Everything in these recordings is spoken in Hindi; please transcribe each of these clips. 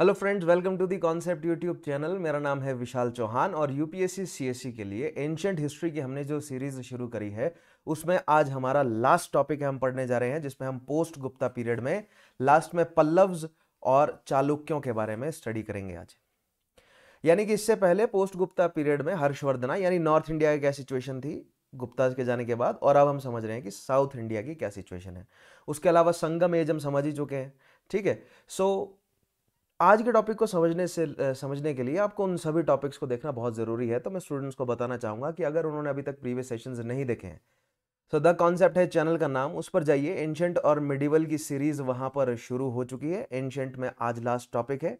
Hello friends welcome to the concept YouTube channel मेरा नाम है विशाल चौहान और यूपीएससी सीएससी के लिए एंशंट हिस्ट्री की हमने जो सीरीज शुरू करी है उसमें आज हमारा लास्ट टॉपिक हम पढ़ने जा रहे हैं जिसमें हम पोस्ट गुप्ता पीरियड में लास्ट में पल्लव्स और चालुक्यों के बारे में स्टडी करेंगे आज यानी कि इससे पहले पोस्ट गुप्ता पीरियड में हर्षवर्धना यानी नॉर्थ इंडिया की क्या सिचुएशन थी गुप्ता के जाने के बाद और अब हम समझ रहे हैं कि साउथ इंडिया की क्या सिचुएशन है उसके अलावा संगम एज हम समझ ही चुके हैं ठीक है सो so, आज के टॉपिक को समझने से समझने के लिए आपको उन सभी टॉपिक्स को देखना बहुत ज़रूरी है तो मैं स्टूडेंट्स को बताना चाहूँगा कि अगर उन्होंने अभी तक प्रीवियस सेशंस नहीं देखे हैं सो द कॉन्सेप्ट है चैनल का नाम उस पर जाइए एंशंट और मिडिवल की सीरीज़ वहाँ पर शुरू हो चुकी है एंशंट में आज लास्ट टॉपिक है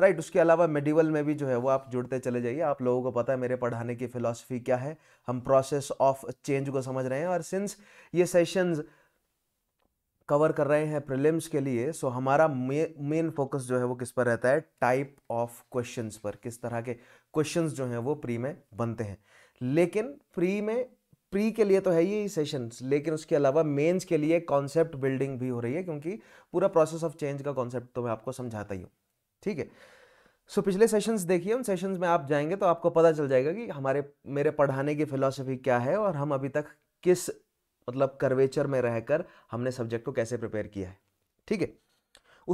राइट right, उसके अलावा मेडिवल में भी जो है वो आप जुड़ते चले जाइए आप लोगों को पता है मेरे पढ़ाने की फिलॉसफी क्या है हम प्रोसेस ऑफ चेंज को समझ रहे हैं और सिंस ये सेशंस कवर कर रहे हैं प्रिलिम्स के लिए सो हमारा मेन फोकस जो है वो किस पर रहता है टाइप ऑफ क्वेश्चंस पर किस तरह के क्वेश्चंस जो हैं वो प्री में बनते हैं लेकिन प्री में प्री के लिए तो है ही सेशंस लेकिन उसके अलावा मेंस के लिए कॉन्सेप्ट बिल्डिंग भी हो रही है क्योंकि पूरा प्रोसेस ऑफ चेंज का कॉन्सेप्ट तो मैं आपको समझाता ही हूँ ठीक है सो so, पिछले सेशंस देखिए उन सेशंस में आप जाएंगे तो आपको पता चल जाएगा कि हमारे मेरे पढ़ाने की फिलॉसफी क्या है और हम अभी तक किस मतलब कर्वेचर में रहकर हमने सब्जेक्ट को कैसे प्रिपेयर किया है ठीक है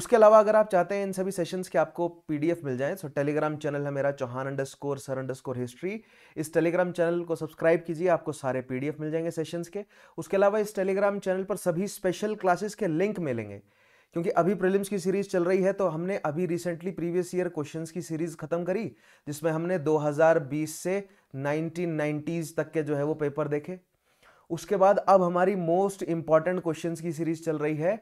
उसके अलावा अगर आप चाहते हैं इन सभी सेशंस के आपको पीडीएफ मिल जाए तो टेलीग्राम चैनल है मेरा Chauhan underscore sir underscore history इस टेलीग्राम चैनल को सब्सक्राइब कीजिए आपको सारे पीडीएफ मिल जाएंगे सेशंस के उसके अलावा इस टेलीग्राम चैनल पर सभी स्पेशल क्लासेस के लिंक मिलेंगे क्योंकि अभी प्रिलिम्स की सीरीज चल रही है तो हमने अभी रिसेंटली प्रीवियस ईयर क्वेश्चंस की सीरीज खत्म करी जिसमें हमने 2020 से 1990s तक के जो है वो पेपर देखे उसके बाद अब हमारी मोस्ट इंपॉर्टेंट क्वेश्चंस की सीरीज चल रही है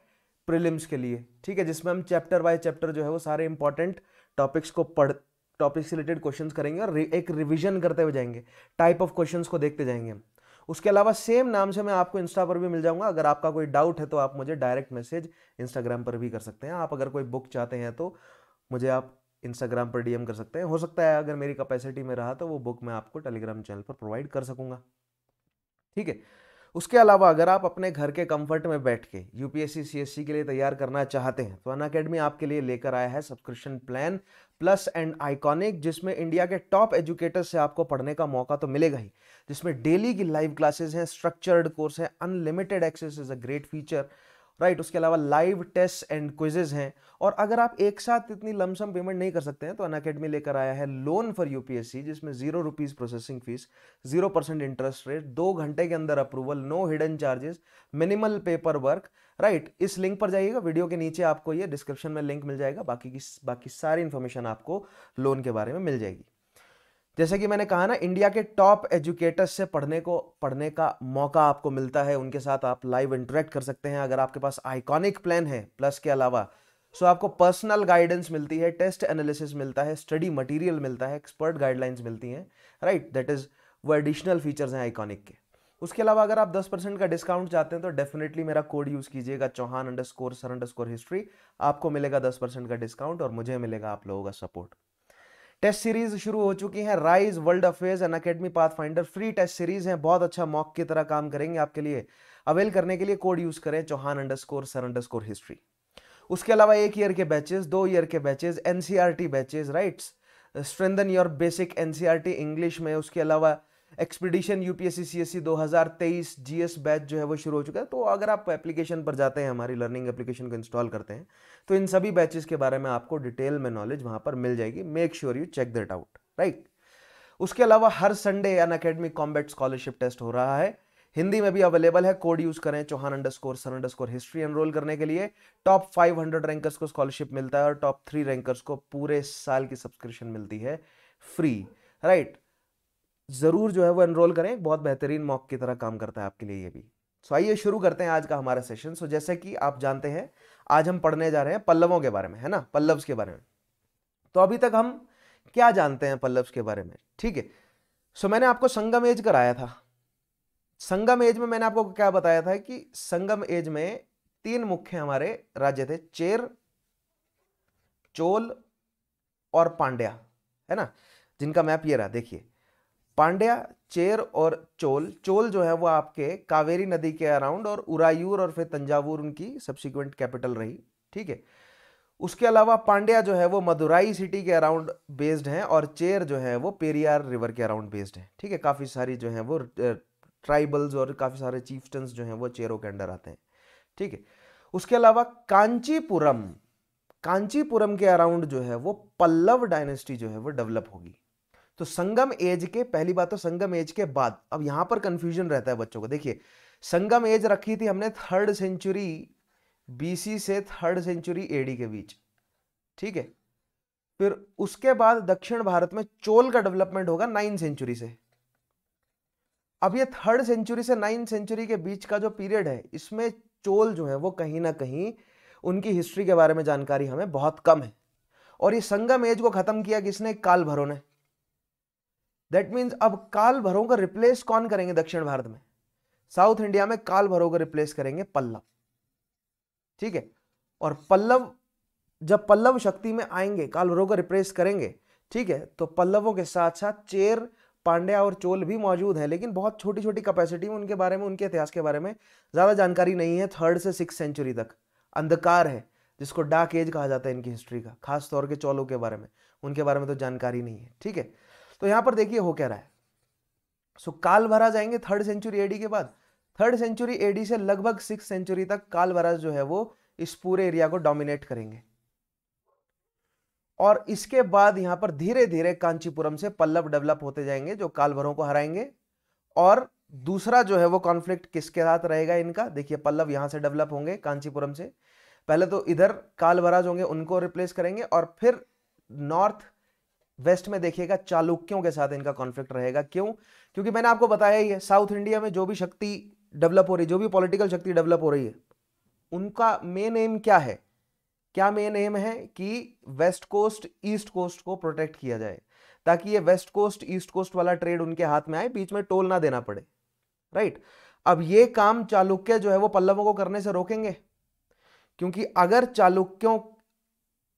प्रिलिम्स के लिए ठीक है जिसमें हम चैप्टर बाय चैप्टर जो है वो सारे इंपॉर्टेंट टॉपिक्स को पढ़ टॉपिक से रिलेटेड क्वेश्चन करेंगे और एक रिविजन करते हुए जाएंगे टाइप ऑफ क्वेश्चन को देखते जाएंगे उसके अलावा सेम नाम से मैं आपको इंस्टा पर भी मिल जाऊंगा अगर आपका कोई डाउट है तो आप मुझे डायरेक्ट मैसेज इंस्टाग्राम पर भी कर सकते हैं आप अगर कोई बुक चाहते हैं तो मुझे आप इंस्टाग्राम पर डीएम कर सकते हैं हो सकता है अगर मेरी कैपेसिटी में रहा तो वो बुक मैं आपको टेलीग्राम चैनल पर प्रोवाइड कर सकूंगा ठीक है उसके अलावा अगर आप अपने घर के कंफर्ट में बैठ के यूपीएससी सीएससी के लिए तैयार करना चाहते हैं तो अन अकेडमी आपके लिए लेकर आया है subscription plan plus and iconic जिसमें इंडिया के टॉप एजुकेटर्स से आपको पढ़ने का मौका तो मिलेगा ही जिसमें डेली की लाइव क्लासेस हैं स्ट्रक्चर्ड कोर्स है unlimited access is a great feature right उसके अलावा लाइव टेस्ट एंड क्विजेज हैं और अगर आप एक साथ इतनी लमसम पेमेंट नहीं कर सकते हैं तो अन अकेडमी लेकर आया है लोन फॉर यूपीएससी जिसमें zero rupees processing fee zero percent interest rate दो घंटे के अंदर approval no hidden charges minimal paper work right इस लिंक पर जाइएगा वीडियो के नीचे आपको ये डिस्क्रिप्शन में लिंक मिल जाएगा बाकी की बाकी सारी इन्फॉर्मेशन आपको लोन के बारे में मिल जाएगी जैसे कि मैंने कहा ना इंडिया के टॉप एजुकेटर्स से पढ़ने को पढ़ने का मौका आपको मिलता है उनके साथ आप लाइव इंटरेक्ट कर सकते हैं अगर आपके पास आइकॉनिक प्लान है प्लस के अलावा सो आपको पर्सनल गाइडेंस मिलती है टेस्ट एनालिसिस मिलता है स्टडी मटेरियल मिलता है एक्सपर्ट गाइडलाइंस मिलती हैं राइट दैट इज़ वो एडिशनल फीचर्स हैं आइकॉनिक के उसके अलावा अगर आप 10 परसेंट का डिस्काउंट चाहते हैं तो डेफिनेटली मेरा कोड यूज़ कीजिएगा Chauhan underscore sir underscore history आपको मिलेगा 10 परसेंट का डिस्काउंट और मुझे मिलेगा आप लोगों का सपोर्ट टेस्ट सीरीज शुरू हो चुकी है rise world affairs and academy pathfinder free test series है बहुत अच्छा मॉक की तरह काम करेंगे आपके लिए अवेल करने के लिए कोड यूज करें Chauhan underscore sir underscore history उसके अलावा एक ईयर के बैचेस दो ईयर के batches NCERT batches rights strengthen your basic NCERT English में उसके अलावा expedition UPSC CSC S C batch जो है वो शुरू हो चुका है तो अगर आप एप्लीकेशन पर जाते हैं हमारी लर्निंग एप्लीकेशन को इंस्टॉल करते हैं तो इन सभी बैचेस के बारे में आपको डिटेल में नॉलेज वहाँ पर मिल जाएगी make sure you check that out right उसके अलावा हर Sunday Unacademy combat scholarship test हो रहा है हिंदी में भी अवेलेबल है कोड यूज करें Chauhan underscore sir underscore history enrol करने के लिए टॉप 500 रैंकर्स को स्कॉलरशिप मिलता है और टॉप थ्री रैंकर्स को पूरे साल की सब्सक्रिप्शन मिलती है फ्री राइट right. ज़रूर जो है वो एनरोल करें बहुत बेहतरीन मॉक की तरह काम करता है आपके लिए ये भी सो आइए शुरू करते हैं आज का हमारा सेशन सो जैसे कि आप जानते हैं आज हम पढ़ने जा रहे हैं पल्लवों के बारे में है ना पल्लव्स के बारे में तो अभी तक हम क्या जानते हैं पल्लव्स के बारे में ठीक है सो मैंने आपको संगम एज कराया था संगम एज में मैंने आपको क्या बताया था कि संगम एज में तीन मुख्य हमारे राज्य थे चेर चोल और पांड्या है ना जिनका मैप ये रहा देखिए पांड्या चेर और चोल चोल जो है वो आपके कावेरी नदी के अराउंड और उरायूर और फिर तंजावुर उनकी सब्सिक्वेंट कैपिटल रही ठीक है उसके अलावा पांड्या जो है वो मदुराई सिटी के अराउंड बेस्ड हैं और चेर जो है वो पेरियार रिवर के अराउंड बेस्ड हैं ठीक है काफ़ी सारी जो है वो ट्राइबल्स और काफ़ी सारे चीफ्टन्स जो हैं वो चेरों के अंडर आते हैं ठीक है उसके अलावा कांचीपुरम कांचीपुरम के अराउंड जो है वो पल्लव डायनेस्टी जो है वो डेवलप होगी तो संगम एज के पहली बात तो संगम एज के बाद अब यहां पर कंफ्यूजन रहता है बच्चों को देखिए संगम एज रखी थी हमने थर्ड सेंचुरी बीसी से थर्ड सेंचुरी एडी के बीच ठीक है फिर उसके बाद दक्षिण भारत में चोल का डेवलपमेंट होगा नाइन सेंचुरी से अब ये थर्ड सेंचुरी से नाइन सेंचुरी के बीच का जो पीरियड है इसमें चोल जो है वो कहीं ना कहीं उनकी हिस्ट्री के बारे में जानकारी हमें बहुत कम है और ये संगम एज को ख़त्म किया किसने काल भरो ने दैट मीन्स अब काल भरों का रिप्लेस कौन करेंगे दक्षिण भारत में साउथ इंडिया में काल भरों का रिप्लेस करेंगे पल्लव ठीक है और पल्लव जब पल्लव शक्ति में आएंगे काल भरों का रिप्लेस करेंगे ठीक है तो पल्लवों के साथ साथ चेर पांड्या और चोल भी मौजूद हैं लेकिन बहुत छोटी छोटी कैपेसिटी में उनके बारे में उनके इतिहास के बारे में ज़्यादा जानकारी नहीं है थर्ड से सिक्स सेंचुरी तक अंधकार है जिसको डार्क एज कहा जाता है इनकी हिस्ट्री का खास तौर के चोलों के बारे में उनके बारे में तो जानकारी नहीं है ठीक है तो यहां पर देखिए हो क्या रहा है सो काल भरा जाएंगे थर्ड सेंचुरी एडी के बाद थर्ड सेंचुरी एडी से लगभग सिक्स सेंचुरी तक काल भरा जो है वो इस पूरे एरिया को डोमिनेट करेंगे और इसके बाद यहां पर धीरे धीरे कांचीपुरम से पल्लव डेवलप होते जाएंगे जो कालभरों को हराएंगे और दूसरा जो है वो कॉन्फ्लिक्ट किसके साथ रहेगा इनका देखिए पल्लव यहां से डेवलप होंगे कांचीपुरम से पहले तो इधर कालभराज होंगे उनको रिप्लेस करेंगे और फिर नॉर्थ वेस्ट में देखिएगा चालुक्यों के साथ इनका कॉन्फ्लिक्ट रहेगा क्यों क्योंकि मैंने आपको बताया ही है साउथ इंडिया में जो भी शक्ति डेवलप हो रही है जो भी पॉलिटिकल शक्ति डेवलप हो रही है उनका मेन एम क्या है क्या मेन एम है कि वेस्ट कोस्ट ईस्ट कोस्ट को प्रोटेक्ट किया जाए ताकि ये वेस्ट कोस्ट ईस्ट कोस्ट वाला ट्रेड उनके हाथ में आए बीच में टोल ना देना पड़े राइट अब ये काम चालुक्य जो है वो पल्लवों को करने से रोकेंगे क्योंकि अगर चालुक्यों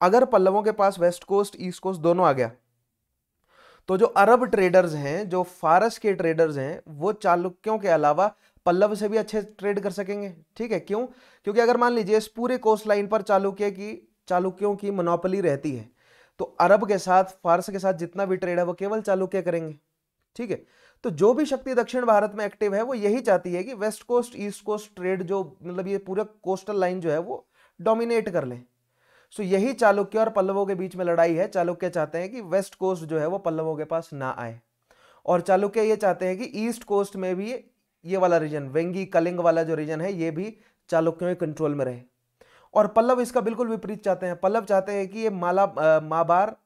अगर पल्लवों के पास वेस्ट कोस्ट ईस्ट कोस्ट दोनों आ गया तो जो अरब ट्रेडर्स हैं जो फारस के ट्रेडर्स हैं वो चालुक्यों के अलावा पल्लव से भी अच्छे ट्रेड कर सकेंगे ठीक है क्यों क्योंकि अगर मान लीजिए इस पूरे कोस्ट लाइन पर चालुक्य की चालुक्यों की मोनोपली रहती है तो अरब के साथ फारस के साथ जितना भी ट्रेड है वो केवल चालुक्य करेंगे ठीक है तो जो भी शक्ति दक्षिण भारत में एक्टिव है वो यही चाहती है कि west coast east coast trade जो मतलब ये पूरा कोस्टल लाइन जो है वो डोमिनेट कर लें सो यही चालुक्य और पल्लवों के बीच में लड़ाई है चालुक्य चाहते हैं कि वेस्ट कोस्ट जो है वो पल्लवों के पास ना आए और चालुक्य ये चाहते हैं कि ईस्ट कोस्ट में भी ये वाला रीजन वेंगी कलिंग वाला जो रीजन है ये भी चालुक्यों के कंट्रोल में रहे और पल्लव इसका बिल्कुल विपरीत चाहते हैं पल्लव चाहते हैं कि ये माला माबार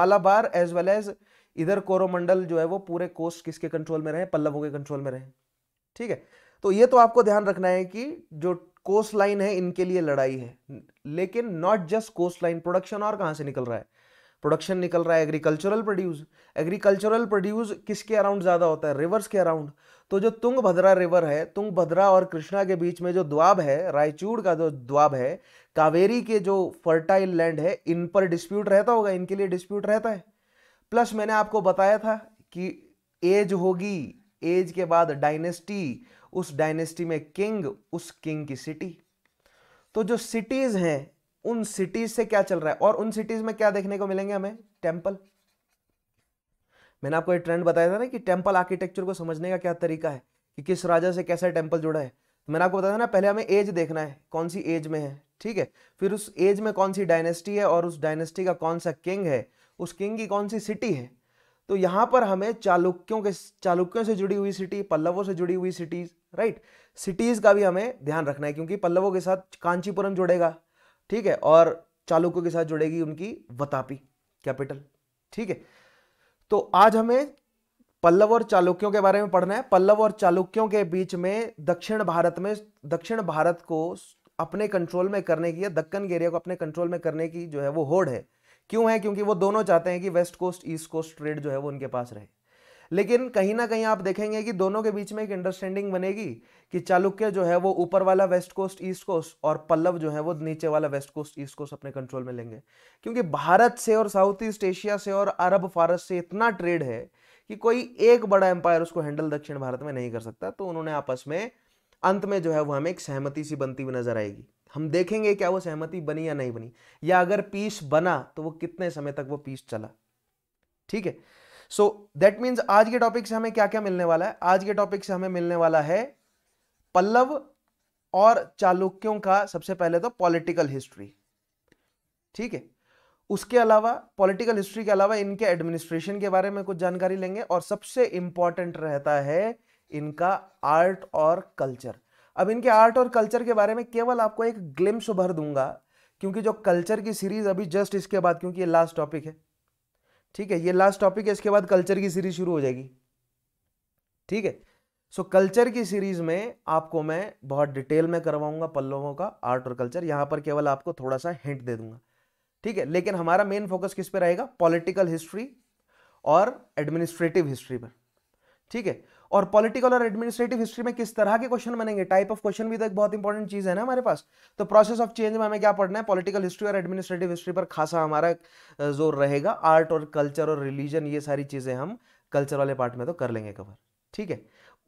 मालाबार एज वेल एज इधर कोरोमंडल जो है वो पूरे कोस्ट किसके कंट्रोल में रहे पल्लवों के कंट्रोल में रहे ठीक है तो ये तो आपको ध्यान रखना है कि जो कोस्ट लाइन है इनके लिए लड़ाई है लेकिन not just coastline production और कहाँ से निकल रहा है प्रोडक्शन निकल रहा है एग्रीकल्चरल प्रोड्यूस एग्रीकल्चरल प्रोड्यूस किसके अराउंड ज़्यादा होता है रिवर्स के अराउंड तो जो तुंग भद्रा रिवर है तुंग भद्रा और कृष्णा के बीच में जो द्वाब है रायचूड़ का जो द्वाब है कावेरी के जो फर्टाइल लैंड है इन पर डिस्प्यूट रहता होगा इनके लिए डिस्प्यूट रहता है प्लस मैंने आपको बताया था कि एज होगी एज के बाद डायनेस्टी उस डायनेस्टी में किंग उस किंग की सिटी तो जो सिटीज हैं उन सिटीज से क्या चल रहा है और उन सिटीज में क्या देखने को मिलेंगे हमें टेम्पल मैंने आपको एक ट्रेंड बताया था ना कि टेम्पल आर्किटेक्चर को समझने का क्या तरीका है कि किस राजा से कैसा टेम्पल जुड़ा है तो मैंने आपको बताया था ना पहले हमें एज देखना है कौन सी एज में है ठीक है फिर उस एज में कौन सी डायनेस्टी है और उस डायनेस्टी का कौन सा किंग है उस किंग की कौन सी सिटी है तो यहां पर हमें चालुक्यों के चालुक्यों से जुड़ी हुई सिटी पल्लवों से जुड़ी हुई सिटीज राइट सिटीज़ का भी हमें ध्यान रखना है क्योंकि पल्लवों के साथ कांचीपुरम जुड़ेगा ठीक है और चालुक्यों के साथ जुड़ेगी उनकी वतापी कैपिटल ठीक है तो आज हमें पल्लव और चालुक्यों के बारे में पढ़ना है पल्लव और चालुक्यों के बीच में दक्षिण भारत में दक्षिण भारत को अपने कंट्रोल में करने की या दक्कन के एरिया को अपने कंट्रोल में करने की जो है वो होड़ है क्यों है क्योंकि वो दोनों चाहते हैं कि west coast east coast trade जो है वो उनके पास रहे लेकिन कहीं ना कहीं आप देखेंगे कि दोनों के बीच में एक अंडरस्टैंडिंग बनेगी कि चालुक्य जो है वो ऊपर वाला वेस्ट कोस्ट ईस्ट कोस्ट और पल्लव जो है वो नीचे वाला वेस्ट कोस्ट ईस्ट कोस्ट अपने कंट्रोल में लेंगे क्योंकि भारत से और साउथ ईस्ट एशिया से और अरब फारस से इतना ट्रेड है कि कोई एक बड़ा एम्पायर उसको हैंडल दक्षिण भारत में नहीं कर सकता तो उन्होंने आपस में अंत में जो है वो हमें एक सहमति सी बनती हुई नजर आएगी हम देखेंगे क्या वो सहमति बनी या नहीं बनी या अगर पीस बना तो वो कितने समय तक वो पीस चला ठीक है सो दैट मीन्स आज के टॉपिक से हमें क्या क्या मिलने वाला है आज के टॉपिक से हमें मिलने वाला है पल्लव और चालुक्यों का सबसे पहले तो पॉलिटिकल हिस्ट्री ठीक है उसके अलावा पॉलिटिकल हिस्ट्री के अलावा इनके एडमिनिस्ट्रेशन के बारे में कुछ जानकारी लेंगे और सबसे इंपॉर्टेंट रहता है इनका आर्ट और कल्चर अब इनके आर्ट और कल्चर के बारे में केवल आपको एक ग्लिम्स भर दूंगा क्योंकि जो कल्चर की सीरीज अभी जस्ट इसके बाद क्योंकि ये लास्ट टॉपिक है ठीक है ये लास्ट टॉपिक है इसके बाद कल्चर की सीरीज शुरू हो जाएगी ठीक है सो so, कल्चर की सीरीज में आपको मैं बहुत डिटेल में करवाऊंगा पल्लवों का आर्ट और कल्चर यहां पर केवल आपको थोड़ा सा हिंट दे दूंगा ठीक है लेकिन हमारा मेन फोकस किस पे रहेगा पॉलिटिकल हिस्ट्री और एडमिनिस्ट्रेटिव हिस्ट्री पर ठीक है और पॉलिटिकल और एडमिनिस्ट्रेटिव हिस्ट्री में किस तरह के क्वेश्चन बनेंगे टाइप ऑफ क्वेश्चन भी तो एक बहुत इंपॉर्टेंट चीज है ना हमारे पास तो प्रोसेस ऑफ चेंज में हमें क्या पढ़ना है पॉलिटिकल हिस्ट्री और एडमिनिस्ट्रेटिव हिस्ट्री पर खासा हमारा जोर रहेगा आर्ट और कल्चर और रिलीजन ये सारी चीजें हम कल्चर वाले पार्ट में तो कर लेंगे कवर ठीक है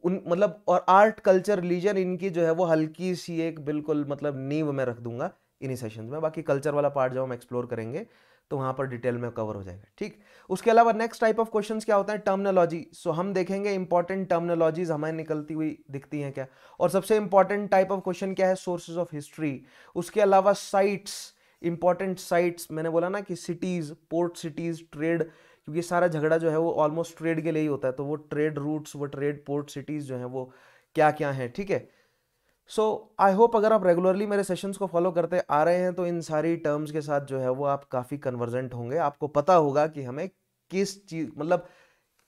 उन मतलब और आर्ट कल्चर रिलीजन इनकी जो है वो हल्की सी एक बिल्कुल मतलब नींव में रख दूंगा इन्हीं सेशन में बाकी कल्चर वाला पार्ट जो हम एक्सप्लोर करेंगे तो वहाँ पर डिटेल में कवर हो जाएगा ठीक उसके अलावा नेक्स्ट टाइप ऑफ क्वेश्चंस क्या होता है टर्मनोलॉजी सो हम देखेंगे इंपॉर्टेंट टर्मनोलॉजीज हमें निकलती हुई दिखती हैं क्या और सबसे इंपॉर्टेंट टाइप ऑफ क्वेश्चन क्या है सोर्सेज ऑफ हिस्ट्री उसके अलावा साइट्स इंपॉर्टेंट साइट्स मैंने बोला ना कि सिटीज़ पोर्ट सिटीज़ ट्रेड क्योंकि सारा झगड़ा जो है वो ऑलमोस्ट ट्रेड के लिए ही होता है तो वो ट्रेड रूट्स वो ट्रेड पोर्ट सिटीज़ जो हैं वो क्या क्या हैं ठीक है सो आई होप अगर आप रेगुलरली मेरे सेशंस को फॉलो करते आ रहे हैं तो इन सारी टर्म्स के साथ जो है वो आप काफ़ी कन्वर्जेंट होंगे आपको पता होगा कि हमें किस चीज़ मतलब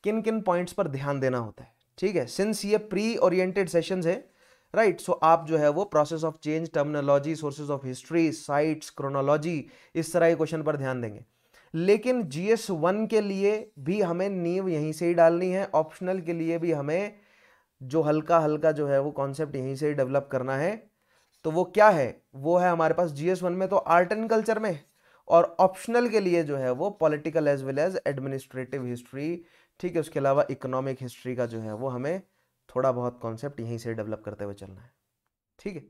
किन किन पॉइंट्स पर ध्यान देना होता है ठीक है सिंस ये प्री ओरिएंटेड सेशंस है राइट right, सो so आप जो है वो process of change terminology sources of history sites chronology इस तरह के क्वेश्चन पर ध्यान देंगे लेकिन जी एस वन के लिए भी हमें नींव यहीं से ही डालनी है ऑप्शनल के लिए भी हमें जो हल्का हल्का जो है वो कॉन्सेप्ट यहीं से डेवलप करना है तो वो क्या है वो है हमारे पास जी वन में तो आर्ट एंड कल्चर में और ऑप्शनल के लिए जो है वो political as well as administrative history ठीक है उसके अलावा इकोनॉमिक हिस्ट्री का जो है वो हमें थोड़ा बहुत कॉन्सेप्ट यहीं से डेवलप करते हुए चलना है ठीक है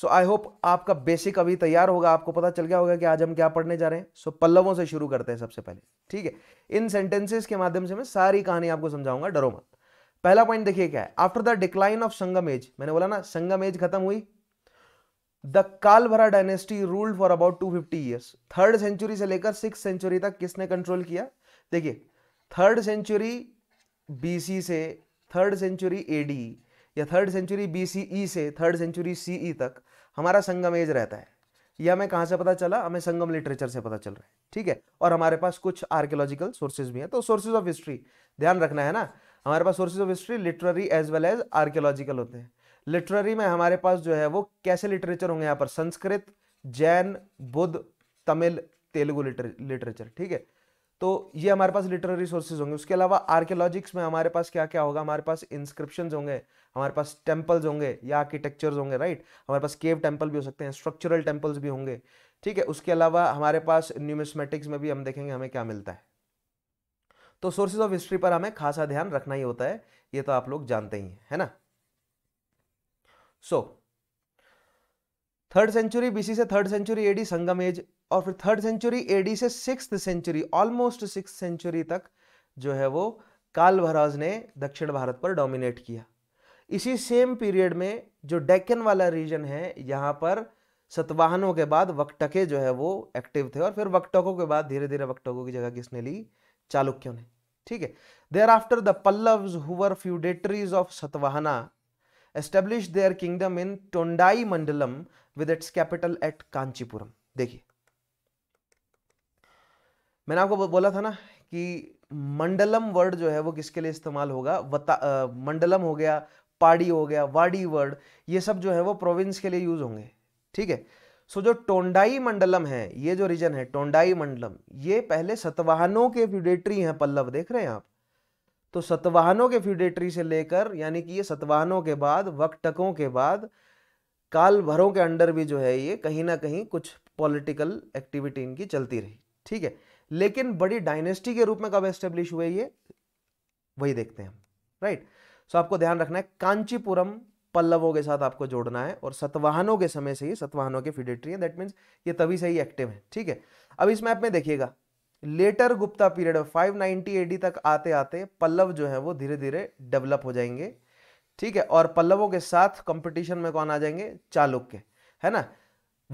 सो आई होप आपका बेसिक अभी तैयार होगा आपको पता चल गया होगा कि आज हम क्या पढ़ने जा रहे हैं सो so, पल्लवों से शुरू करते हैं सबसे पहले ठीक है इन सेंटेंसेस के माध्यम से मैं सारी कहानी आपको समझाऊंगा डरो मत पहला पॉइंट देखिए क्या है after the decline of Sangam age मैंने बोला ना संगम एज खत्म हुई the Kalabhra dynasty ruled for about 250 fifty years third century से लेकर सिक्स सेंचुरी तक किसने कंट्रोल किया देखिए थर्ड सेंचुरी बीसी से थर्ड सेंचुरी एडी या थर्ड सेंचुरी बीसीई से थर्ड सेंचुरी सीई तक हमारा संगम एज रहता है यह हमें कहाँ से पता चला हमें संगम लिटरेचर से पता चल रहा है ठीक है और हमारे पास कुछ आर्कियोलॉजिकल सोर्सेज भी हैं तो सोर्सेज ऑफ हिस्ट्री ध्यान रखना है ना हमारे पास sources of history literary as well as archaeological होते हैं लिटरेरी में हमारे पास जो है वो कैसे लिटरेचर होंगे यहाँ पर संस्कृत जैन बुद्ध तमिल तेलुगु लिटरेचर ठीक है तो ये हमारे पास लिटरेरी सोर्सेज होंगे उसके अलावा आर्कियोलॉजिक्स में हमारे पास क्या क्या होगा हमारे पास इंस्क्रिप्शन होंगे हमारे पास टेम्पल्स होंगे या आर्किटेक्चर्स होंगे राइट हमारे पास केव टेम्पल भी हो सकते हैं स्ट्रक्चरल टेम्पल्स भी होंगे ठीक है उसके अलावा हमारे पास न्यूमिस्मेटिक्स में भी हम देखेंगे हमें क्या मिलता है तो सोर्सेज ऑफ हिस्ट्री पर हमें खासा ध्यान रखना ही होता है ये तो आप लोग जानते ही है ना सो थर्ड सेंचुरी बीसी से third century AD Sangam age और फिर थर्ड सेंचुरी एडी से six century almost six century तक जो है वो काल भराज ने दक्षिण भारत पर डोमिनेट किया इसी सेम पीरियड में जो डेक्कन वाला रीजन है यहाँ पर सतवाहनों के बाद वक्टके जो है वो एक्टिव थे और फिर वक्टकों के बाद धीरे धीरे वक्टकों की जगह किसने ली चालुक्यों ने ठीक है their after the Pallavas who were feudatories of Satavahana establish their kingdom in Tondai Mandalam with its capital at Kanchipuram देखिए मैंने आपको बोला था ना कि मंडलम वर्ड जो है वो किसके लिए इस्तेमाल होगा वता, आ, मंडलम हो गया पाड़ी हो गया वाड़ी वर्ड ये सब जो है वो प्रोविंस के लिए यूज होंगे ठीक है सो जो टोंडाई मंडलम है ये जो रीजन है टोंडाई मंडलम ये पहले सतवाहनों के फ्यूडेटरी हैं पल्लव देख रहे हैं आप तो सतवाहनों के फ्यूडेटरी से लेकर यानी कि ये सतवाहनों के बाद वक्तकों के बाद काल भरों के अंडर भी जो है ये कहीं ना कहीं कुछ पॉलिटिकल एक्टिविटी इनकी चलती रही ठीक है लेकिन बड़ी डायनेस्टी के रूप में कब एस्टेब्लिश हुए ये वही देखते हैं राइट सो आपको ध्यान रखना है कांचीपुरम पल्लवों के साथ आपको जोड़ना है और सतवाहनों के समय से ही सतवाहनों के फिडेटरी है दैट मीन्स ये तभी से ही एक्टिव है ठीक है अब इस मैप में देखिएगा later Gupta period five ninety AD तक आते आते पल्लव जो है वो धीरे धीरे डेवलप हो जाएंगे ठीक है और पल्लवों के साथ कंपटीशन में कौन आ जाएंगे चालुक्य है ना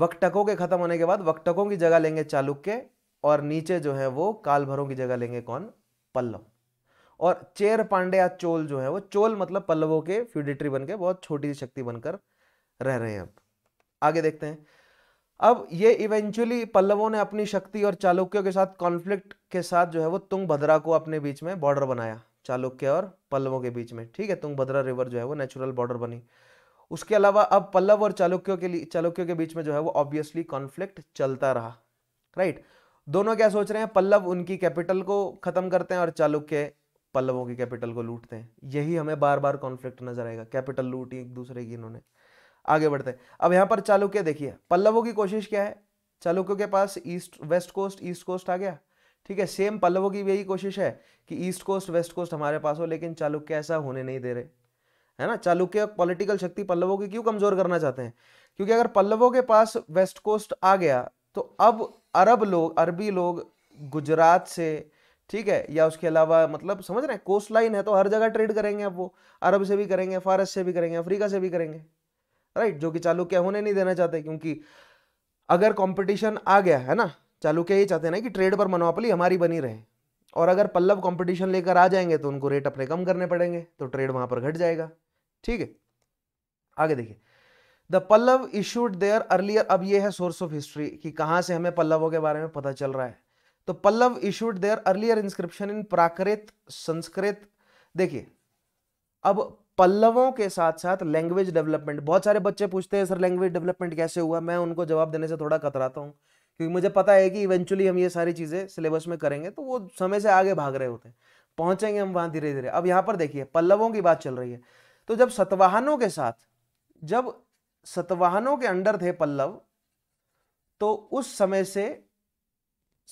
वक्तकों के खत्म होने के बाद वक्तकों की जगह लेंगे चालुक्य और नीचे जो है वो कालभरों की जगह लेंगे कौन पल्लव और चेर या चोल जो है वो चोल मतलब पल्लवों के फ्यूडिटरी बन के बहुत छोटी शक्ति बनकर रह रहे हैं अब आगे देखते हैं अब ये इवेंचुअली पल्लवों ने अपनी शक्ति और चालुक्यों के साथ कॉन्फ्लिक्ट के साथ जो है वो भद्रा को अपने बीच में बॉर्डर बनाया चालुक्य और पल्लवों के बीच में ठीक है तुंग भद्रा रिवर जो है वो नेचुरल बॉर्डर बनी उसके अलावा अब पल्लव और चालुक्यों के लिए चालुक्यों के बीच में जो है वो ऑब्वियसली कॉन्फ्लिक्ट चलता रहा राइट दोनों क्या सोच रहे हैं पल्लव उनकी कैपिटल को खत्म करते हैं और चालुक्य पल्लवों की कैपिटल को लूटते हैं यही हमें बार बार कॉन्फ्लिक्ट नजर आएगा कैपिटल लूटी एक दूसरे की इन्होंने आगे बढ़ते हैं अब यहाँ पर चालुक्य देखिए पल्लवों की कोशिश क्या है चालुक्यों के पास east west coast east coast आ गया ठीक है सेम पल्लवों की भी यही कोशिश है कि ईस्ट कोस्ट वेस्ट कोस्ट हमारे पास हो लेकिन चालुक्य ऐसा होने नहीं दे रहे है ना चालुक्य पॉलिटिकल शक्ति पल्लवों की क्यों कमजोर करना चाहते हैं क्योंकि अगर पल्लवों के पास वेस्ट कोस्ट आ गया तो अब अरब लोग अरबी लोग गुजरात से ठीक है या उसके अलावा मतलब समझ रहे हैं कोस्ट लाइन है तो हर जगह ट्रेड करेंगे अब वो अरब से भी करेंगे फारस से भी करेंगे अफ्रीका से भी करेंगे राइट जो कि चालुक्य होने नहीं देना चाहते क्योंकि अगर कंपटीशन आ गया है ना क्या ये चाहते हैं ना कि ट्रेड पर मनोपली हमारी बनी रहे और अगर पल्लव कॉम्पिटिशन लेकर आ जाएंगे तो उनको रेट अपने कम करने पड़ेंगे तो ट्रेड वहां पर घट जाएगा ठीक है आगे देखिए the Pallava issued their earlier अब ये है सोर्स ऑफ हिस्ट्री कि कहाँ से हमें पल्लवों के बारे में पता चल रहा है तो Pallava issued their earlier inscription in Prakrit Sanskrit देखिए अब पल्लवों के साथ साथ लैंग्वेज डेवलपमेंट बहुत सारे बच्चे पूछते हैं सर लैंग्वेज डेवलपमेंट कैसे हुआ मैं उनको जवाब देने से थोड़ा कतराता हूँ क्योंकि मुझे पता है कि इवेंचुअली हम ये सारी चीज़ें सिलेबस में करेंगे तो वो समय से आगे भाग रहे होते हैं पहुंचेंगे हम वहां धीरे धीरे अब यहाँ पर देखिए पल्लवों की बात चल रही है तो जब सतवाहनों के साथ जब सतवाहनों के अंडर थे पल्लव तो उस समय से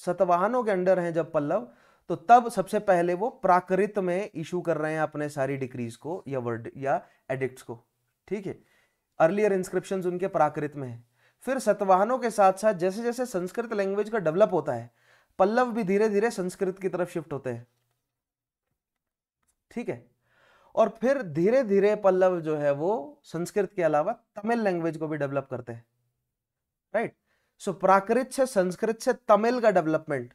सतवाहनों के अंडर हैं जब पल्लव तो तब सबसे पहले वो प्राकृत में इशू कर रहे हैं अपने सारी डिक्रीज को या वर्ड या एडिक्ट को ठीक है अर्लियर इंस्क्रिप्शन उनके प्राकृत में है फिर सतवाहनों के साथ साथ जैसे जैसे संस्कृत लैंग्वेज का डेवलप होता है पल्लव भी धीरे धीरे संस्कृत की तरफ शिफ्ट होते हैं ठीक है और फिर धीरे धीरे पल्लव जो है वो संस्कृत के अलावा तमिल लैंग्वेज को भी डेवलप करते हैं राइट right? सो प्राकृत से संस्कृत से तमिल का डेवलपमेंट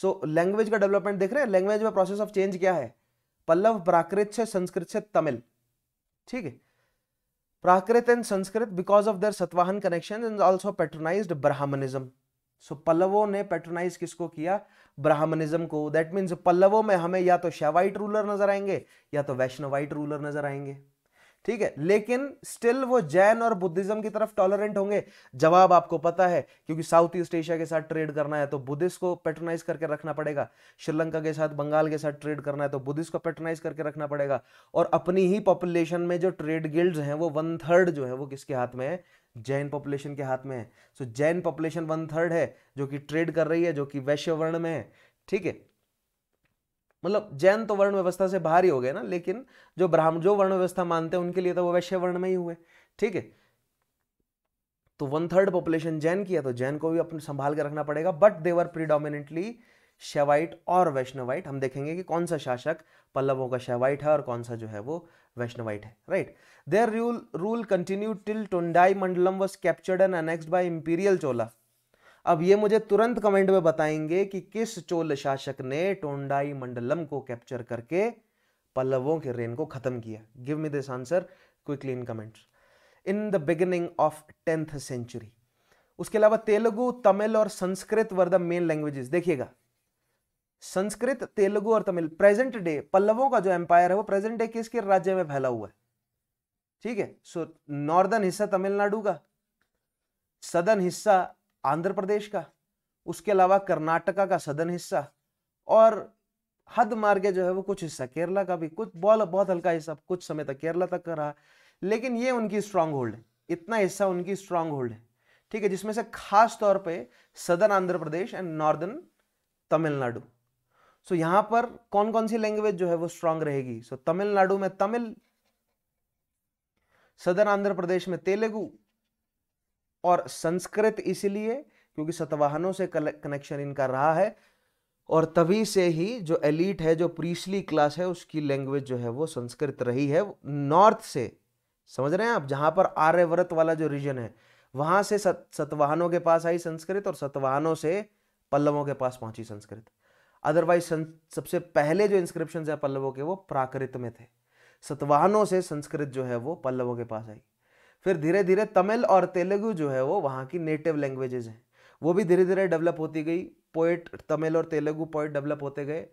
सो लैंग्वेज का डेवलपमेंट देख रहे हैं लैंग्वेज में प्रोसेस ऑफ चेंज क्या है पल्लव प्राकृत से संस्कृत से तमिल ठीक है Prakrit and Sanskrit because of their Satavahana connection and also patronise Brahmanism so पल्लवों ने पेट्रोनाइज किसको किया ब्राह्मणिज्म को दैट मीन्स पल्लवों में हमें या तो शैवाइट रूलर नजर आएंगे या तो वैष्णवाइट रूलर नजर आएंगे ठीक है लेकिन स्टिल वो जैन और बुद्धिज्म की तरफ टॉलरेंट होंगे जवाब आपको पता है क्योंकि साउथ ईस्ट एशिया के साथ ट्रेड करना है तो बुद्धिस्ट को पेट्रोनाइज करके रखना पड़ेगा श्रीलंका के साथ बंगाल के साथ ट्रेड करना है तो बुद्धिस्ट को पेट्रोनाइज करके रखना पड़ेगा और अपनी ही पॉपुलेशन में जो ट्रेड गिल्ड हैं वो वन थर्ड जो है वो किसके हाथ में है जैन पॉपुलेशन के हाथ में है so Jain population one third है जो कि ट्रेड कर रही है जो कि वैश्य वर्ण में है ठीक है मतलब जैन तो वर्ण व्यवस्था से बाहर ही हो गए ना लेकिन जो ब्राह्मण जो वर्ण व्यवस्था मानते हैं उनके लिए तो वो वैश्य वर्ण में ही हुए ठीक है तो वन थर्ड पॉपुलेशन जैन की है तो जैन को भी अपने संभाल के रखना पड़ेगा बट देवर प्रीडोमिनेटली शेवाइट और वैष्णवाइट हम देखेंगे कि कौन सा शासक पल्लवों का शेवाइट है और कौन सा जो है वो वैष्णवाइट है right their rule rule continue till Tondai Mandalam was captured and annexed by imperial Chola अब ये मुझे तुरंत कमेंट में बताएंगे कि किस चोल शासक ने टोंडाई मंडलम को कैप्चर करके पल्लवों के रेन को खत्म किया give me this answer quickly in comment in the beginning of tenth century उसके अलावा तेलुगु तमिल और Sanskrit were the main languages देखिएगा संस्कृत तेलुगु और तमिल प्रेजेंट डे पल्लवों का जो एम्पायर है वो प्रेजेंट डे किसके राज्य में फैला हुआ है ठीक है सो नॉर्दर्न हिस्सा तमिलनाडु का सदर्न हिस्सा आंध्र प्रदेश का उसके अलावा कर्नाटका का सदन हिस्सा और हद मार के जो है वो कुछ हिस्सा केरला का भी कुछ बहुत बहुत हल्का हिस्सा कुछ समय तक केरला तक का रहा लेकिन ये उनकी स्ट्रांग होल्ड है इतना हिस्सा उनकी स्ट्रांग होल्ड है ठीक है जिसमें से खास तौर पे southern Andhra Pradesh and northern Tamil Nadu so यहां यहाँ पर कौन कौन सी लैंग्वेज जो है वो स्ट्रांग रहेगी सो तमिलनाडु में तमिल सदर्न आंध्र प्रदेश में तेलुगु और संस्कृत इसलिए क्योंकि सतवाहनों से कनेक्शन इनका रहा है और तभी से ही जो एलिट है जो प्रीसली क्लास है उसकी लैंग्वेज जो है वो संस्कृत रही है नॉर्थ से समझ रहे हैं आप जहां पर आर्यव्रत वाला जो रीजन है वहां से सत, सतवाहनों के पास आई संस्कृत और सतवाहनों से पल्लवों के पास पहुंची संस्कृत अदरवाइज सबसे पहले जो इंस्क्रिप्शन है पल्लवों के वो प्राकृत में थे सतवाहनों से संस्कृत जो है वो पल्लवों के पास आई फिर धीरे धीरे तमिल और तेलुगु जो है वो वहाँ की नेटिव लैंग्वेजेज हैं वो भी धीरे धीरे डेवलप होती गई पोइट तमिल और तेलुगु पोइट डेवलप होते गए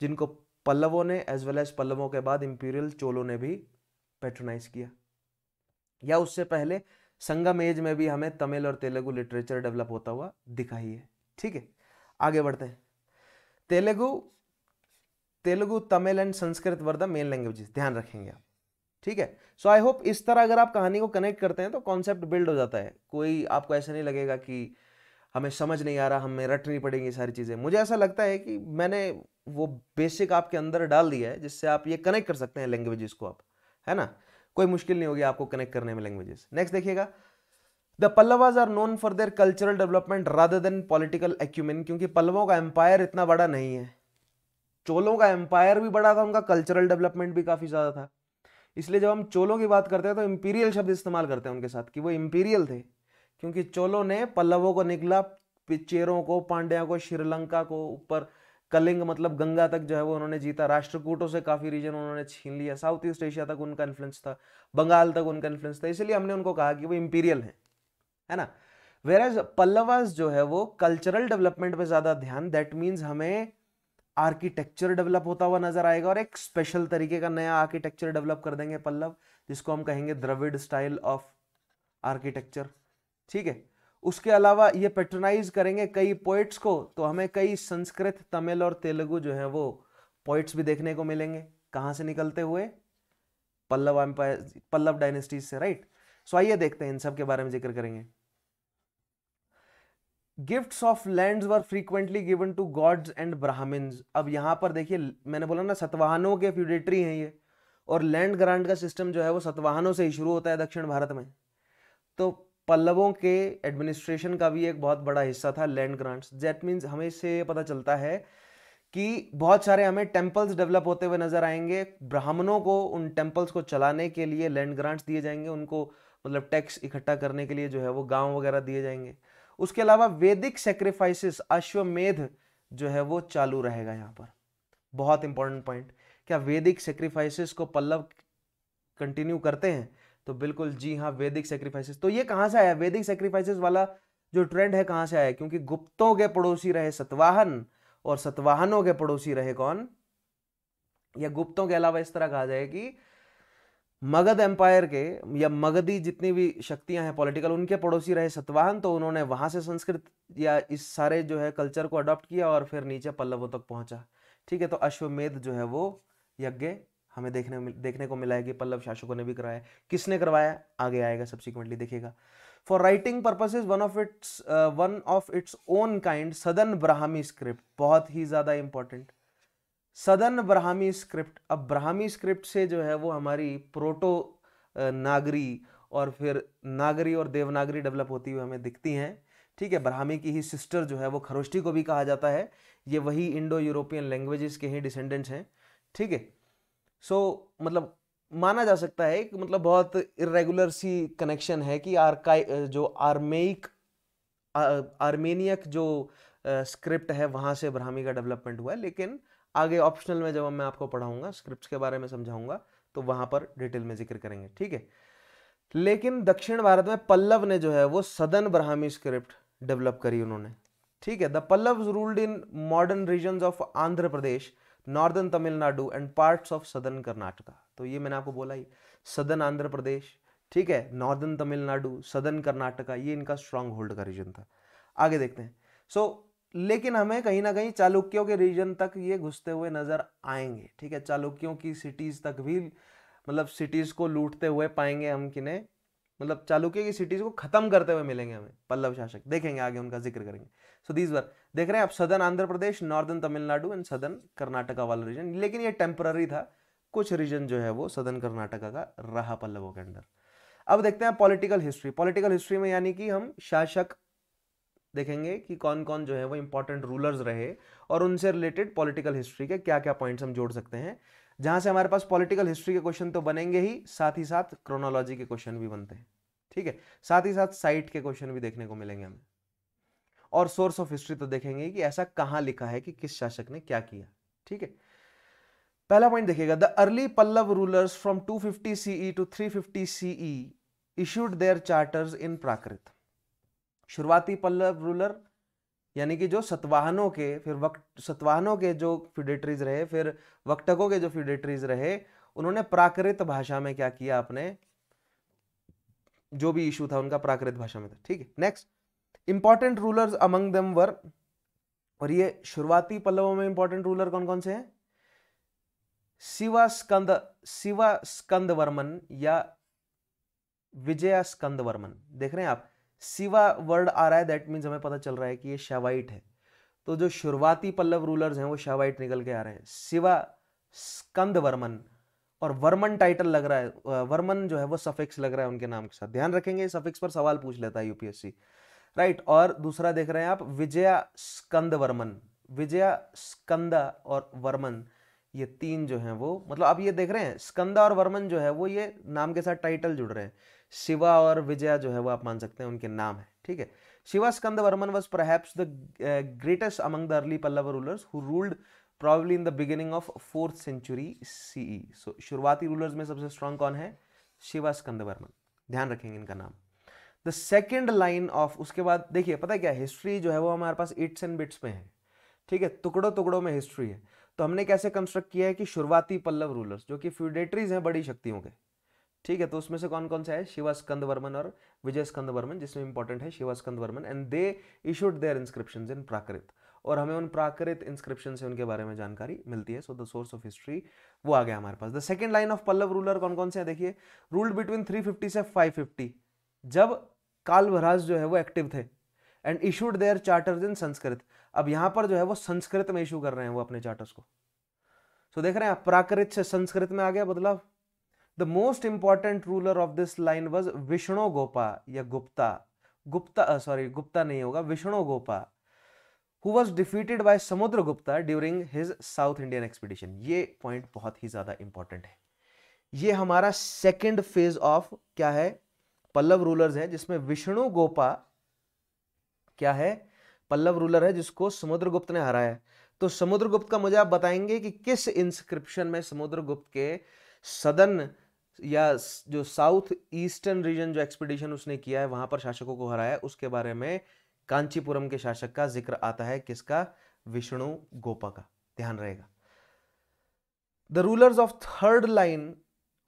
जिनको पल्लवों ने एज वेल एज पल्लवों के बाद इम्पीरियल चोलों ने भी पेट्रोनाइज किया या उससे पहले संगम एज में भी हमें तमिल और तेलुगु लिटरेचर डेवलप होता हुआ दिखाई है ठीक है आगे बढ़ते हैं Telugu Telugu Tamil and Sanskrit were the main languages ध्यान रखेंगे आप ठीक है सो आई होप इस तरह अगर आप कहानी को कनेक्ट करते हैं तो कॉन्सेप्ट बिल्ड हो जाता है कोई आपको ऐसा नहीं लगेगा कि हमें समझ नहीं आ रहा हमें रटनी पड़ेंगी सारी चीज़ें मुझे ऐसा लगता है कि मैंने वो बेसिक आपके अंदर डाल दिया है जिससे आप ये कनेक्ट कर सकते हैं लैंग्वेजेस को आप है ना कोई मुश्किल नहीं होगी आपको कनेक्ट करने में लैंग्वेजेस नेक्स्ट देखिएगा the Pallavas are known for their cultural development rather than political acumen क्योंकि पल्लवों का एम्पायर इतना बड़ा नहीं है चोलों का एम्पायर भी बड़ा था उनका कल्चरल डेवलपमेंट भी काफ़ी ज़्यादा था इसलिए जब हम चोलों की बात करते हैं तो इम्पीरियल शब्द इस्तेमाल करते हैं उनके साथ कि वो इम्पीरियल थे क्योंकि चोलों ने पल्लवों को निकला चेरों को पांड्या को श्रीलंका को ऊपर कलिंग मतलब गंगा तक जो है वो उन्होंने जीता राष्ट्रकूटों से काफ़ी रीजन उन्होंने छीन लिया साउथ ईस्ट एशिया तक उनका इन्फ्लुएंस था बंगाल तक उनका इन्फ्लुएंस था इसलिए हमने उनको कहा कि वो इम्पीरियल हैं है ना वेर एज जो है वो कल्चरल डेवलपमेंट पे ज़्यादा ध्यान दैट मीन्स हमें आर्किटेक्चर डेवलप होता हुआ नजर आएगा और एक स्पेशल तरीके का नया आर्किटेक्चर डेवलप कर देंगे पल्लव जिसको हम कहेंगे द्रविड स्टाइल ऑफ आर्किटेक्चर ठीक है उसके अलावा ये पेट्रोनाइज करेंगे कई पोइट्स को तो हमें कई संस्कृत तमिल और तेलुगु जो है वो पोइट्स भी देखने को मिलेंगे कहाँ से निकलते हुए पल्लव एम्पायर पल्लव डायनेस्टीज से राइट सो आइए देखते हैं इन सब के बारे में जिक्र करेंगे gifts of land were frequently given to gods and Brahmins अब यहाँ पर देखिए मैंने बोला ना सतवाहनों के फ्यूडेटरी हैं ये और लैंड ग्रांट का सिस्टम जो है वो सतवाहनों से ही शुरू होता है दक्षिण भारत में तो पल्लवों के एडमिनिस्ट्रेशन का भी एक बहुत बड़ा हिस्सा था लैंड ग्रांट्स दैट मीन्स हमें इससे पता चलता है कि बहुत सारे हमें टेम्पल्स डेवलप होते हुए नजर आएंगे ब्राह्मणों को उन टेम्पल्स को चलाने के लिए लैंड ग्रांट्स दिए जाएंगे उनको मतलब टैक्स इकट्ठा करने के लिए जो है वो गांव वगैरह दिए जाएंगे उसके अलावा वेदिक सेक्रीफाइसिस अश्वमेध जो है वो चालू रहेगा यहां पर बहुत इंपॉर्टेंट पॉइंट क्या वेदिक सेक्रीफाइसिस को पल्लव कंटिन्यू करते हैं तो बिल्कुल जी हाँ वेदिक सेक्रीफाइसेस तो ये कहां से आया वेदिक सेक्रीफाइसेस वाला जो ट्रेंड है कहां से आया क्योंकि गुप्तों के पड़ोसी रहे सतवाहन और सतवाहनों के पड़ोसी रहे कौन या गुप्तों के अलावा इस तरह कहा जाए कि मगध एम्पायर के या मगधी जितनी भी शक्तियां हैं पॉलिटिकल उनके पड़ोसी रहे सतवाहन तो उन्होंने वहां से संस्कृत या इस सारे जो है कल्चर को अडॉप्ट किया और फिर नीचे पल्लवों तक पहुंचा ठीक है तो अश्वमेध जो है वो यज्ञ हमें देखने देखने को मिला है कि पल्लव शासकों ने भी कराया किसने करवाया आगे आएगा सब्सिक्वेंटली देखेगा for writing purposes one of its one of its own kind southern Brahmi script बहुत ही ज़्यादा इंपॉर्टेंट सदन ब्राह्मी स्क्रिप्ट अब ब्राह्मी स्क्रिप्ट से जो है वो हमारी प्रोटो नागरी और फिर नागरी और देवनागरी डेवलप होती हुई हमें दिखती हैं ठीक है ब्राह्मी की ही सिस्टर जो है वो खरोष्टी को भी कहा जाता है ये वही इंडो यूरोपियन लैंग्वेजेस के ही डिसेंडेंट्स हैं ठीक है सो so, मतलब माना जा सकता है कि मतलब बहुत इरेगुलर सी कनेक्शन है कि आर्काई जो आर्मेक आर्मेनियक जो स्क्रिप्ट है वहाँ से ब्राह्मी का डेवलपमेंट हुआ है लेकिन आगे ऑप्शनल में जब मैं आपको पढ़ाऊंगा स्क्रिप्ट के बारे में समझाऊंगा तो वहां पर डिटेल में जिक्र करेंगे ठीक है लेकिन दक्षिण भारत में पल्लव ने जो है वो सदन ब्राह्मी स्क्रिप्ट डेवलप करी उन्होंने ठीक है the Pallava ruled in modern region of Andhra Pradesh northern Tamil Nadu and part of southern Karnataka तो ये मैंने आपको बोला ही सदन आंध्र प्रदेश ठीक है नॉर्दर्न तमिलनाडु सदन कर्नाटका ये इनका स्ट्रांग होल्ड का रीजन था आगे देखते हैं सो so, लेकिन हमें कहीं ना कहीं चालुक्यों के रीजन तक ये घुसते हुए नजर आएंगे ठीक है चालुक्यों की सिटीज तक भी मतलब सिटीज को लूटते हुए पाएंगे हम किने मतलब चालुक्य की सिटीज को खत्म करते हुए मिलेंगे हमें पल्लव शासक देखेंगे आगे उनका जिक्र करेंगे सो दीज वर देख रहे हैं आप southern Andhra Pradesh northern Tamil Nadu and southern Karnataka वाला रीजन लेकिन ये टेम्पररी था कुछ रीजन जो है वो सदन कर्नाटका का रहा पल्लवों के अंदर अब देखते हैं पॉलिटिकल हिस्ट्री पॉलिटिकल हिस्ट्री में यानी कि हम शासक देखेंगे कि कौन कौन जो है वो इंपॉर्टेंट रूलर्स रहे और उनसे रिलेटेड पॉलिटिकल हिस्ट्री के क्या क्या पॉइंट्स हम जोड़ सकते हैं जहां से हमारे पास पॉलिटिकल हिस्ट्री के क्वेश्चन तो बनेंगे ही साथ ही साथ क्रोनोलॉजी के क्वेश्चन भी बनते हैं ठीक है साथ ही साथ साइट के क्वेश्चन भी देखने को मिलेंगे हमें और सोर्स ऑफ हिस्ट्री तो देखेंगे कि ऐसा कहां लिखा है कि किस शासक ने क्या किया ठीक है पहला पॉइंट देखिएगा the early Pallava rulers from 250 CE to 350 CE issued their charters in Prakrit शुरुआती पल्लव रूलर यानी कि जो सतवाहनों के फिर वक्त सतवाहनों के जो फ्यूडेटरीज रहे फिर वक्तकों के जो फ्यूडेटरीज रहे उन्होंने प्राकृत भाषा में क्या किया अपने जो भी इशू था उनका प्राकृत भाषा में था ठीक है नेक्स्ट इंपॉर्टेंट रूलर्स अमंग दम वर और ये शुरुआती पल्लवों में इंपॉर्टेंट रूलर कौन कौन से हैं शिवा स्कंद शिवा स्कंद वर्मन या विजया स्कंद वर्मन देख रहे हैं आप शिवा वर्ड आ रहा है दैट मीन्स हमें पता चल रहा है कि ये शवाइट है तो जो शुरुआती पल्लव रूलर्स हैं वो शवाइट निकल के आ रहे हैं शिवा स्कंद वर्मन और वर्मन टाइटल लग रहा है वर्मन जो है वो सफिक्स लग रहा है उनके नाम के साथ ध्यान रखेंगे सफिक्स पर सवाल पूछ लेता है यूपीएससी राइट और दूसरा देख रहे हैं आप विजया स्कंद वर्मन विजया स्कंदा और वर्मन ये तीन जो हैं वो मतलब आप ये देख रहे हैं स्कंदा और वर्मन जो है वो ये नाम के साथ टाइटल जुड़ रहे हैं शिवा और विजया जो है वो आप मान सकते हैं उनके नाम है ठीक है Shiva Skanda Varman was the uh, greatest among the early Pallava rulers who ruled probably in the beginning of 4th century CE. So शुरुआती रूलर्स में सबसे strong कौन है शिवा स्कंद वर्मन ध्यान रखेंगे इनका नाम द सेकेंड लाइन ऑफ उसके बाद देखिए पता है क्या हिस्ट्री जो है वो हमारे पास इट्स एंड बिट्स में है ठीक है टुकड़ों टुकड़ों में हिस्ट्री है तो हमने कैसे कंस्ट्रक्ट किया है कि शुरुआती पल्लव रूलर्स जो कि फ्यूडेटरीज हैं बड़ी शक्तियों के ठीक है तो उसमें से कौन कौन सा है शिवा स्कंद वर्मन और विजय स्कंद वर्मन जिसमें इंपॉर्टेंट है Shiva Skanda Varman and they issued their inscription in Prakrit और हमें उन प्राकृत इंस्क्रिप्शन से उनके बारे में जानकारी मिलती है so the source of history वो आ गया हमारे पास the second line of Pallava ruler कौन कौन से है देखिए रूल्ड बिटवीन 350 से 550 जब कालभराज जो है वो एक्टिव थे and issued their charters in Sanskrit अब यहाँ पर जो है वो संस्कृत में इशू कर रहे हैं वो अपने चार्टर्स को सो so, देख रहे हैं प्राकृत से संस्कृत में आ गया बदलाव the most important ruler of this line was Vishnu Gopa या गुप्ता गुप्ता सॉरी गुप्ता नहीं होगा Vishnu Gopa who was defeated by Samudra Gupta during his South Indian expedition ये पॉइंट बहुत ही ज़्यादा इंपॉर्टेंट है ये हमारा सेकेंड फेज ऑफ क्या है पल्लव रूलर्स है जिसमें विष्णु गोपा क्या है पल्लव रूलर है जिसको समुद्रगुप्त ने हराया तो समुद्रगुप्त का मुझे आप बताएंगे कि किस इंस्क्रिप्शन में समुद्रगुप्त के सदन या जो साउथ ईस्टर्न रीजन जो एक्सपीडिशन उसने किया है वहां पर शासकों को हराया उसके बारे में कांचीपुरम के शासक का जिक्र आता है किसका विष्णु गोपा का ध्यान रहेगा the rulers of third line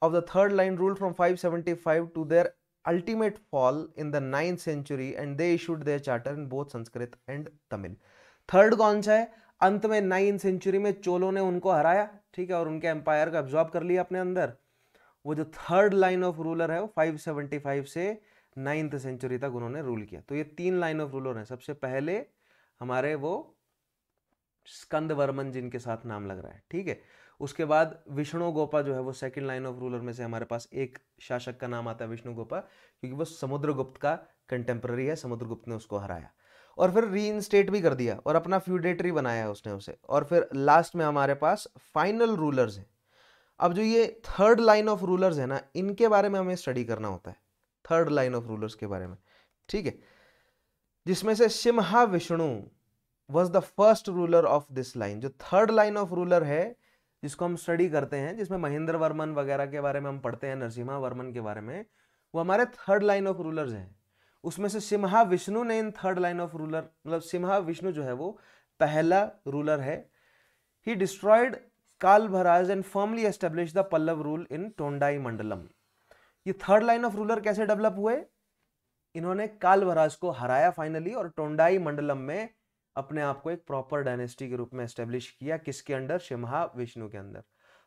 of the third line rule from 575 to their ultimate fall in the ninth century and they issued their charter in both Sanskrit and Tamil third कौन सा है अंत में नाइन सेंचुरी में चोलों ने उनको हराया ठीक है और उनके एम्पायर को एब्जॉर्ब कर लिया अपने अंदर वो जो थर्ड लाइन ऑफ रूलर है वो 575 से नाइन्थ सेंचुरी तक उन्होंने रूल किया तो ये तीन लाइन ऑफ रूलर हैं सबसे पहले हमारे वो स्कंद वर्मन जिनके साथ नाम लग रहा है ठीक है उसके बाद विष्णु गोपा जो है वो सेकंड लाइन ऑफ रूलर में से हमारे पास एक शासक का नाम आता है विष्णु गोपा क्योंकि वो समुद्रगुप्त का कंटेम्प्ररी है समुद्रगुप्त ने उसको हराया और फिर री इंस्टेट भी कर दिया और अपना फ्यूडेटरी बनाया उसने उसे और फिर लास्ट में हमारे पास फाइनल रूलर्स हैं अब जो ये थर्ड लाइन ऑफ रूलर्स है ना इनके बारे में हमें स्टडी करना होता है थर्ड लाइन ऑफ रूलर्स के बारे में ठीक है जिसमें से Simha Vishnu was the first ruler of this line जो थर्ड लाइन ऑफ रूलर है जिसको हम स्टडी करते हैं जिसमें महेंद्र वर्मन वगैरह के बारे में हम पढ़ते हैं नरसिम्हा वर्मन के बारे में वो हमारे थर्ड लाइन ऑफ रूलर्स हैं उसमें से सिम्हा विष्णु ने in third line of ruler मतलब सिम्हा विष्णु जो है वो पहला रूलर है he destroyed Kalabhras and firmly establish the Pallava rule in Tondai Mandalam ये थर्ड लाइन ऑफ रूलर कैसे डेवलप हुए इन्होंने काल भराज को हराया फाइनली और टोंडाई मंडलम में अपने आप को एक प्रॉपर डायनेस्टी के रूप में एस्टेब्लिश किया किसके अंडर शिमहा विष्णु के अंदर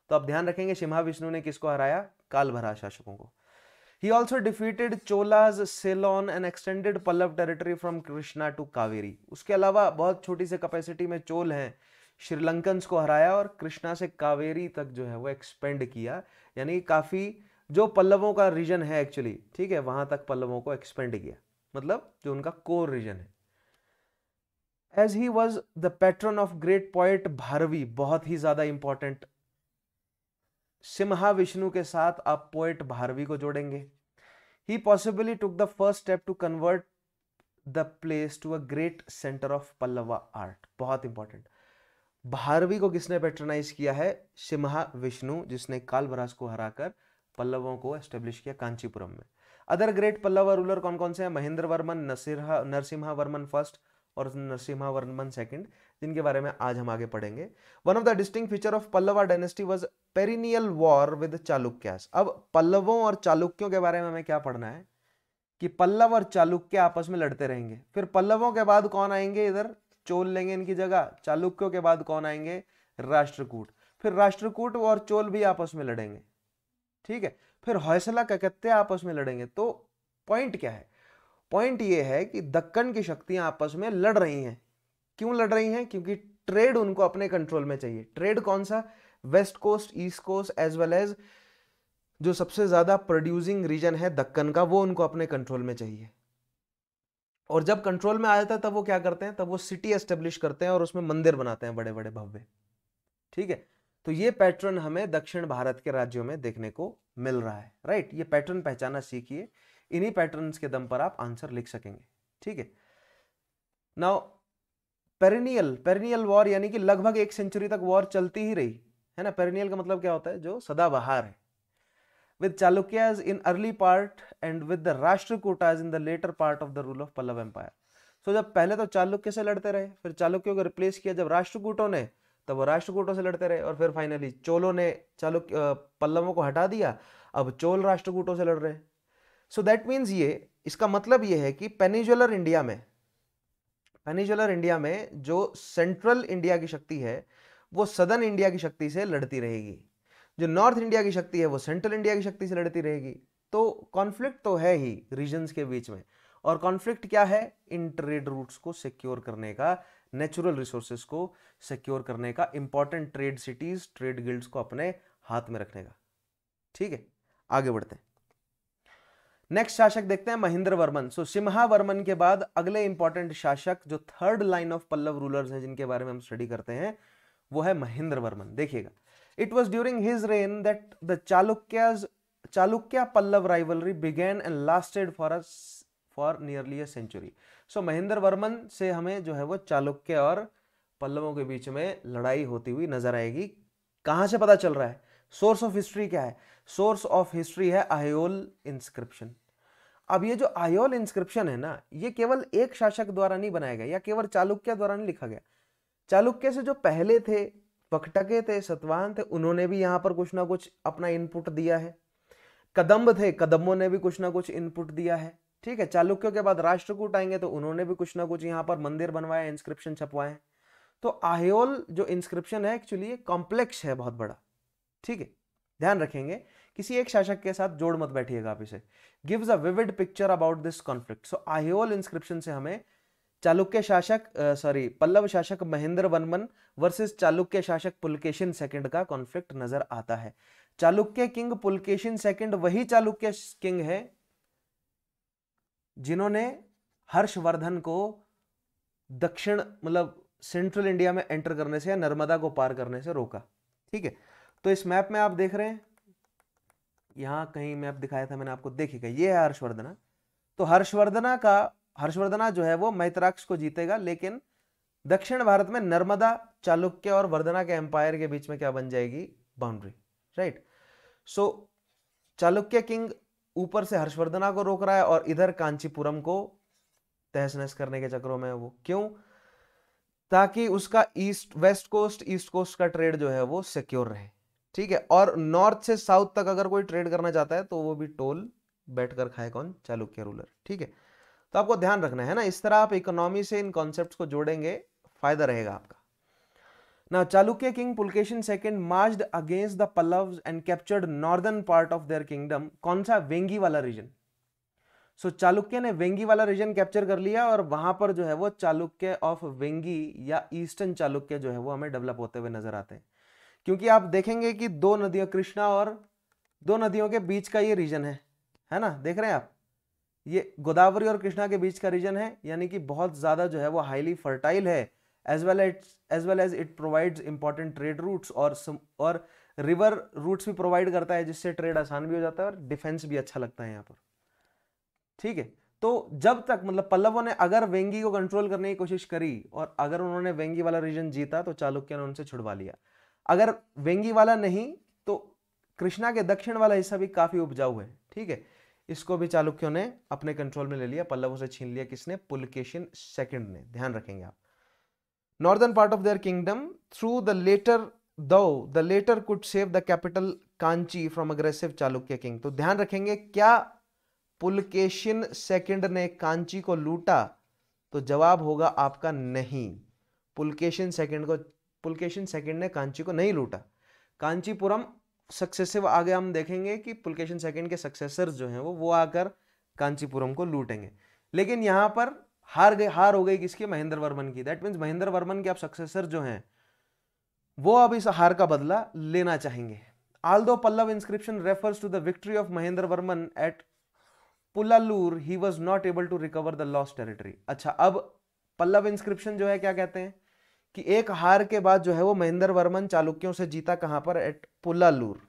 तो आप ध्यान रखेंगे शिमहा विष्णु ने किसको हराया काल भराज शासकों को he also defeated Cholas Ceylon and extended Pallava territory from Krishna to Kaveri उसके अलावा बहुत छोटी से कैपेसिटी में चोल हैं श्रीलंकन को हराया और कृष्णा से कावेरी तक जो है वो एक्सपेंड किया यानी काफ़ी जो पल्लवों का रीजन है एक्चुअली ठीक है वहां तक पल्लवों को एक्सपेंड किया मतलब जो उनका कोर रीजन है as he was the patron of great poet Bharavi बहुत ही ज़्यादा इंपॉर्टेंट सिम्हा विष्णु के साथ आप पोएट भारवी को जोड़ेंगे he possibly took the first step to convert the place to a great centre of Pallava art बहुत इंपॉर्टेंट भारवी को किसने पेट्रनाइज किया है सिम्हा विष्णु जिसने कालवराज को हराकर पल्लवों को एस्टेब्लिश किया कांचीपुरम में अदर ग्रेट पल्लव रूलर कौन कौन से हैं महेंद्र वर्मन नरसिम्हा वर्मन फर्स्ट और नरसिम्हा वर्मन सेकंड जिनके बारे में आज हम आगे पढ़ेंगे one of the distinct feature of Pallava dynasty was perennial war with Chalukyas अब पल्लवों और चालुक्यों के बारे में हमें क्या पढ़ना है कि पल्लव और चालुक्य आपस में लड़ते रहेंगे फिर पल्लवों के बाद कौन आएंगे इधर चोल लेंगे इनकी जगह चालुक्यों के बाद कौन आएंगे राष्ट्रकूट फिर राष्ट्रकूट और चोल भी आपस में लड़ेंगे ठीक है फिर हौसला ककत्ते आपस में लड़ेंगे तो पॉइंट क्या है पॉइंट ये है कि दक्कन की शक्तियां आपस में लड़ रही हैं क्यों लड़ रही हैं क्योंकि ट्रेड उनको अपने कंट्रोल में चाहिए ट्रेड कौन सा west coast east coast as well as जो सबसे ज्यादा प्रोड्यूसिंग रीजन है दक्कन का वो उनको अपने कंट्रोल में चाहिए और जब कंट्रोल में आ जाता है तब वो क्या करते हैं तब वो सिटी एस्टेब्लिश करते हैं और उसमें मंदिर बनाते हैं बड़े बड़े भव्य ठीक है तो ये पैटर्न हमें दक्षिण भारत के राज्यों में देखने को मिल रहा है राइट ये पैटर्न पहचाना सीखिए इन्हीं पैटर्न के दम पर आप आंसर लिख सकेंगे ठीक है नाउ पेरिनियल पेरिनियल वॉर यानी कि लगभग एक सेंचुरी तक वॉर चलती ही रही है ना पेरिनियल का मतलब क्या होता है जो सदाबहार है with Chalukyas in early part and with the Rashtrakutas in the later part of the rule of Pallav Empire. So so, जब पहले तो चालुक्य से लड़ते रहे फिर चालुक्यों को रिप्लेस किया जब राष्ट्रकूटों ने तब वो राष्ट्रकूटों से लड़ते रहे और फिर फाइनली चोलों ने चालुक्य पल्लवों को हटा दिया अब चोल राष्ट्रकूटों से लड़ रहे हैं सो दैट मीन्स ये इसका मतलब ये है कि पेनिजुलर इंडिया में पेनिजुलर इंडिया में जो सेंट्रल इंडिया की शक्ति है वो सदर्न इंडिया की शक्ति से लड़ती रहेगी जो नॉर्थ इंडिया की शक्ति है वो सेंट्रल इंडिया की शक्ति से लड़ती रहेगी तो कॉन्फ्लिक्ट तो है ही रीजन्स के बीच में और कॉन्फ्लिक्ट क्या है इन ट्रेड रूट्स को सिक्योर करने का नेचुरल रिसोर्सेज को सिक्योर करने का important trade cities trade guilds को अपने हाथ में रखने का ठीक है आगे बढ़ते हैं नेक्स्ट शासक देखते हैं महेंद्र वर्मन सो so, सिम्हा वर्मन के बाद अगले इंपॉर्टेंट शासक जो third line of Pallava rulers हैं जिनके बारे में हम स्टडी करते हैं वो है महेंद्र वर्मन देखिएगा It was during his reign that the Chalukya's Chalukya Pallav rivalry began and lasted for us for nearly a century. So mahendra varman se hame jo hai wo chalukya aur pallavon ke beech mein ladai hoti hui nazar aayegi kahan se pata chal raha hai source of history क्या है सोर्स ऑफ हिस्ट्री है आयोल इंस्क्रिप्शन अब ये जो आयोल इंस्क्रिप्शन है ना ये केवल एक शासक द्वारा नहीं बनाया गया या केवल चालुक्य द्वारा नहीं लिखा गया चालुक्य से जो पहले थे पकटके थे सतवान थे उन्होंने भी यहाँ पर कुछ ना कुछ अपना इनपुट दिया है कदम्ब थे कदम्बों ने भी कुछ ना कुछ इनपुट दिया है ठीक है चालुक्यों के बाद राष्ट्रकूट आएंगे तो उन्होंने भी कुछ ना कुछ यहाँ पर मंदिर बनवाया इंस्क्रिप्शन छपवाए तो आहियोल जो इंस्क्रिप्शन है एक्चुअली ये कॉम्प्लेक्स है बहुत बड़ा ठीक है ध्यान रखेंगे किसी एक शासक के साथ जोड़ मत बैठिएगा आप इसे gives a vivid picture about this conflict so Aihole inscription से हमें चालुक्य शासक सॉरी पल्लव शासक महेंद्र वर्मन वर्सेस चालुक्य शासक पुलकेशन सेकंड का कॉन्फ्लिक्ट नजर आता है चालुक्य किंग पुलकेशन सेकंड वही चालुक्य किंग है जिन्होंने हर्षवर्धन को दक्षिण मतलब सेंट्रल इंडिया में एंटर करने से या नर्मदा को पार करने से रोका ठीक है तो इस मैप में आप देख रहे हैं यहां कहीं मैप दिखाया था मैंने आपको देखेगा ये है हर्षवर्धना तो हर्षवर्धना का हर्षवर्धना जो है वो मैत्राक्ष को जीतेगा लेकिन दक्षिण भारत में नर्मदा चालुक्य और वर्धना के एम्पायर के बीच में क्या बन जाएगी boundary right so Chalukya king ऊपर से हर्षवर्धना को रोक रहा है और इधर कांचीपुरम को तहस नहस करने के चक्रों में वो क्यों ताकि उसका east west coast east coast का ट्रेड जो है वो सिक्योर रहे ठीक है और नॉर्थ से साउथ तक अगर कोई ट्रेड करना चाहता है तो वो भी टोल बैठकर खाए कौन चालुक्य रूलर ठीक है तो आपको ध्यान रखना है ना इस तरह आप इकोनॉमी से इन कॉन्सेप्ट को जोड़ेंगे फायदा रहेगा आपका ना Chalukya king Pulakeshin second march against the Pallavs and captured northern part of their kingdom कौन सा वेंगी वाला रीजन सो so, चालुक्य ने वेंगी वाला रीजन कैप्चर कर लिया और वहां पर जो है वो चालुक्य ऑफ वेंगी या ईस्टर्न चालुक्य जो है वो हमें डेवलप होते हुए नजर आते हैं क्योंकि आप देखेंगे कि दो नदियों कृष्णा और दो नदियों के बीच का ये रीजन है है ना देख रहे हैं आप ये गोदावरी और कृष्णा के बीच का रीजन है यानी कि बहुत ज़्यादा जो है वो हाईली फर्टाइल है as well as as well as it provides important trade routes और और रिवर रूट्स भी प्रोवाइड करता है जिससे ट्रेड आसान भी हो जाता है और डिफेंस भी अच्छा लगता है यहाँ पर ठीक है तो जब तक मतलब पल्लवों ने अगर वेंगी को कंट्रोल करने की कोशिश करी और अगर उन्होंने वेंगी वाला रीजन जीता तो चालुक्य ने उनसे छुड़वा लिया अगर वेंगी वाला नहीं तो कृष्णा के दक्षिण वाला हिस्सा भी काफ़ी उपजाऊ है ठीक है इसको भी चालुक्यों ने अपने कंट्रोल में ले लिया पल्लवों से छीन लिया किसने पुलकेशन सेकंड ने ध्यान रखेंगे आप northern part of their kingdom through the latter though the latter could save the capital Kanchi from aggressive Chalukya king तो ध्यान रखेंगे क्या पुलकेशन सेकंड ने कांची को लूटा तो जवाब होगा आपका नहीं पुलकेशन सेकंड को पुलकेशन सेकंड ने कांची को नहीं लूटा कांचीपुरम सक्सेसिव आगे हम देखेंगे कि पुलकेशन सेकंड के सक्सेसर जो हैं वो वो आकर कांचीपुरम को लूटेंगे लेकिन यहाँ पर हार गई हार हो गई किसकी महेंद्र वर्मन की दैट मीन्स महेंद्र वर्मन के अब सक्सेसर जो हैं वो अब इस हार का बदला लेना चाहेंगे although Pallava inscription refers to the victory of Mahendra Varman at Pullalur he was not able to recover the lost territory अच्छा अब पल्लव इंस्क्रिप्शन जो है क्या कहते हैं कि एक हार के बाद जो है वो महेंद्र वर्मन चालुक्यों से जीता कहां पर एट पुलालूर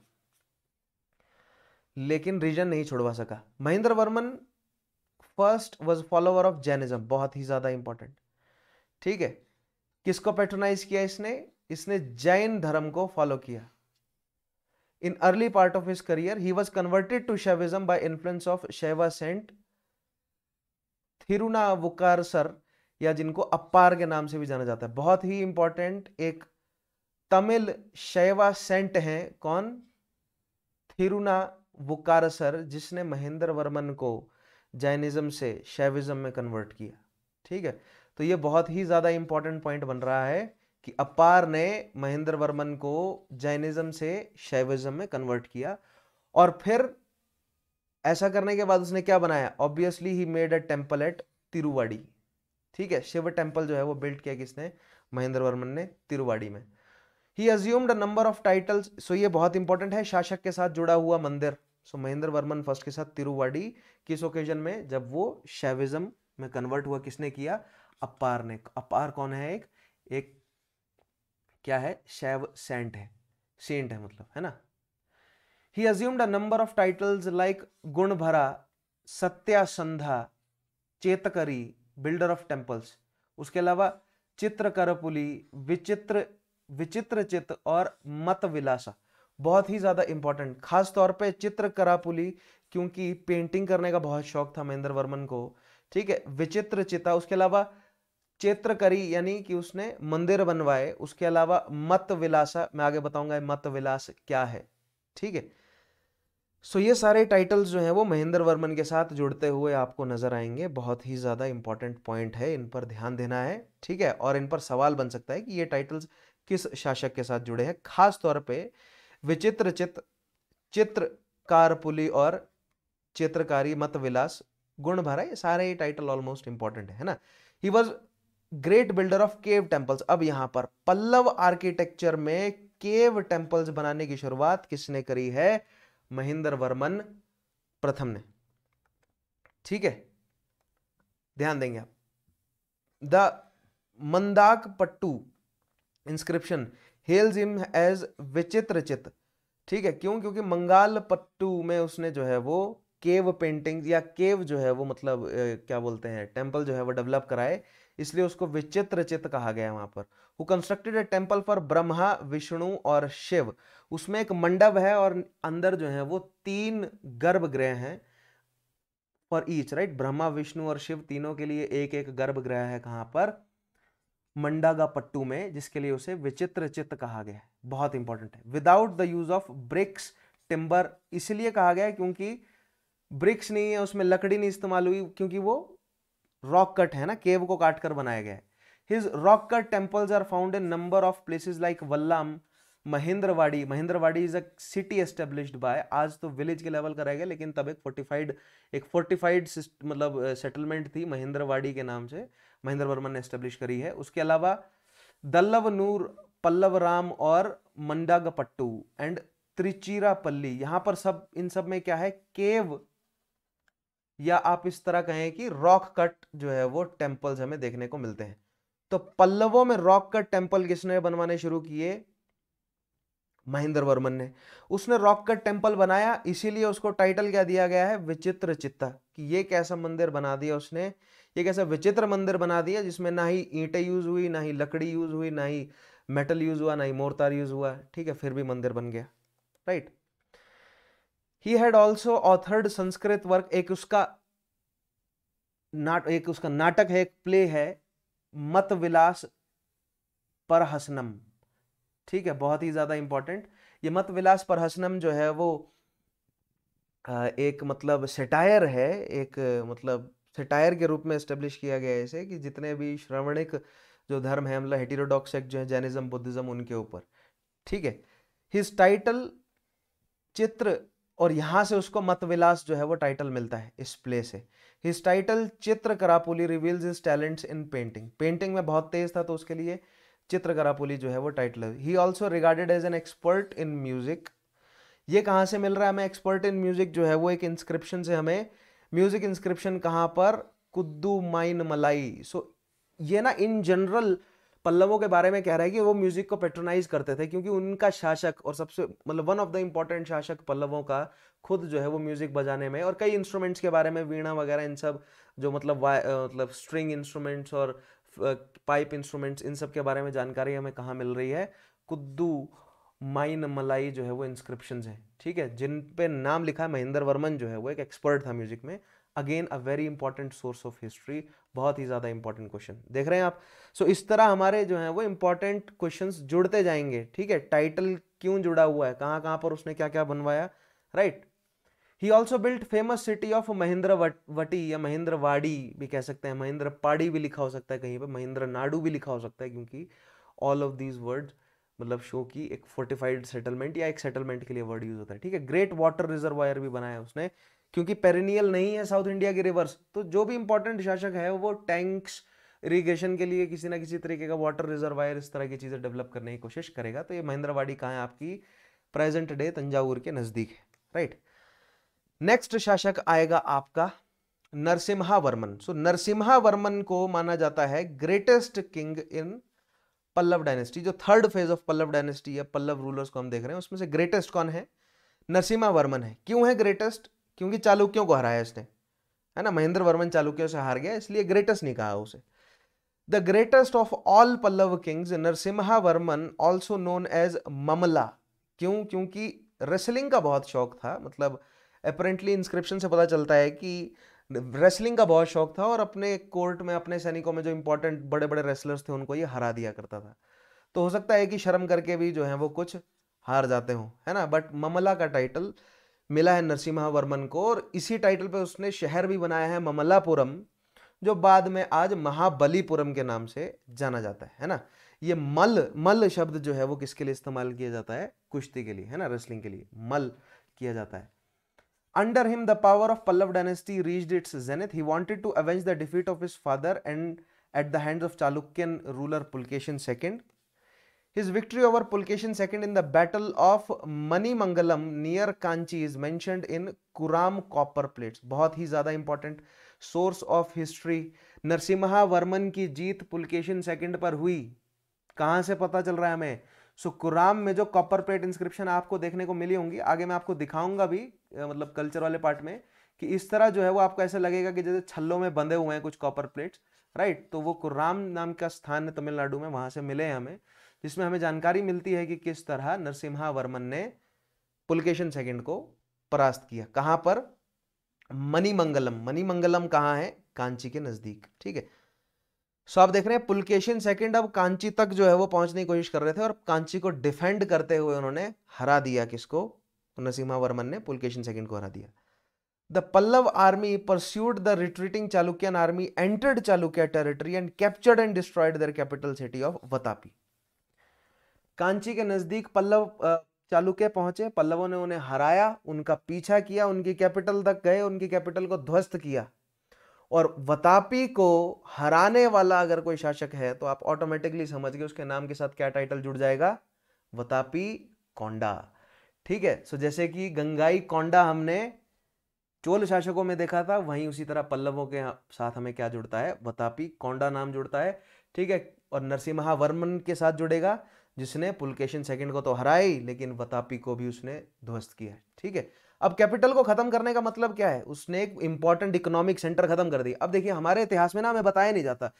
लेकिन रीजन नहीं छोड़वा सका Mahendra Varman first was follower of Jainism बहुत ही ज्यादा इंपॉर्टेंट ठीक है किसको पेट्रोनाइज किया इसने इसने जैन धर्म को फॉलो किया in early part of his career he was converted to Shaivism by influence of Shaiva saint Thirunavukkarasar या जिनको अपार के नाम से भी जाना जाता है बहुत ही इंपॉर्टेंट एक तमिल शैवा सेंट हैं कौन थिरुना वुकारसर जिसने महेंद्र वर्मन को जैनिज्म से शैविज्म में कन्वर्ट किया ठीक है तो ये बहुत ही ज़्यादा इंपॉर्टेंट पॉइंट बन रहा है कि अपार ने महेंद्र वर्मन को जैनिज्म से शैविज्म में कन्वर्ट किया और फिर ऐसा करने के बाद उसने क्या बनाया obviously he made a temple at Tiruvadi ठीक है शिव टेम्पल जो है वो बिल्ड किया किसने महेंद्र वर्मन ने तिरुवाड़ी में he assumed number of titles so ये बहुत इंपॉर्टेंट है शासक के साथ जुड़ा हुआ मंदिर सो महेंद्र वर्मन फर्स्ट के साथ तिरुवाड़ी किस ओकेजन में जब वो शैविज्म में कन्वर्ट हुआ किसने किया अपार ने अपार कौन है एक एक क्या है शैव सेंट है सेंट है मतलब है ना he assumed a number of titles like Gunabhara Satyasandha Chettakari builder of temples उसके अलावा चित्र करपुली विचित्र विचित्र चित्त और मत विलासा बहुत ही ज़्यादा इंपॉर्टेंट खास तौर पे करापुली क्योंकि पेंटिंग करने का बहुत शौक था महेंद्र वर्मन को ठीक है विचित्र चिता उसके अलावा चित्र करी यानी कि उसने मंदिर बनवाए उसके अलावा मत विलासा मैं आगे बताऊंगा मत विलास क्या है ठीक है सो ये सारे टाइटल्स जो हैं वो महेंद्र वर्मन के साथ जुड़ते हुए आपको नज़र आएंगे बहुत ही ज़्यादा इंपॉर्टेंट पॉइंट है इन पर ध्यान देना है ठीक है और इन पर सवाल बन सकता है कि ये टाइटल्स किस शासक के साथ जुड़े हैं खास तौर पे विचित्र चित्र चित्रकार पुली और चित्रकारी मत विलास गुण भरा ये सारे टाइटल ऑलमोस्ट इंपॉर्टेंट है ना he was great builder of cave temples अब यहाँ पर पल्लव आर्किटेक्चर में केव टेम्पल्स बनाने की शुरुआत किसने करी है महेंद्र वर्मन प्रथम ने ठीक है ध्यान देंगे आप the Mandagapattu inscription hails him as Vichitrachitta ठीक है क्यों क्योंकि मंगाल पट्टू में उसने जो है वो केव पेंटिंग या केव जो है वो मतलब ए, क्या बोलते हैं टेंपल जो है वो डेवलप कराए इसलिए उसको विचित्र चित कहा गया वहां पर who constructed a temple for Brahma Vishnu और शिव उसमें एक मंडप है और अंदर जो है वो तीन गर्भगृह हैं for each right Brahma Vishnu और शिव तीनों के लिए एक एक गर्भगृह है कहां पर मंडागा पट्टू में जिसके लिए उसे विचित्र चित्त कहा गया है बहुत इंपॉर्टेंट है without the use of bricks timber इसलिए कहा गया है क्योंकि ब्रिक्स नहीं है उसमें लकड़ी नहीं इस्तेमाल हुई क्योंकि वो रॉक कट है ना केव को काट कर बनाया गया his rock cut temples are found in number of places like Vallam Mahendravadi Mahendravadi is a city established by आज तो विलेज के लेवल का रह गया लेकिन तब एक फोर्टिफाइड एक फोर्टिफाइड मतलब सेटलमेंट थी महेंद्रवाड़ी के नाम से महेंद्र वर्मन ने एस्टेब्लिश करी है उसके अलावा दल्लव नूर पल्लव राम और मंडागपट्टू एंड त्रिचिरापल्ली यहाँ पर सब इन सब में क्या है केव या आप इस तरह कहें कि रॉक कट जो है वो टेम्पल्स हमें देखने को मिलते हैं तो पल्लवों में रॉक कट टेम्पल किसने बनवाने शुरू किए महेंद्र वर्मन ने उसने रॉक कट टेम्पल बनाया इसीलिए उसको टाइटल क्या दिया गया है विचित्र चित्ता कि ये कैसा मंदिर बना दिया उसने ये कैसा विचित्र मंदिर बना दिया जिसमें ना ही ईंटें यूज हुई ना ही लकड़ी यूज हुई ना ही मेटल यूज हुआ ना ही मोरतार यूज हुआ ठीक है फिर भी मंदिर बन गया right he had also authored Sanskrit work एक उसका नाट एक उसका नाटक है एक प्ले है मत विलास पर हसनम ठीक है बहुत ही ज़्यादा इंपॉर्टेंट ये मत विलास पर हसनम जो है वो एक मतलब सेटायर है एक मतलब सेटायर के रूप में एस्टेब्लिश किया गया है इसे कि जितने भी श्रवणिक जो धर्म है मतलब हेटीरोडॉक्स एक्ट जो है जैनिज्म बुद्धिज्म उनके ऊपर ठीक है हिज टाइटल चित्र और यहां से उसको मतविलास जो है वो टाइटल मिलता है इस प्ले से his title Chitrakarapuli reveals his talents in painting painting में बहुत तेज था तो उसके लिए चित्र करापुली जो है वो title he also regarded as an expert in music ये कहाँ से मिल रहा है हमें एक्सपर्ट इन म्यूजिक जो है वो एक इंस्क्रिप्शन से हमें म्यूजिक इंस्क्रिप्शन कहाँ पर कुद्दू माइन मलाई सो so, ये ना इन जनरल पल्लवों के बारे में कह रहा है कि वो म्यूजिक को पेट्रोनाइज करते थे क्योंकि उनका शासक और सबसे मतलब वन ऑफ द इम्पोर्टेंट शासक पल्लवों का खुद जो है वो म्यूजिक बजाने में और कई इंस्ट्रूमेंट्स के बारे में वीणा वगैरह इन सब जो मतलब मतलब स्ट्रिंग इंस्ट्रूमेंट्स और पाइप इंस्ट्रूमेंट्स इन सब के बारे में जानकारी हमें कहाँ मिल रही है कुद्दू माइन मलाई जो है वो इंस्क्रिप्शन है ठीक है जिन पे नाम लिखा है महेंद्र वर्मन जो है वो एक एक्सपर्ट था म्यूजिक में again a very important source of history बहुत ही ज़्यादा इंपॉर्टेंट क्वेश्चन देख रहे हैं आप सो so, इस तरह हमारे जो हैं वो इंपॉर्टेंट क्वेश्चन जुड़ते जाएंगे ठीक है टाइटल क्यों जुड़ा हुआ है कहाँ कहाँ पर उसने क्या क्या बनवाया right he also built famous city of Mahendravati या वाड़ी भी कह सकते हैं महेंद्र पाड़ी भी लिखा हो सकता है कहीं पर महेंद्र नाडू भी लिखा हो सकता है क्योंकि ऑल ऑफ दीज वर्ड मतलब शो की एक फोर्टिफाइड सेटलमेंट या एक सेटलमेंट के लिए वर्ड यूज होता है ठीक है ग्रेट वाटर रिजर्वायर भी बनाया उसने क्योंकि पेरिनियल नहीं है साउथ इंडिया के रिवर्स तो जो भी इंपॉर्टेंट शासक है वो टैंक्स इरीगेशन के लिए किसी ना किसी तरीके का वाटर रिजर्वायर इस तरह की चीज़ें डेवलप करने की कोशिश करेगा तो ये महेंद्रवाड़ी कहाँ है आपकी प्रेजेंट डे तंजावुर के नज़दीक है राइट नेक्स्ट शासक आएगा आपका नरसिम्हा वर्मन सो so, नरसिम्हा वर्मन को माना जाता है greatest king in Pallava dynasty जो third phase of Pallava dynasty या पल्लव रूलर्स को हम देख रहे हैं उसमें से ग्रेटेस्ट कौन है नरसिम्हा वर्मन है क्यों है ग्रेटेस्ट क्योंकि चालुक्यों को हराया इसने है ना महेंद्र वर्मन चालुक्यों से हार गया इसलिए ग्रेटेस्ट नहीं कहा उसे the greatest of all Pallava kings Narasimha Varman also known as Mamalla क्यों क्योंकि रेसलिंग का बहुत शौक था मतलब अपरेंटली इंस्क्रिप्शन से पता चलता है कि रेसलिंग का बहुत शौक था और अपने कोर्ट में अपने सैनिकों में जो इंपॉर्टेंट बड़े बड़े रेसलर्स थे उनको ये हरा दिया करता था तो हो सकता है कि शर्म करके भी जो है वो कुछ हार जाते हों है ना बट ममला का टाइटल मिला है नरसिम्हा वर्मन को और इसी टाइटल पे उसने शहर भी बनाया है ममलापुरम जो बाद में आज महाबलीपुरम के नाम से जाना जाता है है ना ये मल मल शब्द जो है वो किसके लिए इस्तेमाल किया जाता है कुश्ती के लिए है ना रेसलिंग के लिए मल किया जाता है under him the power of Pallava dynasty reach its zenith he wanted to avenge the defeat of his father and at the hands of Chalukyan ruler Pulakeshin second His victory over Pulkeshin II in the Battle of Manimangalam near Kanchi is mentioned in Kuram copper plates. बहुत ही ज़्यादा important source of history. Narasimha Varman की जीत पुलकेशन II पर हुई कहाँ से पता चल रहा है हमें सो so, कुराम में जो कॉपर प्लेट इंस्क्रिप्शन आपको देखने को मिली होंगी आगे मैं आपको दिखाऊंगा भी मतलब कल्चर वाले पार्ट में कि इस तरह जो है वो आपको ऐसा लगेगा कि जैसे छल्लों में बंधे हुए हैं कुछ कॉपर प्लेट्स राइट तो वो कुराम नाम का स्थान है तमिलनाडु में वहाँ से मिले हैं हमें जिसमें हमें जानकारी मिलती है कि किस तरह नरसिम्हा वर्मन ने पुलकेशन सेकंड को परास्त किया कहां पर मनीमंगलम मनीमंगलम कहां है कांची के नज़दीक ठीक है सो आप देख रहे हैं पुलकेशन सेकंड अब कांची तक जो है वो पहुंचने की कोशिश कर रहे थे और कांची को डिफेंड करते हुए उन्होंने हरा दिया किसको नरसिम्हा वर्मन ने पुलकेशन सेकंड को हरा दिया the Pallava army pursued the retreating Chalukyan army entered Chalukya territory and captured and destroyed their capital city of Vatapi Kanchi के नज़दीक पल्लव चालुक्य पहुंचे पल्लवों ने उन्हें हराया उनका पीछा किया उनकी कैपिटल तक गए उनकी कैपिटल को ध्वस्त किया और वतापी को हराने वाला अगर कोई शासक है तो आप ऑटोमेटिकली समझ गए उसके नाम के साथ क्या टाइटल जुड़ जाएगा वतापी कोंडा ठीक है सो जैसे कि गंगाई कोंडा हमने चोल शासकों में देखा था वहीं उसी तरह पल्लवों के साथ हमें क्या जुड़ता है वतापी कोंडा नाम जुड़ता है ठीक है और नरसिम्हा वर्मन के साथ जुड़ेगा जिसने पुलकेशन सेकंड को तो हराई लेकिन वतापी को भी उसने ध्वस्त किया ठीक है अब कैपिटल को खत्म करने का मतलब क्या है उसने एक इंपॉर्टेंट इकोनॉमिक सेंटर खत्म कर दिया अब देखिए हमारे इतिहास में ना हमें बताया नहीं जाता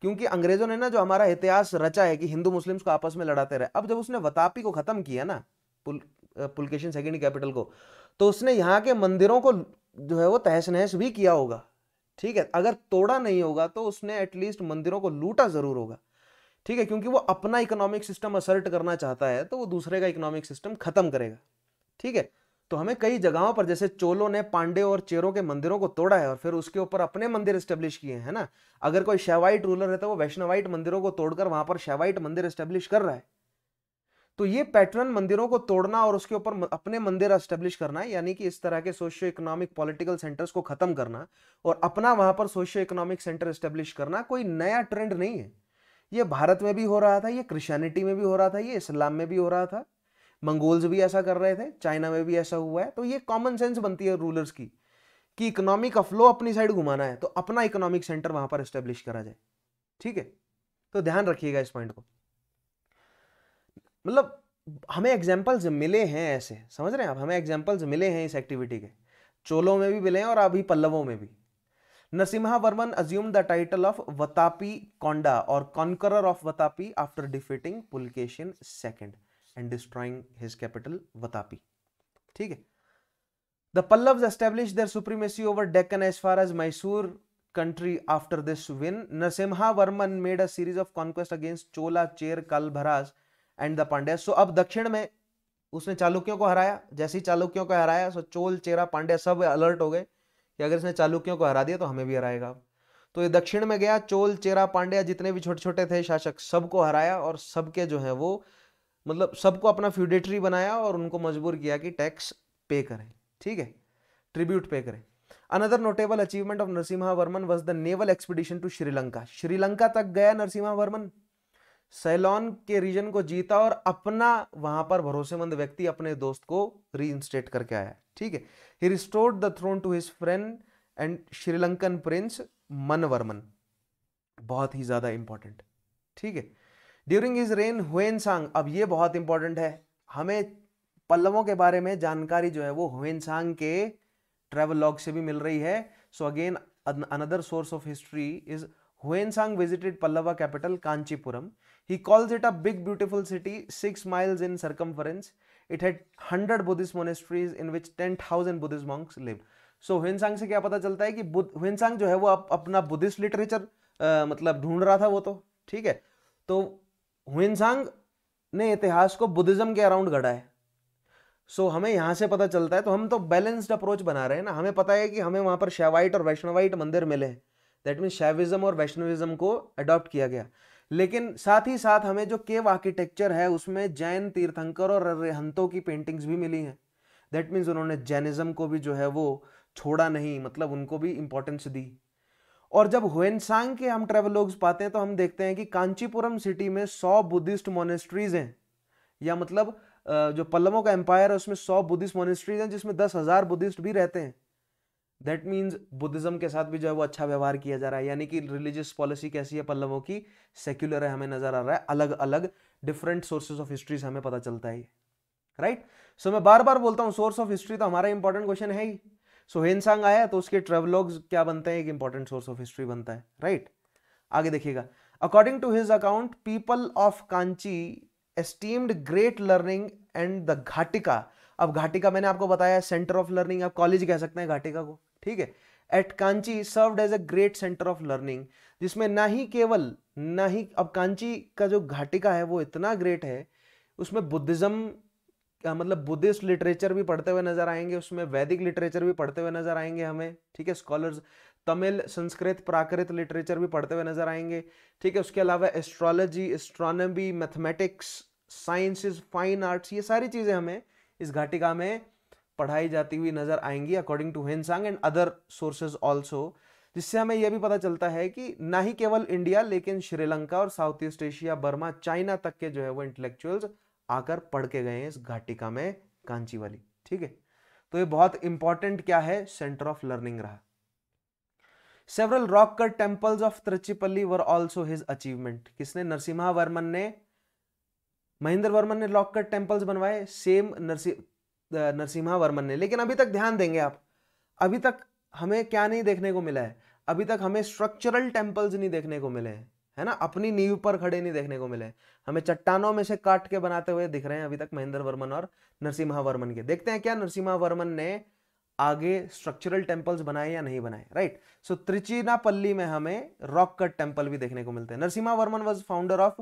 क्योंकि अंग्रेजों ने ना जो हमारा इतिहास रचा है कि हिंदू मुस्लिम्स को आपस में लड़ाते रहे अब जब उसने वतापी को खत्म किया ना पुल पुलकेशन सेकेंड कैपिटल को तो उसने यहाँ के मंदिरों को जो है वो तहस नहस भी किया होगा ठीक है अगर तोड़ा नहीं होगा तो उसने एटलीस्ट मंदिरों को लूटा जरूर होगा ठीक है क्योंकि वो अपना इकोनॉमिक सिस्टम असर्ट करना चाहता है तो वो दूसरे का इकोनॉमिक सिस्टम खत्म करेगा ठीक है तो हमें कई जगहों पर जैसे चोलों ने पांडे और चेरों के मंदिरों को तोड़ा है और फिर उसके ऊपर अपने मंदिर स्टेब्लिश किए हैं ना अगर कोई शैवाइट रूलर है तो वो वैष्णवाइट मंदिरों को तोड़कर वहां पर शैवाइट मंदिर स्टेब्लिश कर रहा है तो ये पैटर्न मंदिरों को तोड़ना और उसके ऊपर अपने मंदिर एस्टेब्लिश करना यानी कि इस तरह के सोशियो इकोनॉमिक पॉलिटिकल सेंटर्स को खत्म करना और अपना वहां पर सोशियो इकोनॉमिक सेंटर एस्टेब्लिश करना कोई नया ट्रेंड नहीं है ये भारत में भी हो रहा था ये क्रिश्चियनिटी में भी हो रहा था ये इस्लाम में भी हो रहा था मंगोल्स भी ऐसा कर रहे थे चाइना में भी ऐसा हुआ है तो ये कॉमन सेंस बनती है रूलर्स की कि इकोनॉमी का फ्लो अपनी साइड घुमाना है तो अपना इकोनॉमिक सेंटर वहां पर स्टेब्लिश करा जाए ठीक है तो ध्यान रखिएगा इस पॉइंट को मतलब हमें एग्जाम्पल्स मिले हैं ऐसे समझ रहे हैं आप हमें एग्जाम्पल्स मिले हैं इस एक्टिविटी के चोलों में भी मिले हैं और अभी पल्लवों में भी Narasimha Varman assume the title of Vatapikonda और conqueror of Vatapi after defeating Pulakeshin second and destroying his capital Vatapi ठीक है the Pallava establish their supremacy over Deccan as far as Mysore country after this win Narasimha Varman made a series of conquest against Chola Chera Kalabhras and the Pandya so अब दक्षिण में उसने चालुक्यों को हराया जैसे ही चालुक्यों को हराया सो चोल चेरा पांड्या सब अलर्ट हो गए कि अगर इसने चालुक्यों को हरा दिया तो हमें भी हराएगा तो ये दक्षिण में गया चोल चेरा पांड्या जितने भी छोटे छोटे थे शासक सबको हराया और सबके जो है वो मतलब सबको अपना फ्यूडेटरी बनाया और उनको मजबूर किया कि टैक्स पे करें ठीक है ट्रिब्यूट पे करें another notable achievement of Narasimha Varman was the naval expedition to Sri Lanka Sri Lanka तक गया नरसिम्हा वर्मन सैलॉन के रीजन को जीता और अपना वहां पर भरोसेमंद व्यक्ति अपने दोस्त को री करके आया ठीक है ही restored the throne to his friend and Sri Lankan prince Manavarman बहुत ही ज़्यादा इंपॉर्टेंट ठीक है ड्यूरिंग हिज रेन हुएन सांग अब ये बहुत इंपॉर्टेंट है हमें पल्लवों के बारे में जानकारी जो है वो हुएन सांग के ट्रेवल लॉग से भी मिल रही है so again another source of history is Hiuen Tsang visited Pallava capital Kanchipuram he calls it a big beautiful city six miles in circumference it had hundred Buddhist monasteries in which ten thousand Buddhist monks live so Hiuen Tsang से क्या पता चलता है कि हुसांग जो है वो अप, अपना बुद्धिस्ट लिटरेचर मतलब ढूंढ रहा था वो तो ठीक है तो हुसांग ने इतिहास को बुद्धिज्म के अराउंड गढ़ा है सो so, हमें यहाँ से पता चलता है तो हम तो बैलेंस्ड अप्रोच बना रहे हैं ना हमें पता है कि हमें वहाँ पर शैवाइट और वैष्णवाइट मंदिर मिले हैं दैट मीन्स शैविज़्म और वैष्णविज़्म को अडॉप्ट किया गया लेकिन साथ ही साथ हमें जो केव आर्किटेक्चर है उसमें जैन तीर्थंकर और रेहंतों की पेंटिंग्स भी मिली हैं दैट मीन्स उन्होंने जैनिज़्म को भी जो है वो छोड़ा नहीं मतलब उनको भी इम्पोर्टेंस दी और जब हुएनसांग के हम ट्रेवलॉग्स पाते हैं तो हम देखते हैं कि कांचीपुरम सिटी में सौ बुद्धिस्ट मोनेस्ट्रीज हैं या मतलब जो पल्लवों का एम्पायर है उसमें सौ बुद्धिस्ट मोनेस्ट्रीज हैं जिसमें दस हज़ार बुद्धिस्ट भी रहते हैं दैट मीन्स बुद्धिज्म के साथ भी जो है वो अच्छा व्यवहार किया जा रहा है यानी कि रिलीजियस पॉलिसी कैसी है पल्लवों की सेक्युलर है हमें नजर आ रहा है अलग अलग डिफरेंट सोर्सेज ऑफ हिस्ट्री से हमें पता चलता है राइट right? सो so, मैं बार बार बोलता हूँ सोर्स ऑफ हिस्ट्री तो हमारा इंपॉर्टेंट क्वेश्चन है ही सो so, हेनसांग आया तो उसके ट्रेवलॉग्स क्या बनते हैं एक इंपॉर्टेंट सोर्स ऑफ हिस्ट्री बनता है राइट right? आगे देखिएगा according to his account people of Kanchi esteemed great learning and the ghatika अब घाटिका मैंने आपको बताया सेंटर ऑफ लर्निंग आप कॉलेज कह सकते हैं घाटिका को ठीक है at Kanchi served as a great centre of learning जिसमें ना ही केवल ना ही अब कांची का जो घाटिका है वो इतना ग्रेट है उसमें बुद्धिज्म मतलब बुद्धिस्ट लिटरेचर भी पढ़ते हुए नजर आएंगे उसमें वैदिक लिटरेचर भी पढ़ते हुए नजर आएंगे हमें ठीक है स्कॉलर्स तमिल संस्कृत प्राकृत लिटरेचर भी पढ़ते हुए नजर आएंगे ठीक है उसके अलावा astrology astronomy mathematics sciences fine arts ये सारी चीज़ें हमें इस घाटिका में पढ़ाई जाती हुई नजर आएंगी according to Hiuen Tsang and other sources also जिससे हमें यह भी पता चलता है कि ना ही केवल इंडिया लेकिन श्रीलंका और south east Asia Burma China तक के जो है वो इंटेलेक्चुअल्स आकर पढ़ के गए हैं इस घाटिका में कांची वाली ठीक है तो ये बहुत इंपॉर्टेंट क्या है सेंटर ऑफ लर्निंग रहा several rock cut temples of Trichinopoly were also his achievement किसने नरसिम्हा वर्मन ने महेंद्र वर्मन ने कट टेम्पल्स बनवाए सेम नरसिंह नरसिम्हा वर्मन ने लेकिन अभी तक ध्यान देंगे आप अभी तक हमें क्या नहीं देखने को मिला है अभी तक हमें स्ट्रक्चरल टेम्पल्स नहीं देखने को मिले हैं है ना अपनी नींव पर खड़े नहीं देखने को मिले हमें चट्टानों में से काट के बनाते हुए दिख रहे हैं अभी तक महेंद्र वर्मन और नरसिम्हा वर्मन के देखते हैं क्या नरसिम्हा वर्मन ने आगे स्ट्रक्चरल टेम्पल्स बनाए या नहीं बनाए राइट सो त्रिचिनापल्ली में हमें रॉक कट टेम्पल भी देखने को मिलते हैं Narasimha Varman was founder of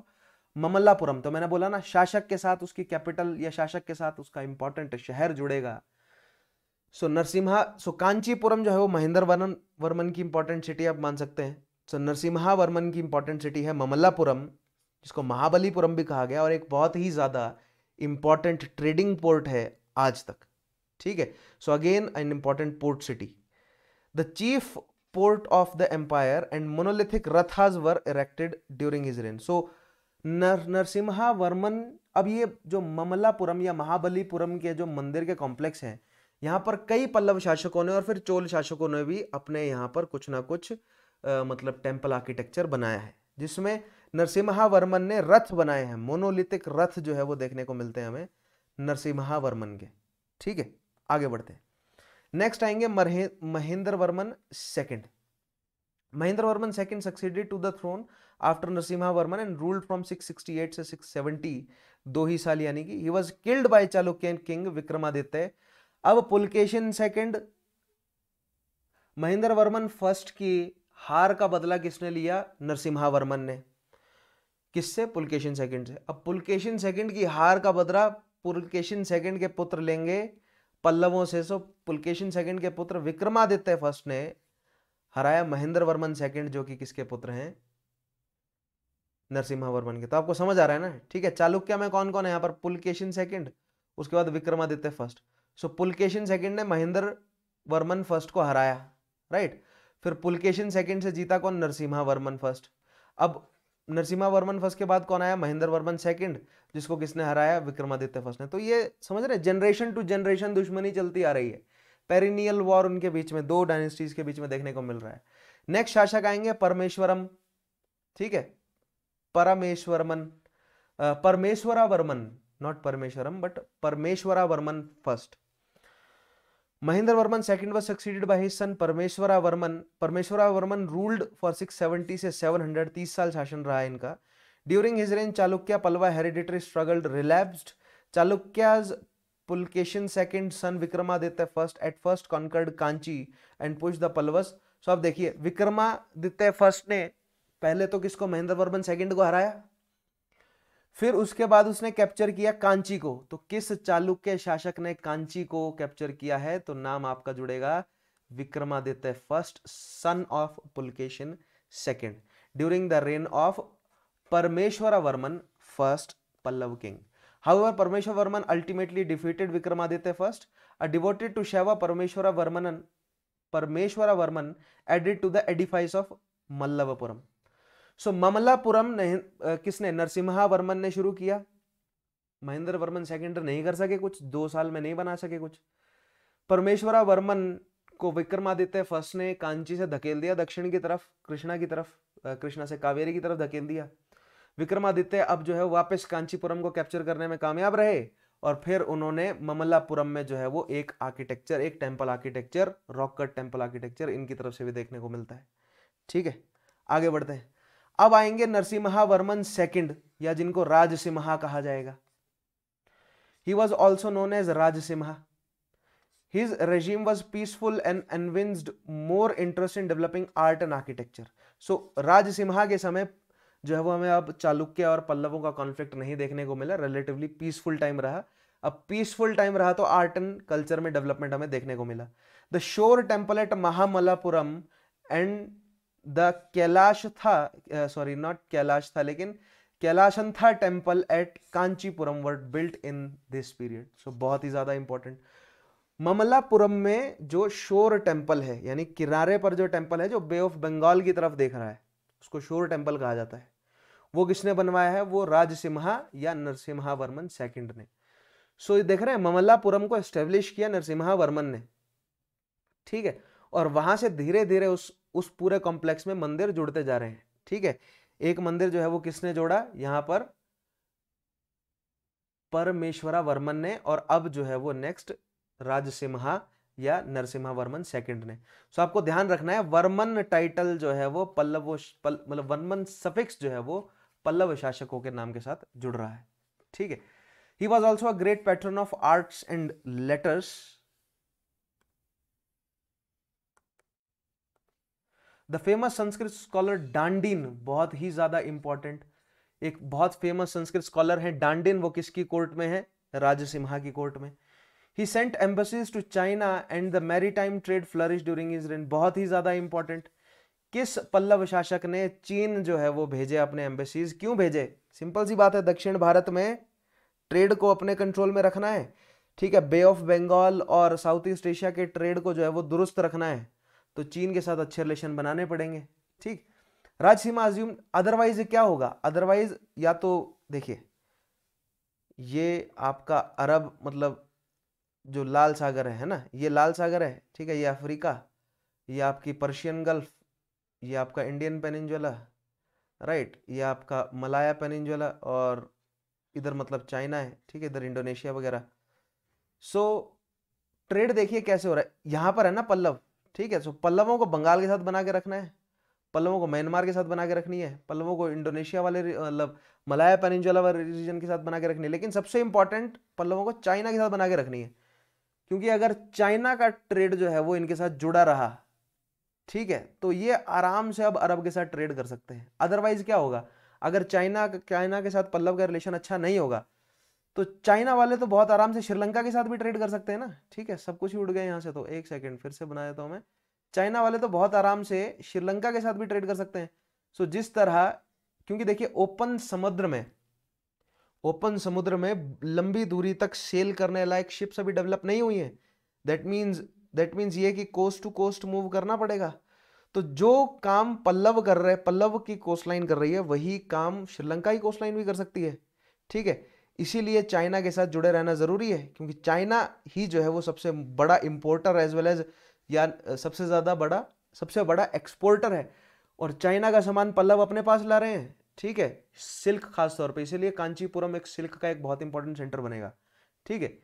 Mamallapuram तो मैंने बोला ना शासक के साथ उसकी कैपिटल या शासक के साथ उसका इंपॉर्टेंट शहर जुड़ेगा सो नरसिम्हा सो कांचीपुरम जो है वो महेंद्र वर्मन वर्मन की इंपॉर्टेंट सिटी आप मान सकते हैं सो नरसिम्हा वर्मन की इंपॉर्टेंट सिटी है ममल्लापुरम जिसको महाबलीपुरम भी कहा गया और एक बहुत ही ज़्यादा इंपॉर्टेंट ट्रेडिंग पोर्ट है आज तक ठीक है so again an important port city the chief port of the empire and monolithic rathas were erected during his reign so नर नरसिम्हा वर्मन अब ये जो ममलापुरम या महाबलीपुरम के जो मंदिर के कॉम्प्लेक्स हैं यहाँ पर कई पल्लव शासकों ने और फिर चोल शासकों ने भी अपने यहाँ पर कुछ ना कुछ आ, मतलब टेम्पल आर्किटेक्चर बनाया है जिसमें नरसिम्हावर्मन ने रथ बनाए हैं मोनोलिथिक रथ जो है वो देखने को मिलते हैं हमें नरसिम्हावर्मन के ठीक है आगे बढ़ते हैं नेक्स्ट आएंगे Mahendra Varman second Mahendra Varman second succeeded to the throne after Narasimha Varman and ruled from 668 से 670 दो ही साल यानी कि he was killed by Chalukya and king Vikramaditya अब पुलकेशन सेकंड महेंद्र वर्मन फर्स्ट की हार का बदला किसने लिया नरसिम्हा वर्मन ने किससे पुलकेशन सेकंड से अब पुलकेशन सेकंड की हार का बदला पुलकेशन सेकंड के पुत्र लेंगे पल्लवों से सो पुलकेशन सेकंड के पुत्र विक्रमादित्य फर्स्ट ने हराया महेंद्र वर्मन सेकंड जो कि किसके पुत्र हैं नरसिम्हा वर्मन के तो आपको समझ आ रहा है ना ठीक है चालुक्य में कौन कौन है यहाँ पर पुलकेशन सेकंड उसके बाद Vikramaditya first so Pulakeshin second ने महेंद्र वर्मन फर्स्ट को हराया राइट फिर पुलकेशन सेकंड से जीता कौन नरसिम्हा वर्मन फर्स्ट अब नरसिम्हा वर्मन फर्स्ट के बाद कौन आया महेंद्र वर्मन सेकंड जिसको किसने हराया विक्रमादित्य फर्स्ट ने तो ये समझ रहे जनरेशन टू जनरेशन दुश्मनी चलती आ रही है पेरिनियल वॉर उनके बीच में दो डायनेस्टीज के बीच में देखने को मिल रहा है नेक्स्ट शासक आएंगे परमेश्वरम ठीक है परमेश्वरमन परमेश्वरा Varman not Parameshwaram but Parameshwara Varman first Mahendra Varman second was succeeded by his son Parameshwara Varman परमेश्वरा वर्मन रूल्ड फॉर 670 से 700 30 साल शासन रहा इनका during his reign Chalukya Pallava hereditary struggle relapsed Chalukyas Pulakeshin second son Vikramaditya first at first conquered Kanchi and push the Pallavas so आप देखिए विक्रमादित्य फर्स्ट ने पहले तो किसको महेंद्र वर्मन सेकंड को हराया फिर उसके बाद उसने कैप्चर किया कांची को तो किस चालुक्य शासक ने कांची को कैप्चर किया है तो नाम आपका जुड़ेगा Vikramaditya first son of Pulakeshin second during the reign of Parameshwara Varman first Pallava king however Parameshwara Varman ultimately defeated Vikramaditya first a devoted to Shaiva Parameshwara Varman Parameshwara Varman added to the edifice of Mamallapuram so Mamallapuram ने किसने नरसिम्हा वर्मन ने शुरू किया महेंद्र वर्मन सेकेंडर नहीं कर सके कुछ दो साल में नहीं बना सके कुछ परमेश्वरा वर्मन को विक्रमादित्य फर्स्ट ने कांची से धकेल दिया दक्षिण की तरफ कृष्णा की तरफ कृष्णा से कावेरी की तरफ धकेल दिया विक्रमादित्य अब जो है वापस कांचीपुरम को कैप्चर करने में कामयाब रहे और फिर उन्होंने ममल्लापुरम में जो है वो एक आर्किटेक्चर एक temple architecture rock cut temple architecture इनकी तरफ से भी देखने को मिलता है ठीक है आगे बढ़ते हैं अब आएंगे नरसिम्हा वर्मन सेकंड या जिनको राज सिम्हा कहा जाएगा he was also known as Rajasimha his regime was peaceful and evinced more interest in developing art and architecture so Rajasimha के समय जो है वो हमें अब चालुक्य और पल्लवों का कॉन्फ्लिक्ट नहीं देखने को मिला रिलेटिवली पीसफुल टाइम रहा अब पीसफुल टाइम रहा तो आर्ट एंड कल्चर में डेवलपमेंट हमें देखने को मिला the shore temple at Mahamallapuram and the था सॉरी नॉट कैलाश था लेकिन Kailasanatha temple at Kanchipuram were built in this period so बहुत ही ज़्यादा इंपॉर्टेंट ममलापुरम में जो शोर टेम्पल है यानी किनारे पर जो टेम्पल है जो बे ऑफ बंगाल की तरफ देख रहा है उसको शोर टेम्पल कहा जाता है वो किसने बनवाया है वो राजसिम्हा या नरसिम्हा वर्मन सेकंड ने सो so, देख रहे हैं ममल्लापुरम को एस्टेब्लिश किया नरसिम्हा वर्मन ने ठीक है और वहां से धीरे धीरे उस उस पूरे कॉम्प्लेक्स में मंदिर जुड़ते जा रहे हैं ठीक है एक मंदिर जो है वो किसने जोड़ा यहां पर परमेश्वरा वर्मन ने और अब जो है वो नेक्स्ट राजसिम्हा या नरसिम्हा वर्मन सेकंड ने सो आपको ध्यान रखना है वर्मन टाइटल जो है वो पल्लव मतलब वर्मन सफिक्स जो है वो पल्लव शासकों के नाम के साथ जुड़ रहा है ठीक है he was also a great pattern of arts and letters the famous Sanskrit scholar Dandin बहुत ही ज्यादा इंपॉर्टेंट एक बहुत फेमस संस्कृत स्कॉलर है डांडिन वो किसकी कोर्ट में है राजसिम्हा की कोर्ट में he sent embassies to China and the time trade flourish during his reign बहुत ही ज्यादा इंपॉर्टेंट किस पल्लव शासक ने चीन जो है वो भेजे अपने एम्बेसीज क्यों भेजे सिंपल सी बात है दक्षिण भारत में ट्रेड को अपने कंट्रोल में रखना है ठीक है बे ऑफ बंगाल और साउथ ईस्ट एशिया के ट्रेड को जो है वो दुरुस्त रखना है तो चीन के साथ अच्छे रिलेशन बनाने पड़ेंगे ठीक राज सीमा अज्यूम अदरवाइज क्या होगा अदरवाइज या तो देखिए ये आपका अरब मतलब जो लाल सागर है ना ये लाल सागर है ठीक है ये अफ्रीका ये आपकी पर्शियन गल्फ ये आपका इंडियन पेनिनजुला राइट ये आपका मलाया पेनिनजुला और इधर मतलब चाइना है ठीक है इधर इंडोनेशिया वगैरह सो so, ट्रेड देखिए कैसे हो रहा है यहाँ पर है ना पल्लव ठीक है सो पल्लवों को बंगाल के साथ बना के रखना है पल्लवों को म्यांमार के साथ बना के रखनी है पल्लवों को इंडोनेशिया वाले मतलब मलाया पेनिंजला वाले रीजन के साथ बना के रखनी है लेकिन सबसे इंपॉर्टेंट पल्लवों को चाइना के साथ बना के रखनी है क्योंकि अगर चाइना का ट्रेड जो है वो इनके साथ जुड़ा रहा ठीक है तो ये आराम से अब अरब के साथ ट्रेड कर सकते हैं अदरवाइज क्या होगा अगर चाइना चाइना के साथ पल्लव का रिलेशन अच्छा नहीं होगा तो चाइना वाले तो बहुत आराम से श्रीलंका के साथ भी ट्रेड कर सकते हैं ना ठीक है सब कुछ ही उड़ गए यहाँ से तो एक सेकेंड फिर से बना देता हूँ मैं चाइना वाले तो बहुत आराम से श्रीलंका के साथ भी ट्रेड कर सकते हैं सो जिस तरह क्योंकि देखिए ओपन समुद्र में ओपन समुद्र में लंबी दूरी तक सेल करने लायक शिप्स अभी डेवलप नहीं हुई है दैट मीन्स दैट मीन्स ये कि कोस्ट टू कोस्ट मूव करना पड़ेगा तो जो काम पल्लव कर रहे पल्लव की कोस्ट लाइन कर रही है वही काम श्रीलंका की कोस्ट लाइन भी कर सकती है ठीक है इसीलिए चाइना के साथ जुड़े रहना ज़रूरी है क्योंकि चाइना ही जो है वो सबसे बड़ा इम्पोर्टर एज वेल एज या सबसे ज़्यादा बड़ा सबसे बड़ा एक्सपोर्टर है और चाइना का सामान पल्लव अपने पास ला रहे हैं ठीक है सिल्क खास तौर पे इसीलिए कांचीपुरम एक सिल्क का एक बहुत इंपॉर्टेंट सेंटर बनेगा ठीक है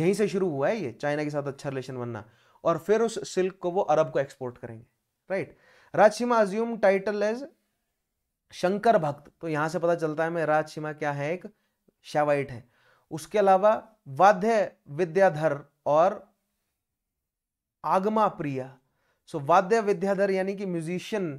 यहीं से शुरू हुआ है ये चाइना के साथ अच्छा रिलेशन बनना और फिर उस सिल्क को वो अरब को एक्सपोर्ट करेंगे right Rajasimha assumed title as Shankar Bhakta तो यहां से पता चलता है मैं राजसीमा क्या है एक शावाइट है उसके अलावा वाद्य विद्याधर और आगमा प्रिया सो वाद्य विद्याधर यानी कि म्यूजिशियन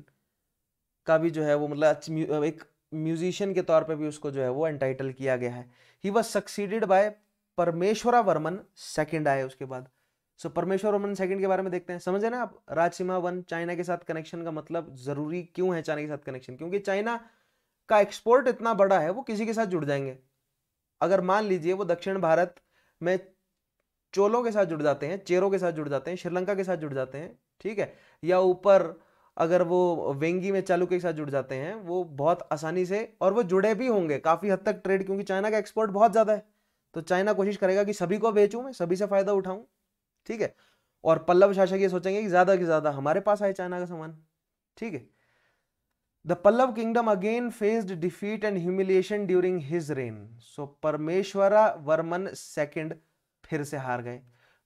का भी जो है वो मतलब एक म्यूजिशियन के तौर पे भी उसको जो है वो एंटाइटल किया गया है ही वॉज सक्सीडेड बाय परमेश्वरा वर्मन सेकेंड आए उसके बाद सो so, परमेश्वर वर्मन सेकेंड के बारे में देखते हैं समझे ना आप राजसीमा वन चाइना के साथ कनेक्शन का मतलब जरूरी क्यों है चाइना के साथ कनेक्शन क्योंकि चाइना का एक्सपोर्ट इतना बड़ा है वो किसी के साथ जुड़ जाएंगे अगर मान लीजिए वो दक्षिण भारत में चोलों के साथ जुड़ जाते हैं चेरों के साथ जुड़ जाते हैं श्रीलंका के साथ जुड़ जाते हैं ठीक है या ऊपर अगर वो वेंगी में चालू के साथ जुड़ जाते हैं वो बहुत आसानी से और वो जुड़े भी होंगे काफ़ी हद तक ट्रेड क्योंकि चाइना का एक्सपोर्ट बहुत ज़्यादा है तो चाइना कोशिश करेगा कि सभी को बेचूँ मैं सभी से फ़ायदा उठाऊँ ठीक है और पल्लव शासक ये सोचेंगे कि ज़्यादा से ज़्यादा हमारे पास आए चाइना का सामान ठीक है The Pallav kingdom again faced defeat and humiliation during his reign. So Parmeshwara Varman II फिर से हार गए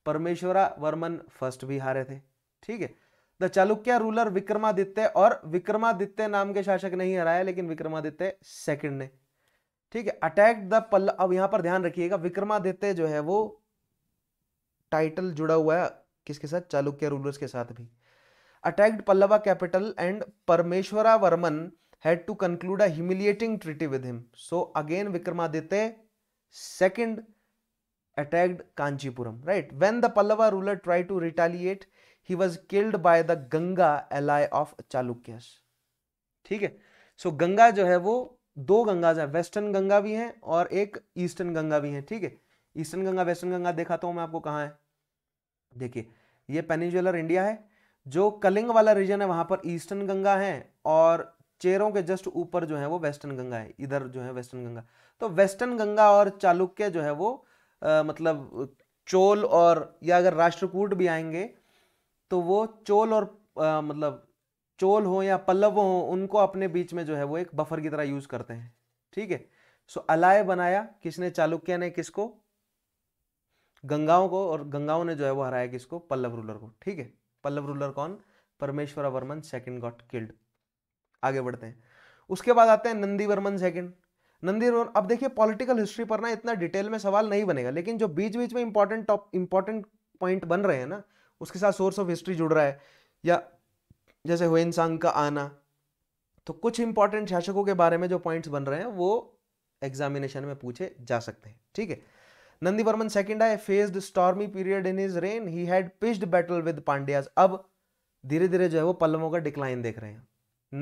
परमेश्वरा वर्मन फर्स्ट भी हारे थे ठीक है द चालुक्य रूलर विक्रमादित्य और विक्रमादित्य नाम के शासक नहीं हराया लेकिन विक्रमादित्य सेकंड ने ठीक है अटैक द पल अब यहां पर ध्यान रखिएगा विक्रमादित्य जो है वो टाइटल जुड़ा हुआ है किसके साथ चालुक्य रूलर्स के साथ भी attacked Pallava capital and Parmeshwara Varman had to conclude a humiliating treaty with him. So again Vikramaditya second attacked Kanchipuram, right? When the Pallava ruler tried to retaliate, he was killed by the Ganga ally of Chalukyas. ठीक है सो गंगा जो है वो दो गंगाज है वेस्टर्न गंगा भी हैं और एक ईस्टर्न गंगा भी हैं ठीक है ईस्टर्न गंगा वेस्टर्न गंगा दिखाता हूँ मैं आपको कहाँ है देखिए ये पेनिजुलर इंडिया है जो कलिंग वाला रीजन है वहां पर ईस्टर्न गंगा है और चेरों के जस्ट ऊपर जो है वो वेस्टर्न गंगा है इधर जो है वेस्टर्न गंगा तो वेस्टर्न गंगा और चालुक्य जो है वो आ, मतलब चोल और या अगर राष्ट्रकूट भी आएंगे तो वो चोल और आ, मतलब चोल हो या पल्लव हो उनको अपने बीच में जो है वो एक बफर की तरह यूज करते हैं ठीक है सो अलाय बनाया किसने चालुक्य ने किसको गंगाओं को और गंगाओं ने जो है वो हराया किसको पल्लव रूलर को ठीक है पल्लव रूलर कौन परमेश्वर वर्मन सेकंड गॉट किल्ड आगे बढ़ते हैं उसके बाद आते हैं Nandivarman second Nandivarman अब देखिए पॉलिटिकल हिस्ट्री पर ना इतना डिटेल में सवाल नहीं बनेगा लेकिन जो बीच बीच में इंपॉर्टेंट टॉप इंपॉर्टेंट पॉइंट बन रहे हैं ना उसके साथ सोर्स ऑफ हिस्ट्री जुड़ रहा है या जैसे हुएनसांग का आना तो कुछ इंपॉर्टेंट शासकों के बारे में जो पॉइंट्स बन रहे हैं वो एग्जामिनेशन में पूछे जा सकते हैं ठीक है Nandivarman second आए faced stormy period in his reign he had pitched battle with Pandyas. अब धीरे धीरे जो है वो पल्लवों का डिक्लाइन देख रहे हैं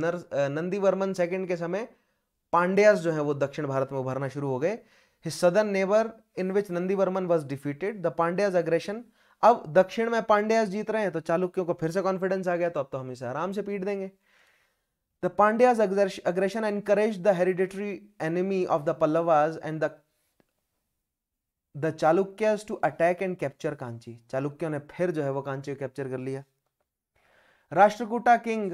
नर नंदीवर्मन सेकंड के समय पांड्यास जो है वो दक्षिण भारत में उभरना शुरू हो गए his southern neighbour in which Nandivarman was defeated the Pandyas aggression अब दक्षिण में पांड्यास जीत रहे हैं तो चालुक्यों को फिर से कॉन्फिडेंस आ गया तो अब तो हम इसे आराम से पीट देंगे the Pandyas aggression encourage the hereditary enemy of the Pallavas and the the Chalukyas to attack and capture Kanchi चालुक्यों ने फिर जो है वो कांची को कैप्चर कर लिया राष्ट्रकूटा किंग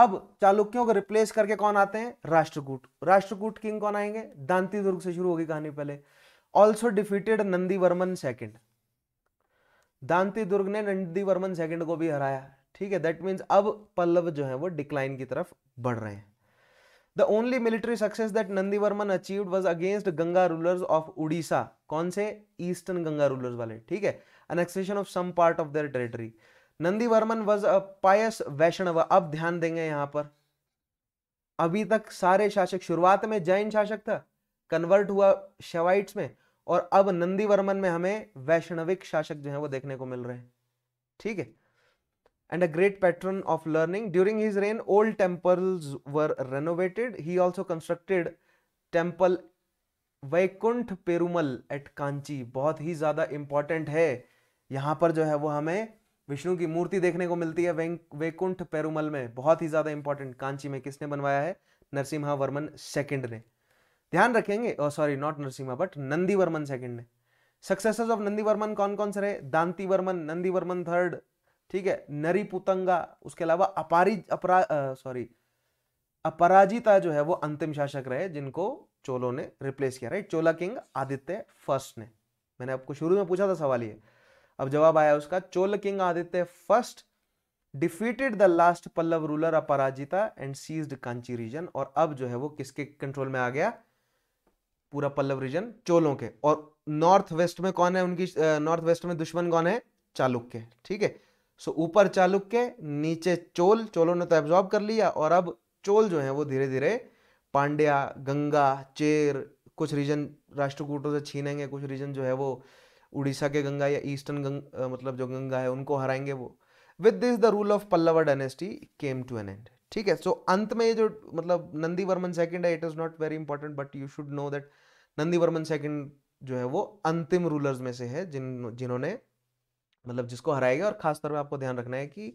अब चालुक्यों को रिप्लेस करके कौन आते हैं राष्ट्रकूट राष्ट्रकूट किंग कौन आएंगे दांति दुर्ग से शुरू होगी कहानी पहले also defeated Nandi Varman second Dantidurga ने नंदीवर्मन सेकेंड को भी हराया ठीक है दैट मीन्स अब पल्लव जो है वो डिक्लाइन की तरफ बढ़ रहे हैं The only military success that Nandivarman achieved was against Ganga rulers of Odisha. कौन से ईस्टर्न गंगा rulers वाले ठीक है annexation of some part of their territory. Nandivarman was a pious Vaishnava अब ध्यान देंगे यहां पर अभी तक सारे शासक शुरुआत में जैन शासक था कन्वर्ट हुआ शवाइट्स में और अब नंदीवर्मन में हमें वैष्णविक शासक जो है वो देखने को मिल रहे हैं ठीक है and a great patron of learning. During his reign, old temples were renovated. He also constructed temple Vaikuntha Perumal at Kanchi बहुत ही ज़्यादा इंपॉर्टेंट है यहाँ पर जो है वो हमें विष्णु की मूर्ति देखने को मिलती है वैकुंठ पेरुमल में बहुत ही ज़्यादा इंपॉर्टेंट कांची में किसने बनवाया है नरसिम्हा वर्मन सेकंड ने ध्यान रखेंगे sorry not Narasimha but Nandivarman second ने सक्सेसर्स ऑफ नंदी वर्मन कौन कौन से रहे Dantivarman Nandivarman third ठीक है नरी पुतंगा उसके अलावा अपारी अपरा सॉरी अपराजिता जो है वो अंतिम शासक रहे जिनको चोलों ने रिप्लेस किया right Chola king Aditya first ने मैंने आपको शुरू में पूछा था सवाल ये अब जवाब आया उसका Chola king Aditya first defeated the last Pallava ruler Aparajita and seized Kanchi region और अब जो है वो किसके कंट्रोल में आ गया पूरा पल्लव रीजन चोलों के और नॉर्थ वेस्ट में कौन है उनकी नॉर्थ वेस्ट में दुश्मन कौन है चालुक्य ठीक है सो ऊपर चालुक्य नीचे चोल चोलों ने तो एब्जॉर्ब कर लिया और अब चोल जो है वो धीरे धीरे पांड्या गंगा चेर कुछ रीजन राष्ट्रकूटों से छीनेंगे कुछ रीजन जो है वो उड़ीसा के गंगा या ईस्टर्न गंग मतलब जो गंगा है उनको हराएंगे वो with this the rule of Pallava dynasty came to an end ठीक है सो so, अंत में ये जो मतलब नंदी वर्मन सेकेंड है it is not very important but you should know that Nandi Varman second जो है वो अंतिम रूलर्स में से है जिन जिन्होंने मतलब जिसको हराएगा और खासतौर पर आपको ध्यान रखना है कि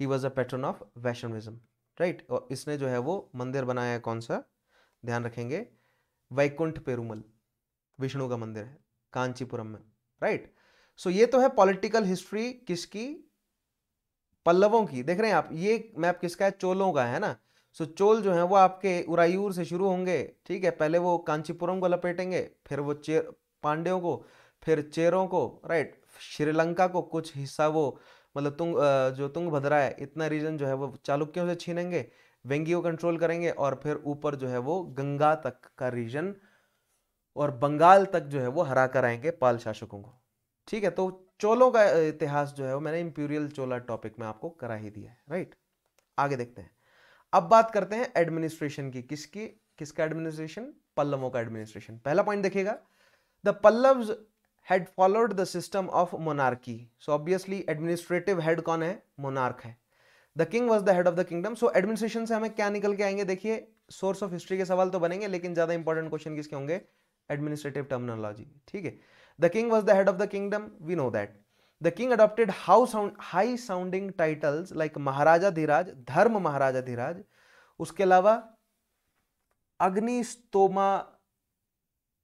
he was a patron of Vaishnavism right और इसने जो है वो मंदिर बनाया है कौन सा ध्यान रखेंगे वैकुंठ पेरूमल विष्णु का मंदिर है कांचीपुरम में राइट सो ये तो है पॉलिटिकल हिस्ट्री किसकी पल्लवों की देख रहे हैं आप ये मैप किसका है चोलों का है ना सो चोल जो है वो आपके उरायूर से शुरू होंगे ठीक है पहले वो कांचीपुरम को लपेटेंगे फिर वो चेर पांड्यों को फिर चेरों को राइट श्रीलंका को कुछ हिस्सा वो मतलब तुंग जो भद्रा है इतना रीजन जो है वो चालुक्यों से छीनेंगे वेंगी को कंट्रोल करेंगे और फिर ऊपर जो है वो गंगा तक का रीजन और बंगाल तक जो है वो हरा कर आएंगे पाल शासकों को ठीक है तो चोलों का इतिहास जो है वो मैंने इंपीरियल चोला टॉपिक में आपको करा ही दिया है राइट आगे देखते हैं अब बात करते हैं एडमिनिस्ट्रेशन की किसकी किसका एडमिनिस्ट्रेशन पल्लवों का एडमिनिस्ट्रेशन पहला पॉइंट देखिएगा the Pallava had followed the system of monarchy so obviously administrative head कौन है मोनार्क है the king was the head of the kingdom so administration से हमें क्या निकल के आएंगे देखिए सोर्स ऑफ हिस्ट्री के सवाल तो बनेंगे लेकिन ज़्यादा इंपॉर्टेंट क्वेश्चन किसके होंगे एडमिनिस्ट्रेटिव टर्मिनोलॉजी ठीक है the king was the head of the kingdom we know that the king adopted how sound high sounding titles like Maharajadhiraja Dharma महाराजा धीराज उसके अलावा अग्निस्तोमा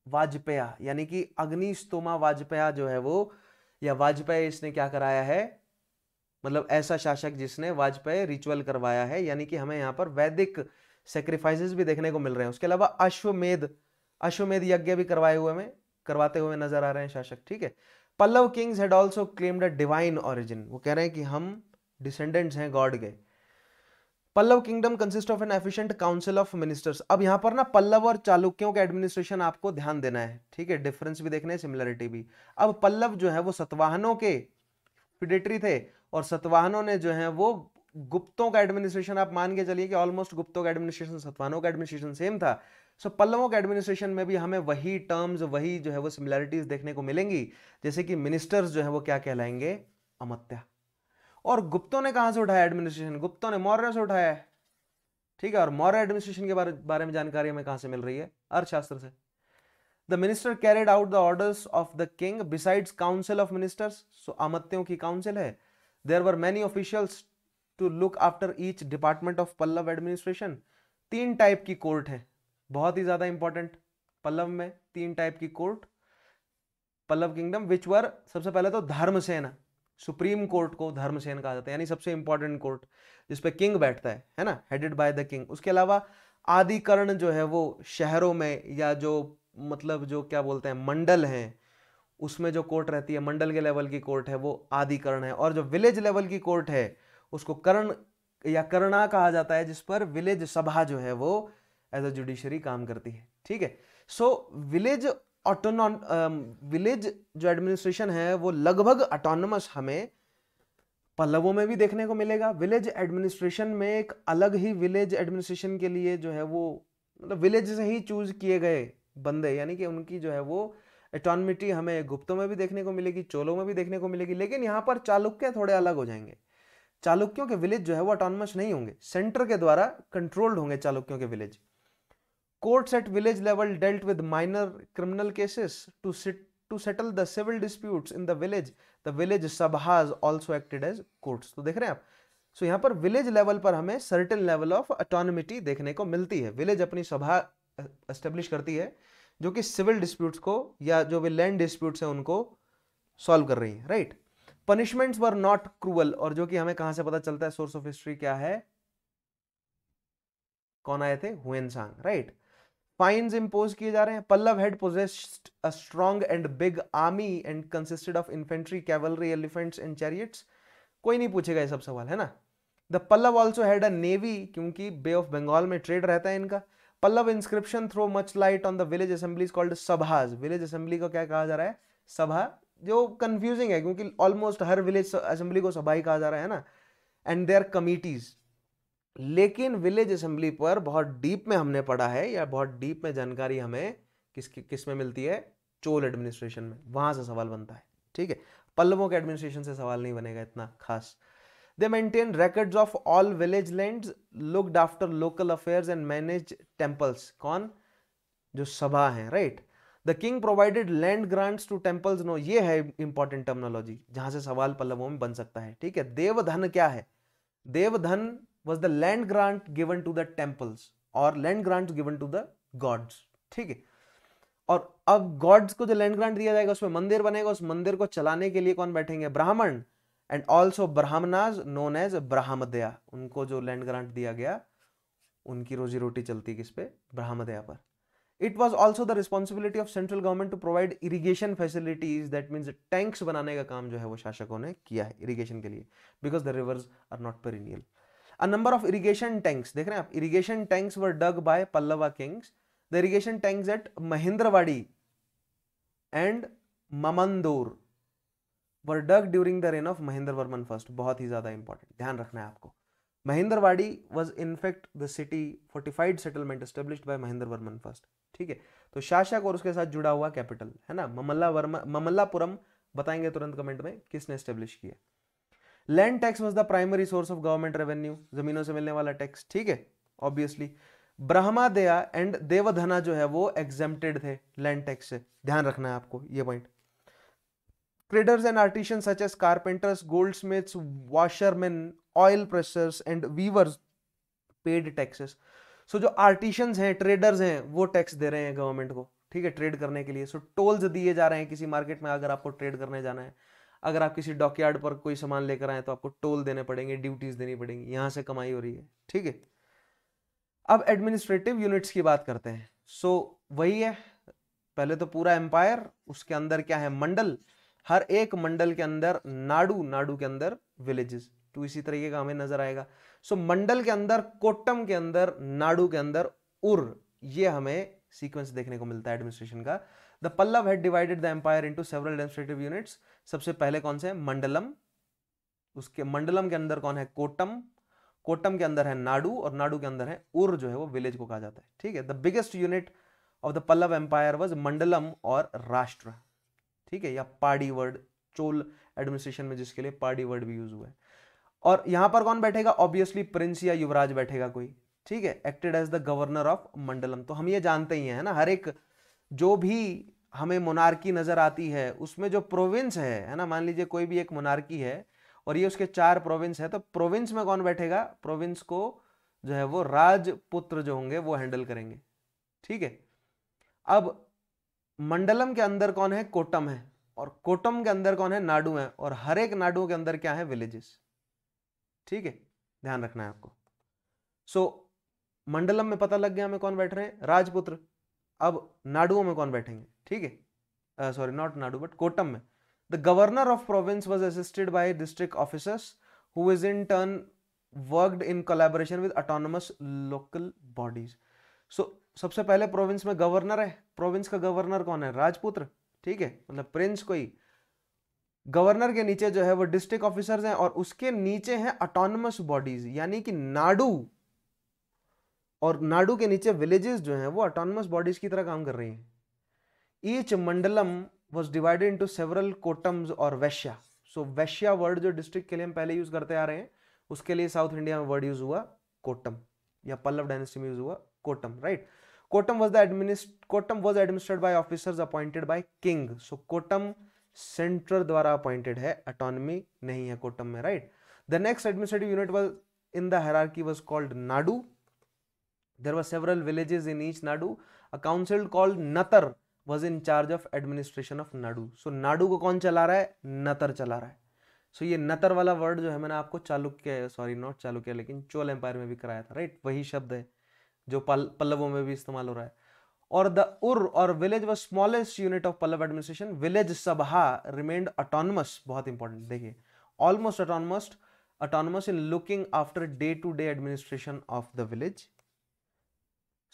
वाजपेया यानी कि अग्निस्तोमा वाजपेया जो है वो या वाजपेयी इसने क्या कराया है मतलब ऐसा शासक जिसने वाजपेयी रिचुअल करवाया है यानी कि हमें यहाँ पर वैदिक सेक्रीफाइसेस भी देखने को मिल रहे हैं उसके अलावा अश्वमेध अश्वमेध यज्ञ भी करवाए हुए हमें करवाते हुए नजर आ रहे हैं शासक ठीक है Pallava kings had also claimed a divine origin वो कह रहे हैं कि हम डिसेंडेंट्स हैं गॉड के Pallava kingdom consist of an efficient council of ministers अब यहाँ पर ना पल्लव और चालुक्यों का एडमिनिस्ट्रेशन आपको ध्यान देना है ठीक है डिफरेंस भी देखना है सिमिलरिटी भी अब पल्लव जो है वो सतवाहनों के फिडेटरी थे और सतवाहनों ने जो है वो गुप्तों का एडमिनिस्ट्रेशन आप मान के चलिए कि ऑलमोस्ट गुप्तों का एडमिनिस्ट्रेशन सतवाहनों का एडमिनिस्ट्रेशन सेम था सो so, पल्लवों के एडमिनिस्ट्रेशन में भी हमें वही टर्म्स वही जो है वो सिमिलैरिटीज देखने को मिलेंगी जैसे कि मिनिस्टर्स जो है वो क्या कहलाएंगे अमत्या और गुप्तों ने कहाँ से उठाया एडमिनिस्ट्रेशन गुप्तों ने मौर्य से उठाया ठीक है और मौर्य एडमिनिस्ट्रेशन के बारे बारे में जानकारी हमें कहां से मिल रही है अर्थशास्त्र से the minister carried out the orders of the king besides council of ministers so अमत्यों की काउंसिल है there were many officials to look after each department of Pallava administration तीन टाइप की कोर्ट है बहुत ही ज्यादा इंपॉर्टेंट पल्लव में तीन टाइप की court Pallava kingdom which were सबसे पहले तो धर्मसेना सुप्रीम कोर्ट को धर्मसेन कहा जाता है यानी सबसे इंपॉर्टेंट कोर्ट जिसपे किंग बैठता है है ना हेडेड बाय द किंग उसके अलावा आदिकरण जो है वो शहरों में या जो मतलब जो क्या बोलते हैं मंडल हैं उसमें जो कोर्ट रहती है मंडल के लेवल की कोर्ट है वो आदिकरण है और जो विलेज लेवल की कोर्ट है उसको करण या करणा कहा जाता है जिस पर विलेज सभा जो है वो एज अ जुडिशरी काम करती है ठीक है so village autonomous village um, जो एडमिनिस्ट्रेशन है वो लगभग ऑटोनमस हमें पल्लवों में भी देखने को मिलेगा विलेज एडमिनिस्ट्रेशन में एक अलग ही विलेज एडमिनिस्ट्रेशन के लिए जो है वो मतलब विलेज से ही चूज किए गए बंदे यानी कि उनकी जो है वो एटोनमिटी हमें गुप्तों में भी देखने को मिलेगी चोलों में भी देखने को मिलेगी लेकिन यहाँ पर चालुक्य थोड़े अलग हो जाएंगे चालुक्यों के विलेज जो है वो ऑटोनमस नहीं होंगे सेंटर के द्वारा कंट्रोल्ड होंगे चालुक्यों के village Courts at village level dealt with minor criminal cases to sit to settle the civil disputes in the village. The village sabhas also acted as courts. तो देख रहे हैं आप सो so, यहाँ पर विलेज लेवल पर हमें सर्टेन लेवल ऑफ अटोनमिटी देखने को मिलती है विलेज अपनी सभा एस्टेब्लिश करती है जो कि सिविल डिस्प्यूट्स को या जो भी लैंड डिस्प्यूट्स हैं उनको सॉल्व कर रही है right punishments were not cruel और जो कि हमें कहाँ से पता चलता है सोर्स ऑफ हिस्ट्री क्या है कौन आए थे हुएनसांग राइट फाइन्स इंपोज किए जा रहे हैं Pallava had possessed a strong and big army and consisted of infantry cavalry elephants and chariots कोई नहीं पूछेगा ये सब सवाल है ना the Pallava also had a navy क्योंकि बे ऑफ बंगाल में ट्रेड रहता है इनका Pallava inscription throw much light on the village is called sabhas village assembly को क्या कहा जा रहा है सभा जो कंफ्यूजिंग है क्योंकि ऑलमोस्ट हर विलेज असेंबली को सभा ही कहा जा रहा है ना एंड देयर कमिटीज लेकिन विलेज असेंबली पर बहुत डीप में हमने पढ़ा है या बहुत डीप में जानकारी हमें किस किस में मिलती है चोल एडमिनिस्ट्रेशन में वहां से सवाल बनता है ठीक है पल्लवों के एडमिनिस्ट्रेशन से सवाल नहीं बनेगा इतना खास they maintain records of all village land looked after local affairs and manage temples कौन जो सभा है right the king provided land grants to temples no ये है इंपॉर्टेंट टर्मनोलॉजी जहां से सवाल पल्लवों में बन सकता है ठीक है देवधन क्या है devadana was the land grant given to the temples और land grant given to the gods ठीक है और अब गॉड्स को जो लैंड ग्रांट दिया जाएगा उसमें मंदिर बनेगा उस मंदिर को चलाने के लिए कौन बैठेंगे Brahmin and also Brahmanas known as brahmadeya उनको जो लैंड ग्रांट दिया गया उनकी रोजी रोटी चलती किस पे ब्राह्मदया पर it was also the responsibility of central government to provide irrigation facilities that means tanks बनाने का काम जो है वो शासकों ने किया है इरीगेशन के लिए because the rivers are not perennial A number of irrigation tanks, देख रहे हैं आप irrigation tanks were dug by Pallava kings. The irrigation tanks at Mahindravadi and Mamandur were dug during the reign of Mahindra Varman first. बहुत ही ज़्यादा important ध्यान रखना है आपको. Mahendravadi was in fact the city fortified settlement established by Mahendra Varman first ठीक है तो शासक और उसके साथ जुड़ा हुआ कैपिटल है ना ममल्ला वर्मा ममल्लापुरम बताएंगे तुरंत कमेंट में किसने स्टेब्लिश किया land tax was the primary source of government revenue जमीनों से मिलने वाला टैक्स ठीक है obviously brahmadeya and devadana जो है वो एग्जेप्टेड थे लैंड टैक्स से ध्यान रखना है आपको ये point traders and artisans such as carpenters goldsmiths washerman oil pressers and weavers paid taxes so जो आर्टिशंस हैं ट्रेडर्स हैं वो टैक्स दे रहे हैं गवर्नमेंट को ठीक है ट्रेड करने के लिए सो टोल्स दिए जा रहे हैं किसी मार्केट में अगर आपको ट्रेड करने जाना है अगर आप किसी डॉकयार्ड पर कोई सामान लेकर आए तो आपको टोल देने पड़ेंगे ड्यूटीज देनी पड़ेंगी यहां से कमाई हो रही है ठीक है अब एडमिनिस्ट्रेटिव यूनिट्स की बात करते हैं सो so, वही है पहले तो पूरा एम्पायर उसके अंदर क्या है मंडल हर एक मंडल के अंदर नाडू नाडू के अंदर विलेजेस तो इसी तरीके का हमें नजर आएगा सो so, मंडल के अंदर कोटम के अंदर नाडू के अंदर उर ये हमें सीक्वेंस देखने को मिलता है एडमिनिस्ट्रेशन का the Pallava had divided the empire into several administrative units सबसे पहले कौन से मंडलम उसके मंडलम के अंदर कौन है कोटम कोटम के अंदर है नाडू और नाडू के अंदर है उर जो है वो विलेज को कहा जाता है ठीक है the biggest unit of the Pallava empire was mandalam और राष्ट्र ठीक है या पाड़ी वर्ड चोल एडमिनिस्ट्रेशन में जिसके लिए पाड़ी वर्ड भी यूज हुआ है और यहां पर कौन बैठेगा ऑब्वियसली प्रिंस या युवराज बैठेगा कोई ठीक है acted as the governor of mandalam तो हम ये जानते ही हैं ना हर एक जो भी हमें मोनार्की नज़र आती है उसमें जो प्रोविंस है है ना मान लीजिए कोई भी एक मोनार्की है और ये उसके चार प्रोविंस है तो प्रोविंस में कौन बैठेगा प्रोविंस को जो है वो राजपुत्र जो होंगे वो हैंडल करेंगे ठीक है अब मंडलम के अंदर कौन है कोटम है और कोटम के अंदर कौन है नाडू है और हर एक नाडू के अंदर क्या है विलेजेस ठीक है ध्यान रखना है आपको सो so, मंडलम में पता लग गया हमें कौन बैठ रहे हैं राजपुत्र अब नाडुओं में कौन बैठेंगे ठीक है sorry not nadu but kottam में the governor of province was assisted by district officers who is in turn worked in collaboration with autonomous local bodies so सबसे पहले प्रोविंस में गवर्नर है प्रोविंस का गवर्नर कौन है राजपुत्र ठीक है मतलब प्रिंस कोई गवर्नर के नीचे जो है वो डिस्ट्रिक्ट ऑफिसर्स हैं और उसके नीचे हैं ऑटोनमस बॉडीज यानी कि नाडू और नाडू के नीचे विलेजेस जो हैं वो ऑटोनमस बॉडीज की तरह काम कर रही हैं each mandalam was divided into several kottams और वैश्या सो वैश्या वर्ड जो डिस्ट्रिक्ट के लिए हम पहले यूज़ करते आ रहे हैं उसके लिए साउथ इंडिया में वर्ड यूज़ हुआ कोटम या पल्लव डायनेस्टी में यूज़ हुआ kottam right kottam was the administ kottam was administered by officers appointed by king so kottam central द्वारा अपॉइंटेड है अटोनमी नहीं है कोटम में right the next administrative unit was in the hierarchy was called nadu There were several villages in each Nadu. A council called Natar was in charge of administration of Nadu. So Nadu ko kon chala raha hai Natar chala raha hai so, ye natar wala word jo hai maine aapko chalukya sorry not chalukya lekin chol empire mein bhi karaya tha right wahi shabd hai jo पल पल्लवों में भी इस्तेमाल हो रहा है और द उर और village was smallest unit of Pallava administration village sabha remained autonomous बहुत इंपॉर्टेंट देखिए almost autonomous autonomous in looking after day to day administration of the village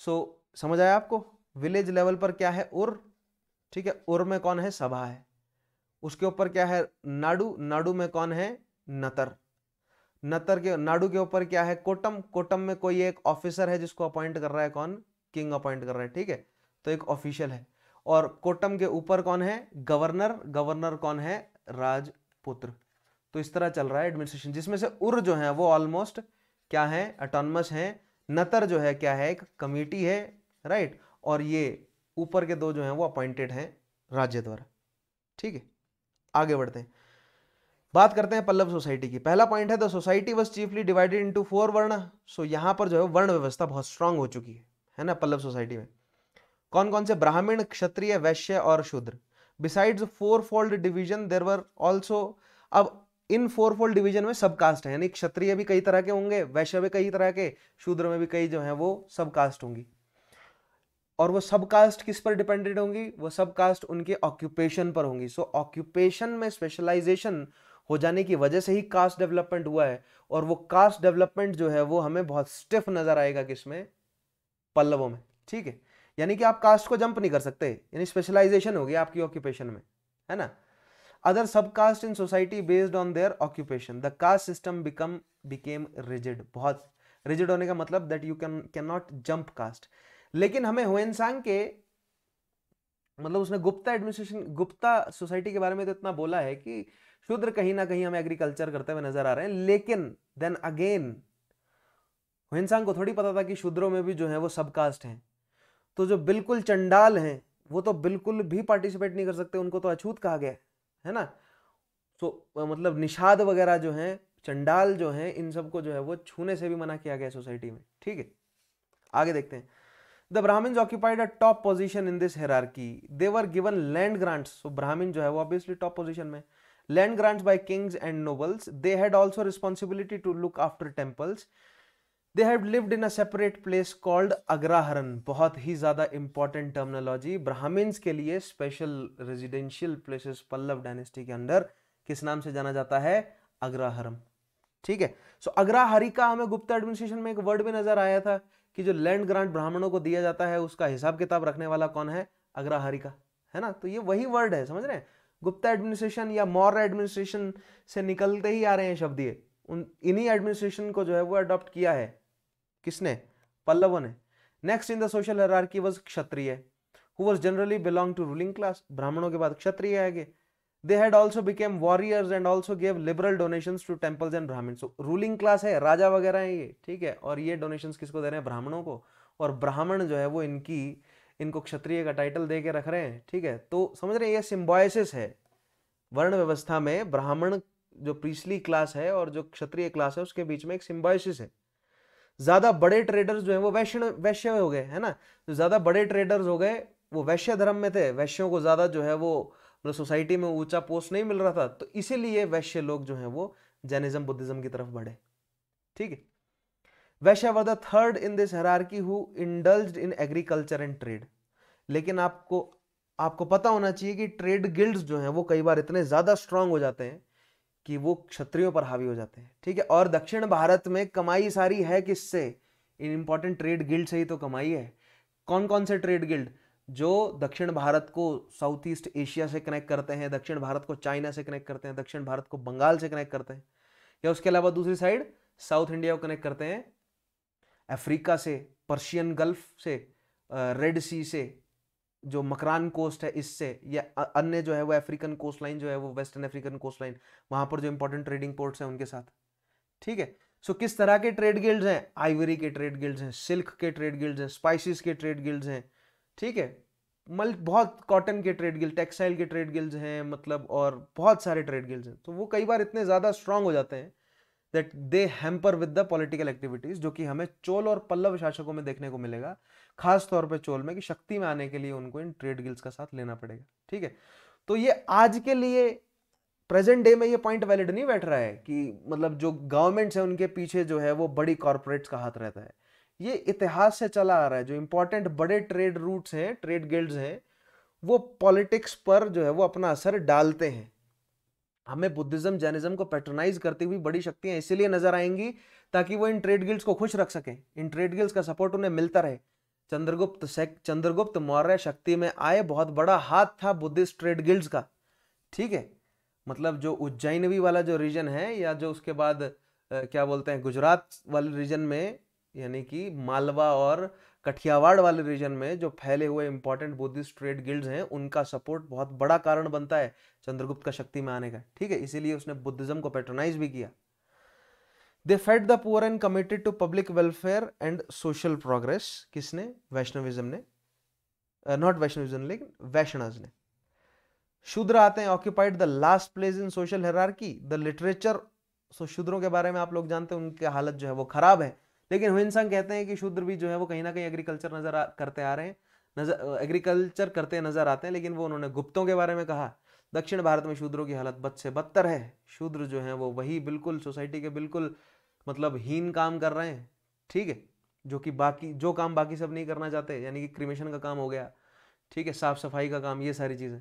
so so, समझ आया आपको विलेज लेवल पर क्या है उर ठीक है उर में कौन है सभा है उसके ऊपर क्या है नाडू नाडू में कौन है नतर नतर के नाडू के ऊपर क्या है कोटम कोटम में कोई एक ऑफिसर है जिसको अपॉइंट कर रहा है कौन किंग अपॉइंट कर रहा है ठीक है तो एक ऑफिशियल है और कोटम के ऊपर कौन है गवर्नर गवर्नर कौन है राजपुत्र तो इस तरह चल रहा है एडमिनिस्ट्रेशन जिसमें से उर जो है वो ऑलमोस्ट क्या है अटोनमस हैं नतर जो है क्या है एक कमेटी है राइट और ये ऊपर के दो जो हैं वो अपॉइंटेड हैं राज्य द्वारा ठीक है आगे बढ़ते हैं बात करते हैं पल्लव सोसाइटी की पहला पॉइंट है the society was chiefly divided into four varna so यहां पर जो है वर्ण व्यवस्था बहुत स्ट्रांग हो चुकी है है ना पल्लव सोसाइटी में कौन कौन से ब्राह्मण क्षत्रिय वैश्य और Shudra besides four fold division there were also अब इन फोर फोल्ड डिवीजन में सब कास्ट है यानी क्षत्रिय भी कई तरह के होंगे वैश्य भी कई तरह के शूद्र में भी कई जो है वो सब कास्ट होंगी और वो सब कास्ट किस पर डिपेंडेंट होंगी वो सब कास्ट उनके ऑक्यूपेशन पर होंगी सो ऑक्यूपेशन में स्पेशलाइजेशन हो जाने की वजह से ही कास्ट डेवलपमेंट हुआ है और वो कास्ट डेवलपमेंट जो है वो हमें बहुत स्टिफ नजर आएगा किसमें पल्लवों में ठीक है यानी कि आप कास्ट को जंप नहीं कर सकते यानी स्पेशलाइजेशन होगी आपकी ऑक्यूपेशन में है ना सब caste in society based on their occupation the caste system become became rigid बहुत रिजिड होने का मतलब you can can not jump caste लेकिन हमें हुएनसांग के मतलब उसने गुप्ता एडमिनिस्ट्रेशन गुप्ता सोसाइटी के बारे में तो इतना बोला है कि शूद्र कहीं ना कहीं हमें एग्रीकल्चर करते हुए नजर आ रहे हैं लेकिन देन अगेन हुएनसांग को थोड़ी पता था कि शूद्रों में भी जो है वो सब कास्ट हैं तो जो बिल्कुल चंडाल हैं वो तो बिल्कुल भी पार्टिसिपेट नहीं कर सकते उनको तो अछूत कहा गया है है ना तो मतलब निषाद वगैरह जो हैं चंडाल जो हैं इन सबको जो है वो छूने से भी मना किया गया सोसाइटी में ठीक है आगे देखते हैं the Brahmins occupied a top position in this hierarchy they were given land grants so Brahmin जो है वो ऑब्वियसली टॉप पोजिशन में land grants by kings and nobles they had also responsibility to look after temples they have lived in a separate place called agraharam बहुत ही ज़्यादा इंपॉर्टेंट टर्मिनोलॉजी ब्राह्मीन्स के लिए special residential places Pallava dynasty के अंडर किस नाम से जाना जाता है अग्राहरम ठीक है सो so, अग्राहरी का हमें गुप्ता एडमिनिस्ट्रेशन में एक वर्ड भी नजर आया था कि जो लैंड ग्रांट ब्राह्मणों को दिया जाता है उसका हिसाब किताब रखने वाला कौन है अग्राहरी का है ना तो ये वही वर्ड है समझ रहे हैं गुप्ता एडमिनिस्ट्रेशन या मौर्य एडमिनिस्ट्रेशन से निकलते ही आ रहे हैं शब्द ये इन्हीं एडमिनिस्ट्रेशन को जो है वो अडॉप्ट किया है किसने पल्लवों ने next in the social hierarchy was Kshatriya who was generally belong to ruling class ब्राह्मणों के बाद क्षत्रिय आएंगे they had also became warriors and also gave liberal donation to temples and Brahmin ruling class है राजा वगैरह है ये ठीक है और ये डोनेशन किसको दे रहे हैं ब्राह्मणों को और ब्राह्मण जो है वो इनकी इनको क्षत्रिय का टाइटल दे के रख रहे हैं ठीक है तो समझ रहे हैं ये सिम्बॉयसिस है वर्ण व्यवस्था में ब्राह्मण जो प्रीसली क्लास है और जो क्षत्रिय क्लास है उसके बीच में एक सिम्बॉयसिस है ज़्यादा बड़े ट्रेडर्स जो है वो वैश्य वैश्य हो गए है ना जो तो ज़्यादा बड़े ट्रेडर्स हो गए वो वैश्य धर्म में थे वैश्यों को ज़्यादा जो है वो मतलब सोसाइटी में ऊंचा पोस्ट नहीं मिल रहा था तो इसीलिए वैश्य लोग जो है वो जैनिज्म बुद्धिज्म की तरफ बढ़े ठीक है Vaishya were the third in this hierarchy who indulge in agriculture and trade लेकिन आपको आपको पता होना चाहिए कि ट्रेड गिल्ड्स जो हैं वो कई बार इतने ज़्यादा स्ट्रांग हो जाते हैं कि वो क्षत्रियों पर हावी हो जाते हैं ठीक है और दक्षिण भारत में कमाई सारी है किससे इन इंपॉर्टेंट ट्रेड गिल्ड से ही तो कमाई है कौन कौन से ट्रेड गिल्ड जो दक्षिण भारत को साउथ ईस्ट एशिया से कनेक्ट करते हैं दक्षिण भारत को चाइना से कनेक्ट करते हैं दक्षिण भारत को बंगाल से कनेक्ट करते हैं या उसके अलावा दूसरी साइड साउथ इंडिया को कनेक्ट करते हैं अफ्रीका से पर्शियन गल्फ से रेड सी से जो मकरान कोस्ट है इससे या अन्य जो है वो अफ्रीकन कोस्ट लाइन जो है वो वेस्टर्न अफ्रीकन कोस्ट लाइन वहाँ पर जो इंपॉर्टेंट ट्रेडिंग पोर्ट्स हैं उनके साथ ठीक है सो so, किस तरह के ट्रेड गिल्ड्स हैं आइवरी के ट्रेड गिल्ड्स हैं सिल्क के ट्रेड गिल्ड्स हैं स्पाइसिस के ट्रेड गिल्ड्स हैं ठीक है मल बहुत कॉटन के ट्रेड गिल्ड टेक्सटाइल के ट्रेड गिल्ड्स हैं मतलब और बहुत सारे ट्रेड गिल्ड्स हैं तो वो कई बार इतने ज़्यादा स्ट्रांग हो जाते हैं that they hamper with the political activities जो कि हमें चोल और पल्लव शासकों में देखने को मिलेगा खास तौर पे चोल में कि शक्ति में आने के लिए उनको इन ट्रेड गिल्स का साथ लेना पड़ेगा ठीक है तो ये आज के लिए प्रेजेंट डे में ये पॉइंट वैलिड नहीं बैठ रहा है कि मतलब जो गवर्नमेंट्स है उनके पीछे जो है वो बड़ी कॉरपोरेट्स का हाथ रहता है ये इतिहास से चला आ रहा है जो इंपॉर्टेंट बड़े ट्रेड रूट्स हैं ट्रेड गिल्ड्स हैं वो पॉलिटिक्स पर जो है वो अपना असर डालते हैं हमें बुद्धिज्म जैनिज्म को पैट्रनाइज करती हुई बड़ी शक्तियां इसीलिए नजर आएंगी ताकि वो इन ट्रेड गिल्ड्स को खुश रख सके इन ट्रेड गिल्ड्स का सपोर्ट उन्हें मिलता रहे चंद्रगुप्त चंद्रगुप्त मौर्य शक्ति में आए बहुत बड़ा हाथ था बुद्धिस्ट ट्रेड गिल्ड्स का ठीक है मतलब जो उज्जैनवी वाला जो रीजन है या जो उसके बाद क्या बोलते हैं गुजरात वाले रीजन में यानी कि मालवा और कठियावाड़ वाले रीजन में जो फैले हुए इंपॉर्टेंट बुद्धिस्ट ट्रेड गिल्ड्स हैं उनका सपोर्ट बहुत बड़ा कारण बनता है चंद्रगुप्त का शक्ति में आने का ठीक है इसीलिए उसने बुद्धिज्म को पेट्रोनाइज भी किया they fed the poor and committed to public welfare and social progress किसने वैष्णविज्म ने नॉट वैष्णविज्म लेकिन वैष्णव ने शूद्र आते हैं occupied the last place in social hierarchy the literature so शूद्रों के बारे में आप लोग जानते हैं उनकी हालत जो है वो खराब है लेकिन हुसंग कहते हैं कि शूद्र भी जो है वो कहीं ना कहीं एग्रीकल्चर नजर आ, करते आ रहे हैं नजर एग्रीकल्चर करते नजर आते हैं लेकिन वो उन्होंने गुप्तों के बारे में कहा दक्षिण भारत में शूद्रों की हालत बद से बदतर है शूद्र जो है वो वही बिल्कुल सोसाइटी के बिल्कुल मतलब हीन काम कर रहे हैं ठीक है जो कि बाकी जो काम बाकी सब नहीं करना चाहते यानी कि क्रिमेशन का काम हो गया ठीक है साफ सफाई का काम ये सारी चीज़ें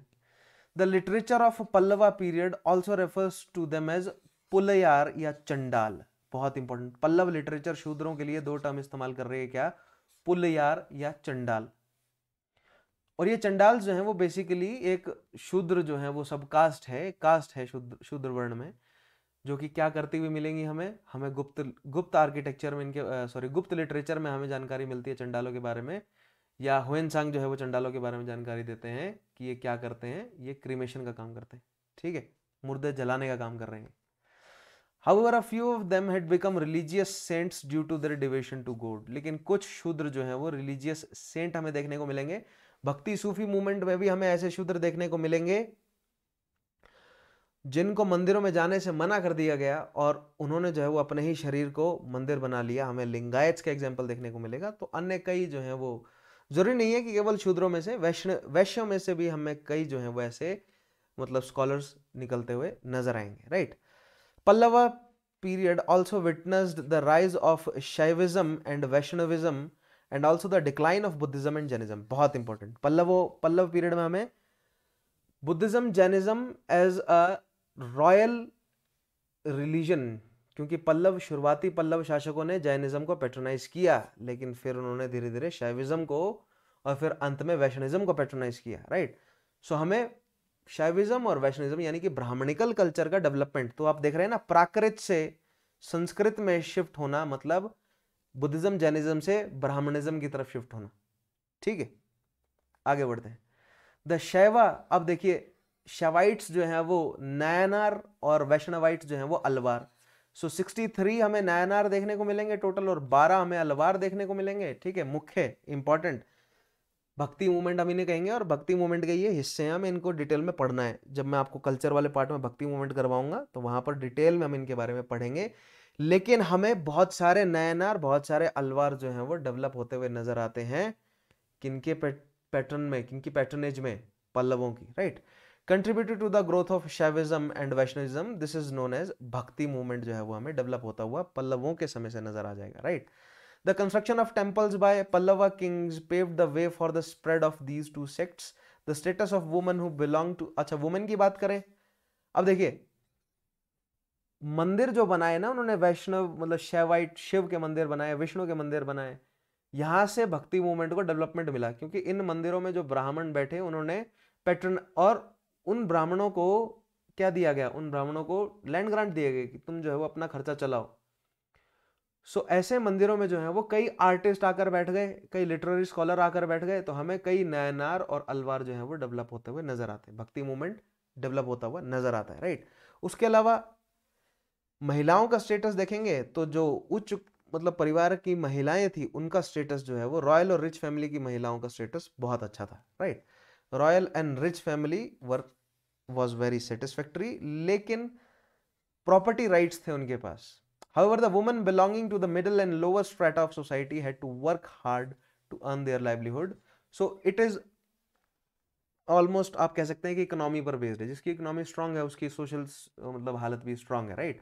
the literature of Pallava period also refers to them as Pulayar या चंडाल बहुत इंपॉर्टेंट पल्लव लिटरेचर शूद्रों के लिए दो टर्म इस्तेमाल कर रहे हैं क्या पुलयार या चंडाल और ये चंडाल जो है वो बेसिकली एक शूद्र जो है वो सब कास्ट है कास्ट है शूद्र शूद्र वर्ण में जो कि क्या करती हुई मिलेंगी हमें हमें गुप्त गुप्त आर्किटेक्चर में इनके सॉरी गुप्त लिटरेचर में हमें जानकारी मिलती है चंडालों के बारे में या हुएनसांग जो है वो चंडालों के बारे में जानकारी देते हैं कि ये क्या करते हैं ये क्रीमेशन का काम करते हैं ठीक है मुर्दे जलाने का काम कर रहे हैं However, a few of them had become religious saints due to their devotion to God. लेकिन कुछ शूद्र जो हैं वो रिलीजियस सेंट हमें देखने को मिलेंगे भक्ति सूफी मूवमेंट में भी हमें ऐसे शूद्र देखने को मिलेंगे जिनको मंदिरों में जाने से मना कर दिया गया और उन्होंने जो है वो अपने ही शरीर को मंदिर बना लिया हमें लिंगायत का एग्जाम्पल देखने को मिलेगा तो अन्य कई जो हैं वो जरूरी नहीं है कि केवल शूद्रों में से वैष्ण वैश्यों में से भी हमें कई जो हैं वो ऐसे मतलब स्कॉलर्स निकलते हुए नजर आएंगे right Pallava period also witnessed the rise of Shaivism and Vaishnavism and also the decline of Buddhism and Jainism बहुत important. पल्लव पल्लव पीरियड में हमें Buddhism Jainism as a royal religion क्योंकि पल्लव शुरुआती पल्लव शासकों ने जैनिज्म को पेट्रोनाइज किया लेकिन फिर उन्होंने धीरे धीरे शैविज्म को और फिर अंत में वैष्णिज्म को पेट्रोनाइज किया राइट सो हमें शैविज्म और वैष्णविज्म यानी कि ब्राह्मणिकल कल्चर का डेवलपमेंट तो आप देख रहे हैं ना प्राकृत से संस्कृत में शिफ्ट होना मतलब बुद्धिज्म जैनिज्म से ब्राह्मणिज्म की तरफ शिफ्ट होना ठीक है आगे बढ़ते हैं द शैवा अब देखिए शैवाइट्स जो है वो नयनार और वैष्णवाइट्स जो है वो अलवार सो so, 63 हमें नयनार देखने को मिलेंगे टोटल और 12 हमें अलवार देखने को मिलेंगे ठीक है मुख्य इंपॉर्टेंट भक्ति मूवमेंट हम इन्हें कहेंगे और भक्ति मूवमेंट के ये हिस्से हैं हमें इनको डिटेल में पढ़ना है जब मैं आपको कल्चर वाले पार्ट में भक्ति मूवमेंट करवाऊंगा तो वहाँ पर डिटेल में हम इनके बारे में पढ़ेंगे लेकिन हमें बहुत सारे और बहुत सारे अलवार जो हैं वो डेवलप होते हुए नजर आते हैं किनके पैटर्न में किनकी पैटर्नेज में पल्लवों की right contributed to the growth of Shaivism and Vaishnavism this is known as Bhakti movement जो है वो हमें डेवलप होता हुआ पल्लवों के समय से नजर आ जाएगा right right? The construction of temples by Pallava kings paved the way for the spread of these two sects. The status of women who belong to अच्छा वुमेन की बात करें अब देखिए मंदिर जो बनाए ना उन्होंने वैष्णव मतलब शैवाइट शिव के मंदिर बनाए विष्णु के मंदिर बनाए यहाँ से भक्ति मूवमेंट को डेवलपमेंट मिला क्योंकि इन मंदिरों में जो ब्राह्मण बैठे उन्होंने पैटर्न और उन ब्राह्मणों को क्या दिया गया उन ब्राह्मणों को लैंड ग्रांट दिए गए कि तुम जो है वो अपना खर्चा चलाओ सो so, ऐसे मंदिरों में जो है वो कई आर्टिस्ट आकर बैठ गए कई लिटरेरी स्कॉलर आकर बैठ गए तो हमें कई नयनार और अलवार जो है वो डेवलप होते हुए नजर आते हैं भक्ति मूवमेंट डेवलप होता हुआ नजर आता है राइट उसके अलावा महिलाओं का स्टेटस देखेंगे तो जो उच्च मतलब परिवार की महिलाएं थी उनका स्टेटस जो है वो रॉयल और रिच फैमिली की महिलाओं का स्टेटस बहुत अच्छा था right royal and rich family work was very satisfactory लेकिन प्रॉपर्टी राइट्स थे उनके पास However, the women belonging to the middle and lower strata of society had to work hard to earn their livelihood. So it is almost आप कह सकते हैं कि इकोनॉमी पर बेस्ड है जिसकी इकोनॉमी स्ट्रांग है उसकी सोशल मतलब हालत भी स्ट्रांग है right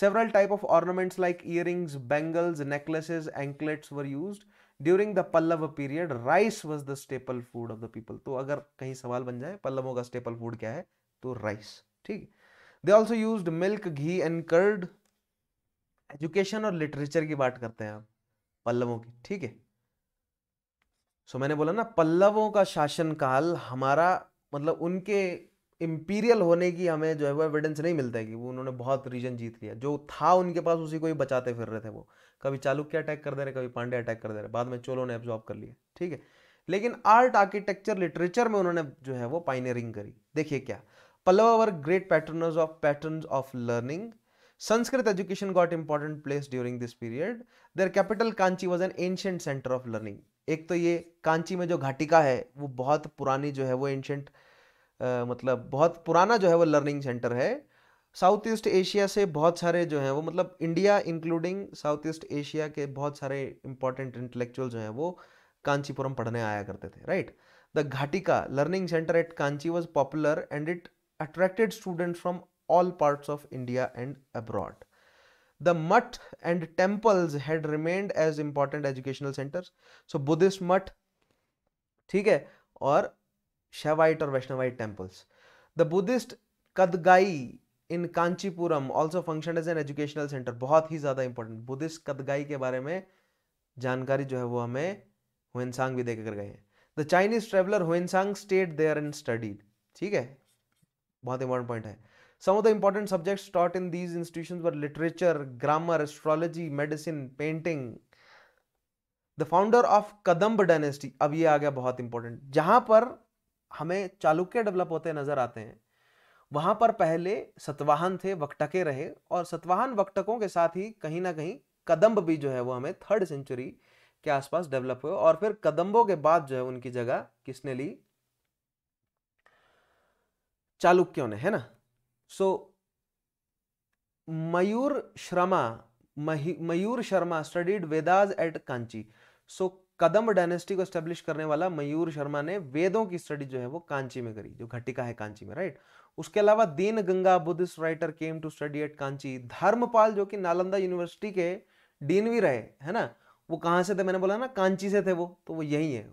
several type of ornaments like earrings bangles necklaces anklets were use during the Pallava period rice was the staple food of the people तो अगर कहीं सवाल बन जाए पल्लवों का स्टेपल फूड क्या है तो राइस ठीक they also use milk ghee and curd education और लिटरेचर की बात करते हैं आप पल्लवों की ठीक है सो मैंने बोला ना पल्लवों का शासनकाल हमारा मतलब उनके इम्पीरियल होने की हमें जो है वो एविडेंस नहीं मिलता है कि वो उन्होंने बहुत रीजन जीत लिया जो था उनके पास उसी को ही बचाते फिर रहे थे वो कभी चालुक्य अटैक कर दे रहे कभी पांडे अटैक कर दे रहे बाद में चोलों ने एब्जॉर्ब कर लिया ठीक है लेकिन आर्ट आर्किटेक्चर लिटरेचर में उन्होंने जो है वो पाइनियरिंग करी देखिए क्या Pallava were great patrons of patron of learning Sanskrit education got important place during this period. Their capital Kanchi was an ancient center of learning. एक तो ये कांची में जो घाटिका है वो बहुत पुरानी जो है वो एंशंट मतलब बहुत पुराना जो है वो लर्निंग सेंटर है साउथ ईस्ट एशिया से बहुत सारे जो हैं वो मतलब India including South east Asia के बहुत सारे इंपॉर्टेंट इंटेलेक्चुअल जो हैं वो कांचीपुरम पढ़ने आया करते थे right the Ghatika learning centre at Kanchi was popular and it attracted student from all parts of India and abroad. The mutt and temples had remained as important educational centers. So Buddhist mutt, ठीक है और Shaivite और Vaishnavite temples. The Buddhist Kadgai in Kanchipuram also functioned as an educational center. बहुत ही ज़्यादा important. Buddhist Kadgai के बारे में जानकारी जो है वो हमें Huensang भी देकर गए हैं The Chinese traveler Huensang stayed there and studied. ठीक है बहुत important point है Some of the important subjects taught in these institutions were literature, grammar, astrology, medicine, painting. The founder of Kadamb dynasty, अब ये आ गया बहुत इंपॉर्टेंट जहां पर हमें चालुक्य डेवलप होते नजर आते हैं वहां पर पहले सतवाहन थे वक्टके रहे और सतवाहन वक्टकों के साथ ही कहीं ना कहीं कदम्ब भी जो है वो हमें थर्ड सेंचुरी के आसपास डेवलप हुए और फिर कदम्बों के बाद जो है उनकी जगह किसने ली चालुक्यों ने है ना so Mayur Sharma Mayur Sharma studied Vedas at Kanchi so Kadam dynasty को स्टेब्लिश करने वाला मयूर शर्मा ने वेदों की स्टडी जो है वो कांची में करी जो घटिका है कांची में राइट उसके अलावा Dinnaga Buddhist writer came to study at Kanchi Dharmapal जो कि नालंदा यूनिवर्सिटी के डीन भी रहे है ना वो कहाँ से थे मैंने बोला ना कांची से थे वो तो वो यही है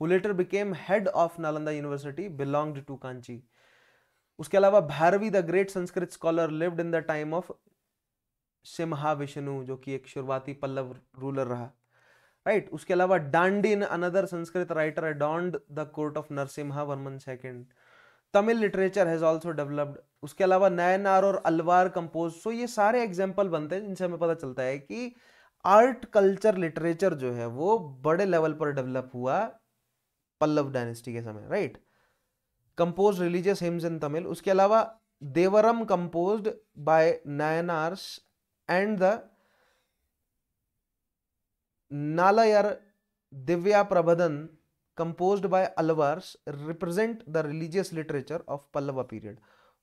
वो later became head of Nalanda University belonged to Kanchi उसके अलावा Bhairavi the great Sanskrit scholar lived in the time of Simha Vishnu जो कि एक शुरुआती पल्लव रूलर रहा राइट right? उसके अलावा Dandin another Sanskrit writer adorned the court of Narasimha Varman second Tamil literature has also developed उसके अलावा नयनार और अलवार कंपोज सो ये सारे एग्जाम्पल बनते हैं जिनसे हमें पता चलता है कि आर्ट कल्चर लिटरेचर जो है वो बड़े लेवल पर डेवलप हुआ पल्लव डायनेस्टी के समय right right? Compose religious hymns in Tamil उसके अलावा Devaram compose by Nayanars and the Nalayira Divya Prabandham compose by Alvars represent the religious literature of Pallava period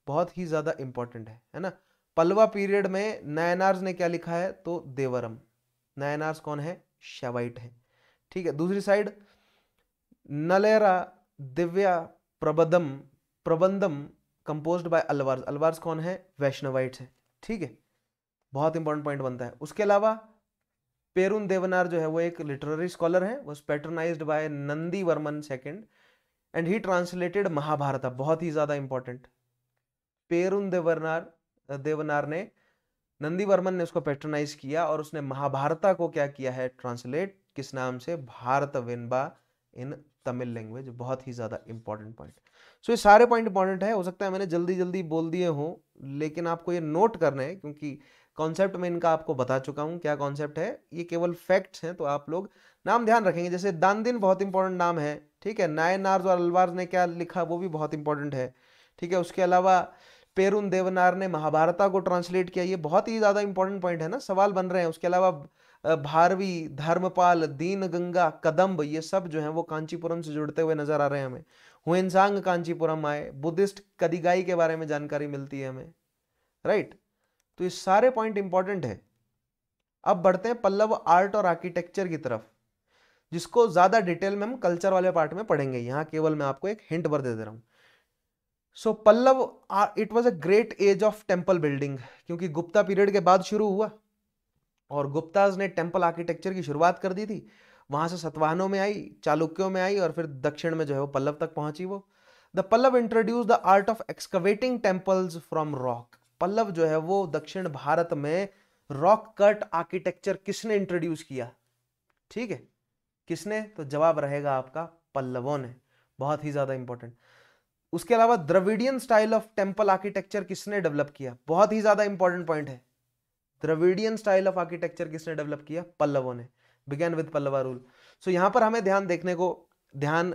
बहुत ही ज़्यादा इंपॉर्टेंट है है ना पल्लवा पीरियड में नयनार्स ने क्या लिखा है तो देवरम नयनार्स कौन है शवाइट है ठीक है दूसरी side Nalayira Divya Prabandham Prabandham compose by Alvars Alvars कौन है वैष्णवाइट है ठीक है बहुत इंपॉर्टेंट पॉइंट बनता है उसके अलावा पेरुन देवनार जो है वो एक लिटररी स्कॉलर है वो patronise by Nandi Varman second and he translated Mahabharata बहुत ही ज़्यादा इंपॉर्टेंट पेरुन देवनार देवनार ने नंदी वर्मन ने उसको पैटर्नाइज किया और उसने महाभारता को क्या किया है ट्रांसलेट किस नाम से भारत वेनबा इन तमिल लैंग्वेज बहुत ही ज़्यादा इंपॉर्टेंट पॉइंट सो ये सारे पॉइंट इंपॉर्टेंट है हो सकता है मैंने जल्दी जल्दी बोल दिए हों लेकिन आपको ये नोट करना है क्योंकि कॉन्सेप्ट में इनका आपको बता चुका हूँ क्या कॉन्सेप्ट है ये केवल फैक्ट्स हैं तो आप लोग नाम ध्यान रखेंगे जैसे दानदिन बहुत इंपॉर्टेंट नाम है ठीक है नायनार्ज और अलवार्ज ने क्या लिखा वो भी बहुत इंपॉर्टेंट है ठीक है उसके अलावा पेरुन देवनार ने महाभारता को ट्रांसलेट किया ये बहुत ही ज़्यादा इंपॉर्टेंट पॉइंट है ना सवाल बन रहे हैं उसके अलावा भारवी धर्मपाल दीन गंगा कदम्ब ये सब जो हैं वो कांचीपुरम से जुड़ते हुए नजर आ रहे हैं हमें हुएनसांग कांचीपुरम आए बुद्धिस्ट कदिगाई के बारे में जानकारी मिलती है हमें राइट तो ये सारे पॉइंट इंपॉर्टेंट है अब बढ़ते हैं पल्लव आर्ट और आर्किटेक्चर की तरफ जिसको ज़्यादा डिटेल में हम कल्चर वाले पार्ट में पढ़ेंगे यहाँ केवल मैं आपको एक हिंट भर दे दे रहा हूँ so Pallava it was a great age of temple building क्योंकि गुप्ता पीरियड के बाद शुरू हुआ और गुप्ताज ने टेम्पल आर्किटेक्चर की शुरुआत कर दी थी वहाँ से सतवाहनों में आई चालुक्यों में आई और फिर दक्षिण में जो है वो पल्लव तक पहुंची वो the Pallava introduce the art of excavating temples from rock Pallava जो है वो दक्षिण भारत में रॉक कट आर्किटेक्चर किसने इंट्रोड्यूस किया ठीक है किसने तो जवाब रहेगा आपका पल्लवों ने बहुत ही ज़्यादा इंपॉर्टेंट उसके अलावा Dravidian style of temple architecture किसने डेवलप किया बहुत ही ज़्यादा इंपॉर्टेंट पॉइंट है द्रविडियन स्टाइल ऑफ आर्किटेक्चर किसने डेवलप किया पल्लवों ने began with Pallava rule so यहाँ पर हमें ध्यान देखने को ध्यान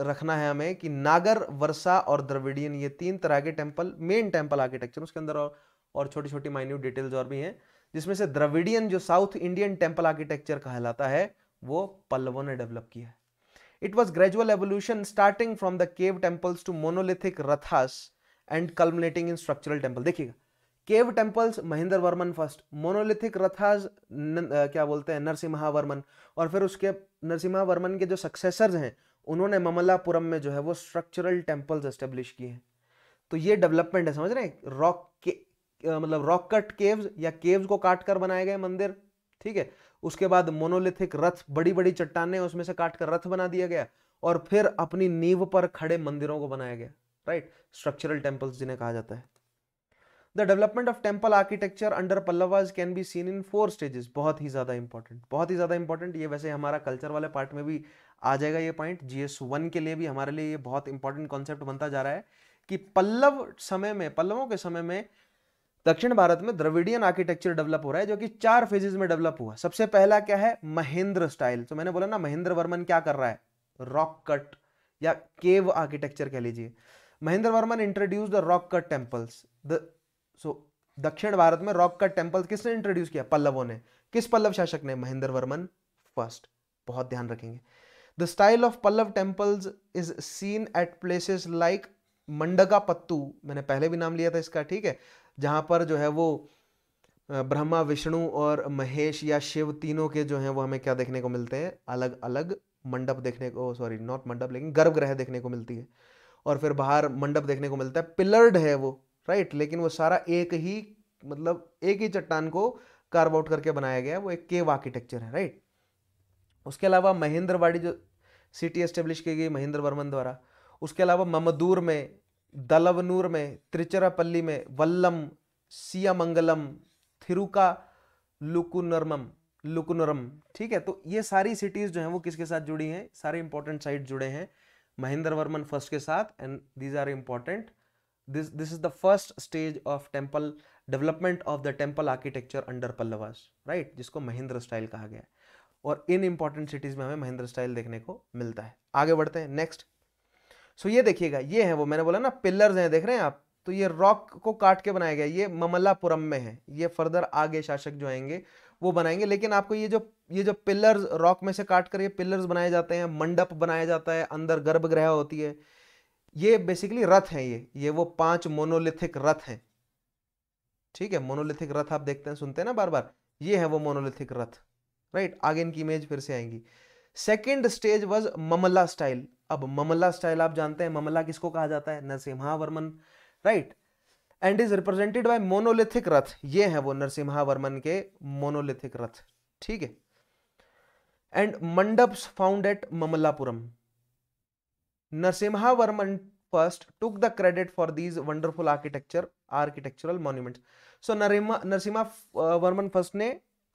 रखना है हमें कि नागर वर्षा और द्रविडियन ये तीन तरह के टेम्पल मेन टेम्पल आर्किटेक्चर उसके अंदर और और छोटी छोटी माइन्यूट डिटेल्स और भी हैं जिसमें से द्रविडियन जो साउथ इंडियन टेम्पल आर्किटेक्चर कहलाता है वो पल्लवों ने डेवलप किया है it was gradual evolution starting from the cave temples to monolithic rathas and culminating in structural temple देखिएगा cave temples Mahendra Varman first monolithic rathas न, आ, क्या बोलते हैं नरसिम्हा वर्मन और फिर उसके नरसिम्हा वर्मन के जो सक्सेसर्स हैं उन्होंने ममलापुरम में जो है वो स्ट्रक्चरल टेम्पल्स एस्टेब्लिश किए हैं तो ये डेवलपमेंट है समझ रहे हैं रॉक के मतलब रॉक कट केव्स या केव्स को काट कर बनाए गए मंदिर ठीक है उसके बाद मोनोलिथिक रथ बड़ी बड़ी चट्टाने उसमें से काट कर रथ बना दिया गया और फिर अपनी नींव पर खड़े मंदिरों को बनाया गया राइट स्ट्रक्चरल टेम्पल्स जिन्हें कहा जाता है the development of temple architecture under Pallavas can be seen in four stages बहुत ही ज़्यादा इंपॉर्टेंट बहुत ही ज़्यादा इंपॉर्टेंट ये वैसे हमारा कल्चर वाले पार्ट में भी आ जाएगा ये पॉइंट जी एस वन के लिए भी हमारे लिए ये बहुत इंपॉर्टेंट कॉन्सेप्ट बनता जा रहा है कि पल्लव समय में पल्लवों के समय में दक्षिण भारत में द्रविडियन आर्किटेक्चर डेवलप हो रहा है जो कि चार फेजेज में डेवलप हुआ सबसे पहला क्या है महेंद्र स्टाइल तो मैंने बोला ना महेंद्र वर्मन क्या कर रहा है रॉक कट या केव आर्किटेक्चर कह लीजिए Mahendra Varman introduce the rock cut temples the so Dakshin Bharat में रॉक का टेम्पल किसने इंट्रोड्यूस किया पल्लवों ने किस पल्लव शासक ने महेंद्र वर्मन फर्स्ट बहुत ध्यान रखेंगे the style of Pallava temples is seen at places like Mandagapattu मैंने पहले भी नाम लिया था इसका ठीक है जहां पर जो है वो ब्रह्मा विष्णु और महेश या शिव तीनों के जो हैं वो हमें क्या देखने को मिलते हैं अलग अलग मंडप देखने को सॉरी नॉट मंडप लेकिन गर्भगृह देखने को मिलती है और फिर बाहर मंडप देखने को मिलता है पिलर्ड है वो राइट लेकिन वो सारा एक ही मतलब एक ही चट्टान को कार्व आउट करके बनाया गया वो एक केव आर्किटेक्चर है राइट उसके अलावा महेंद्रवाड़ी जो सिटी एस्टेब्लिश की गई महेंद्र वर्मन द्वारा उसके अलावा ममदूर में दलवनूर में त्रिचरापल्ली में वल्लम सियामंगलम थिरुका लुकुनरम लुकुनरम ठीक है तो ये सारी सिटीज़ जो हैं वो किसके साथ जुड़ी हैं सारे इंपॉर्टेंट साइट जुड़े हैं महेंद्र वर्मन फर्स्ट के साथ and these are important this this is the first stage of temple development of the temple architecture under Pallavas right जिसको महेंद्र स्टाइल कहा गया और इन इंपॉर्टेंट सिटीज़ में हमें महेंद्र स्टाइल देखने को मिलता है आगे बढ़ते हैं नेक्स्ट सो ये देखिएगा ये है वो मैंने बोला ना पिलर्स हैं देख रहे हैं आप तो ये रॉक को काट के बनाया गया ये ममल्लापुरम में है ये फर्दर आगे शासक जो आएंगे वो बनाएंगे लेकिन आपको ये जो ये जो पिलर्स रॉक में से काट कर ये पिलर्स बनाए जाते हैं मंडप बनाया जाता है अंदर गर्भगृह होती है ये बेसिकली रथ हैं ये ये वो पांच मोनोलिथिक रथ हैं ठीक है मोनोलिथिक रथ आप देखते हैं सुनते हैं ना बार बार ये है वो मोनोलिथिक रथ राइट आगे इनकी इमेज फिर से आएंगी second stage was Mamalla style अब ममला स्टाइल आप जानते हैं ममला किसको कहा जाता है Narasimha Varman right and is represented by monolithic ratha ये है वो नरसिम्हा वर्मन के मोनोलिथिक रथ ठीक है and mandaps found at Mamallapuram Narasimha Varman first took the credit for these wonderful architecture architectural monument so Narima Narasimha Varman first ने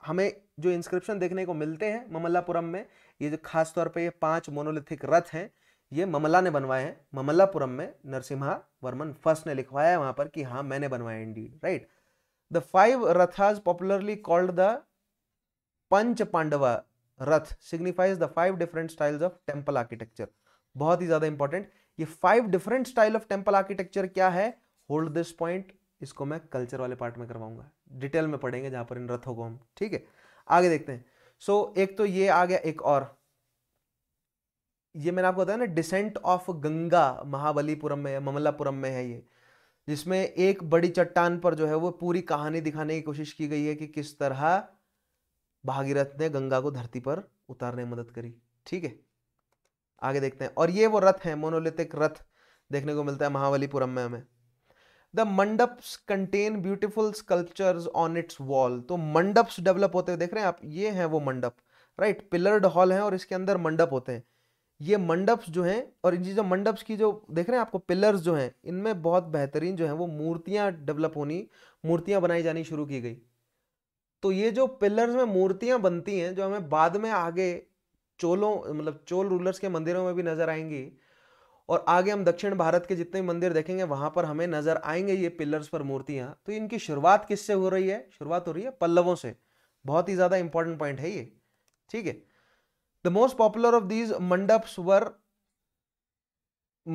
हमें जो इंस्क्रिप्शन देखने को मिलते हैं ममल्लापुरम में ये जो खास तौर पे ये पांच मोनोलिथिक रथ हैं ये ममला ने बनवाए हैं ममल्लापुरम में नरसिम्हा वर्मन फर्स्ट ने लिखवाया है वहां पर कि हाँ मैंने बनवाया indeed right the five rathas popularly called the Pancha Pandava ratha signifies the five different styles of temple architecture बहुत ही ज़्यादा इंपॉर्टेंट ये five different style of temple architecture क्या है होल्ड दिस पॉइंट इसको मैं कल्चर वाले पार्ट में करवाऊंगा डिटेल में पढ़ेंगे जहां पर इन रथों को हम ठीक है आगे देखते हैं सो so, एक तो ये आ गया एक और ये मैंने आपको बताया ना डिसेंट ऑफ गंगा महाबलीपुरम में ममल्लापुरम में है ये जिसमें एक बड़ी चट्टान पर जो है वो पूरी कहानी दिखाने की कोशिश की गई है कि किस तरह भागीरथ ने गंगा को धरती पर उतारने में मदद करी ठीक है आगे देखते हैं और ये वो रथ है मोनोलिथिक रथ देखने को मिलता है महावलीपुरम में हमें the mandaps contain beautiful sculptures on its wall तो मंडप्स डेवलप होते हुए देख रहे हैं आप ये हैं वो मंडप राइट पिलर्ड हॉल है और इसके अंदर मंडप होते हैं ये मंडप्स जो हैं और इन जो मंडप्स की जो देख रहे हैं आपको पिलर्स जो हैं इनमें बहुत बेहतरीन जो है वो मूर्तियां डेवलप होनी मूर्तियां बनाई जानी शुरू की गई तो ये जो पिलर्स में मूर्तियाँ बनती हैं जो हमें बाद में आगे चोलों मतलब चोल रूलर्स के मंदिरों में भी नजर आएंगी और आगे हम दक्षिण भारत के जितने मंदिर देखेंगे वहां पर हमें नजर आएंगे ये पिलर्स पर मूर्तियां तो इनकी शुरुआत किससे हो रही है शुरुआत हो रही है पल्लवों से बहुत ही ज्यादा इंपॉर्टेंट पॉइंट है ये ठीक है the most popular of these mandaps were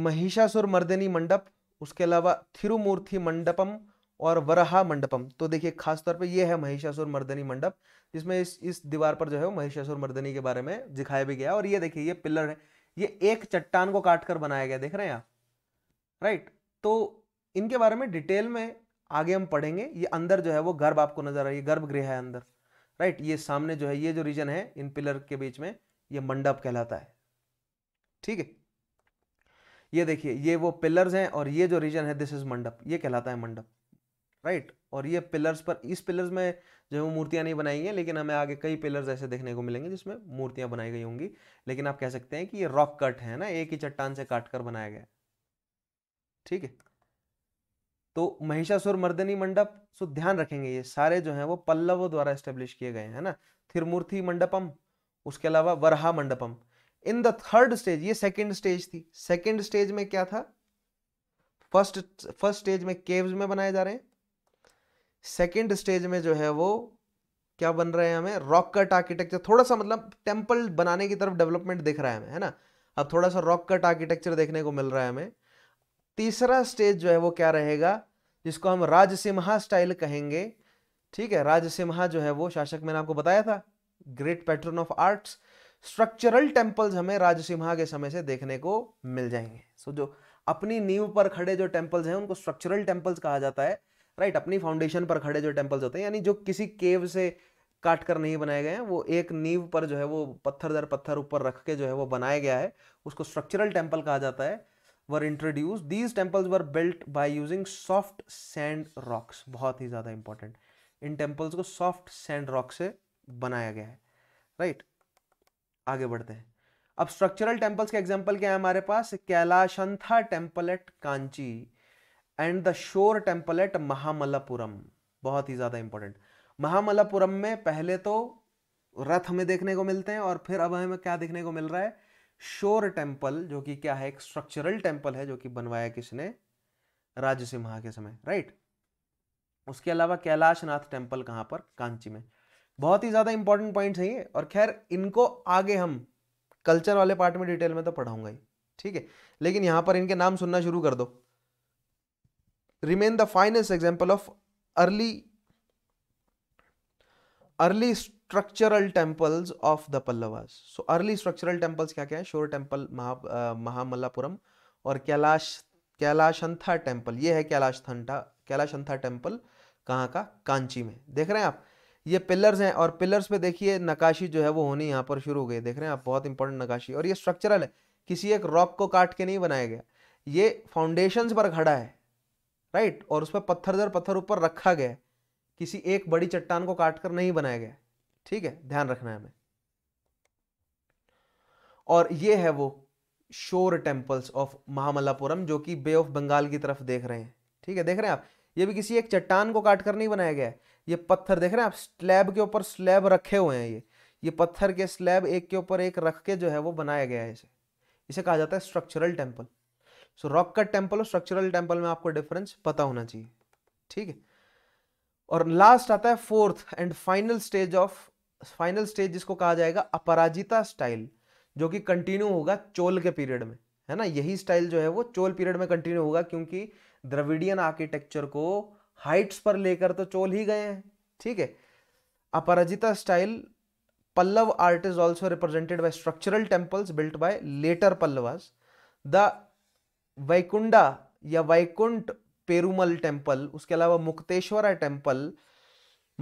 Mahishasura Mardini mandap उसके अलावा थिरुमूर्ति मंडपम और वरहा मंडपम तो देखिए खासतौर पे ये है महिषासुर मर्दनी मंडप जिसमें इस इस दीवार पर जो है महिषासुर मर्दनी के बारे में दिखाया भी गया और ये देखिए ये पिलर है ये एक चट्टान को काट कर बनाया गया देख रहे हैं आप राइट तो इनके बारे में डिटेल में आगे हम पढ़ेंगे ये अंदर जो है वो गर्भ आपको नजर आ रही है गर्भगृह है अंदर राइट ये सामने जो है ये जो रीजन है इन पिलर के बीच में ये मंडप कहलाता है ठीक है ये देखिए ये वो पिलर्स हैं और ये जो रीजन है दिस इज मंडप ये कहलाता है मंडप राइट और ये पिलर्स पर इस पिलर्स में जो है मूर्तियां नहीं बनाई हैं लेकिन हमें आगे कई पिलर्स ऐसे देखने को मिलेंगे जिसमें मूर्तियां बनाई गई होंगी लेकिन आप कह सकते हैं कि ये रॉक कट है ना एक ही चट्टान से काट कर बनाया गया ठीक है तो महिषासुर मर्दनी मंडप सो ध्यान रखेंगे ये सारे जो है वो पल्लवों द्वारा स्टेब्लिश किए गए हैं ना थिरमूर्ति मंडपम उसके अलावा Varaha mandapam in the third stage ये सेकेंड स्टेज थी सेकेंड स्टेज में क्या था फर्स्ट फर्स्ट स्टेज में केव्स में बनाए जा रहे हैं सेकेंड स्टेज में जो है वो क्या बन रहे हैं हमें रॉक कट आर्किटेक्चर थोड़ा सा मतलब टेम्पल बनाने की तरफ डेवलपमेंट दिख रहा है हमें है ना अब थोड़ा सा रॉक कट आर्किटेक्चर देखने को मिल रहा है हमें तीसरा स्टेज जो है वो क्या रहेगा जिसको हम राजसिम्हा स्टाइल कहेंगे ठीक है राजसिम्हा जो है वो शासक मैंने आपको बताया था great pattern of arts structural temples हमें राजसिम्हा के समय से देखने को मिल जाएंगे सो so, जो अपनी नींव पर खड़े जो टेम्पल्स हैं उनको स्ट्रक्चरल टेम्पल्स कहा जाता है राइट अपनी फाउंडेशन पर खड़े जो टेम्पल्स होते हैं यानी जो किसी केव से काट कर नहीं बनाए गए हैं वो एक नींव पर जो है वो पत्थर दर पत्थर ऊपर रख के जो है वो बनाया गया है उसको स्ट्रक्चरल टेम्पल कहा जाता है were introduce these temples were built by using soft sand rocks बहुत ही ज़्यादा इंपॉर्टेंट इन टेम्पल्स को सॉफ्ट सैंड रॉक से बनाया गया है राइट right? आगे बढ़ते हैं अब स्ट्रक्चरल टेम्पल्स के एग्जाम्पल क्या है हमारे पास Kailasanatha temple at Kanchi and the shore temple at Mahamallapuram बहुत ही ज़्यादा इंपॉर्टेंट महामलापुरम में पहले तो रथ हमें देखने को मिलते हैं और फिर अब हमें क्या देखने को मिल रहा है शोर टेम्पल जो कि क्या है एक स्ट्रक्चरल टेम्पल है जो कि बनवाया किसने राज्य सिम्हा के समय राइट उसके अलावा कैलाशनाथ टेम्पल कहाँ पर कांची में बहुत ही ज़्यादा इंपॉर्टेंट पॉइंट है ये और खैर इनको आगे हम कल्चर वाले पार्ट में डिटेल में तो पढ़ाऊंगा ही ठीक है लेकिन यहां पर इनके नाम सुनना शुरू कर दो remain the finest example of early early structural temples of the Pallavas. So early structural temples क्या क्या है शोर टेम्पल महा और कैलाश कैलाशंथा टेम्पल ये है कैलाशंथा कैलाशंथा टेम्पल कहाँ का कांची में देख रहे हैं आप ये पिलर्स हैं और पिलर्स पे देखिए नकाशी जो है वो होनी यहाँ पर शुरू हो गई देख रहे हैं आप बहुत इंपॉर्टेंट नकाशी और ये स्ट्रक्चरल है किसी एक रॉक को काट के नहीं बनाया गया ये फाउंडेशंस पर खड़ा है राइट और उस पर पत्थर दर पत्थर ऊपर रखा गया किसी एक बड़ी चट्टान को काटकर नहीं बनाया गया ठीक है ध्यान रखना है हमें और ये है वो शोर टेम्पल्स ऑफ महामल्लापुरम जो कि बे ऑफ बंगाल की तरफ देख रहे हैं ठीक है देख रहे हैं आप ये भी किसी एक चट्टान को काट कर नहीं बनाया गया है ये पत्थर देख रहे हैं आप स्लैब के ऊपर स्लैब रखे हुए हैं ये ये पत्थर के स्लैब एक के ऊपर एक रख के जो है वो बनाया गया है इसे इसे कहा जाता है structural temple so rock cut temple और स्ट्रक्चरल टेम्पल में आपको डिफरेंस पता होना चाहिए ठीक है और लास्ट आता है fourth and final stage of final stage जिसको कहा जाएगा अपराजिता स्टाइल जो कि कंटिन्यू होगा चोल के पीरियड में है ना यही स्टाइल जो है वो चोल पीरियड में कंटिन्यू होगा क्योंकि द्रविडियन आर्किटेक्चर को हाइट्स पर लेकर तो चोल ही गए हैं ठीक है Aparajita style Pallava art is also represented by structural temples built by later Pallavas the Vaikunda या वैकुंठ पेरुमल टेम्पल उसके अलावा Mukteshwara temple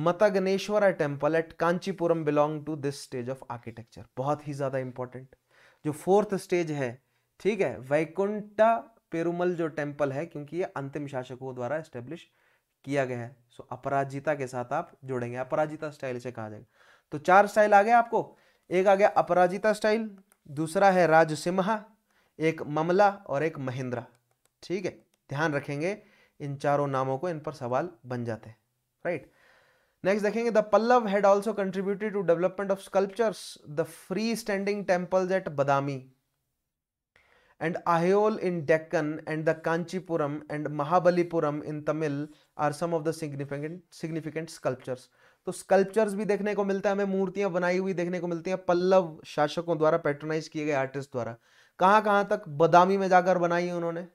Matangeshwara temple at Kanchipuram belong to this stage of architecture बहुत ही ज़्यादा इंपॉर्टेंट जो फोर्थ स्टेज है ठीक है वैकुंठा पेरुमल जो टेम्पल है क्योंकि ये अंतिम शासकों द्वारा स्टेब्लिश किया गया है सो so, अपराजिता के साथ आप जोड़ेंगे अपराजिता स्टाइल से कहा जाएगा तो चार स्टाइल आ गया आपको एक आ गया अपराजिता स्टाइल दूसरा है राजसिम्हा एक ममला और एक महिंद्रा ठीक है ध्यान रखेंगे इन चारों नामों को इन पर सवाल बन जाते हैं राइट नेक्स्ट देखेंगे the Pallava had also contributed to development of sculptures the free standing temples at Badami and Ayol in Deccan and the Kanchipuram and Mahabalipuram in Tamil are some of the significant significant sculptures तो स्कल्पचर्स भी देखने को मिलता है हमें मूर्तियां बनाई हुई देखने को मिलती हैं पल्लव शासकों द्वारा पैट्रोनाइज किए गए आर्टिस्ट द्वारा कहाँ कहाँ तक बदामी में जाकर बनाई है उन्होंने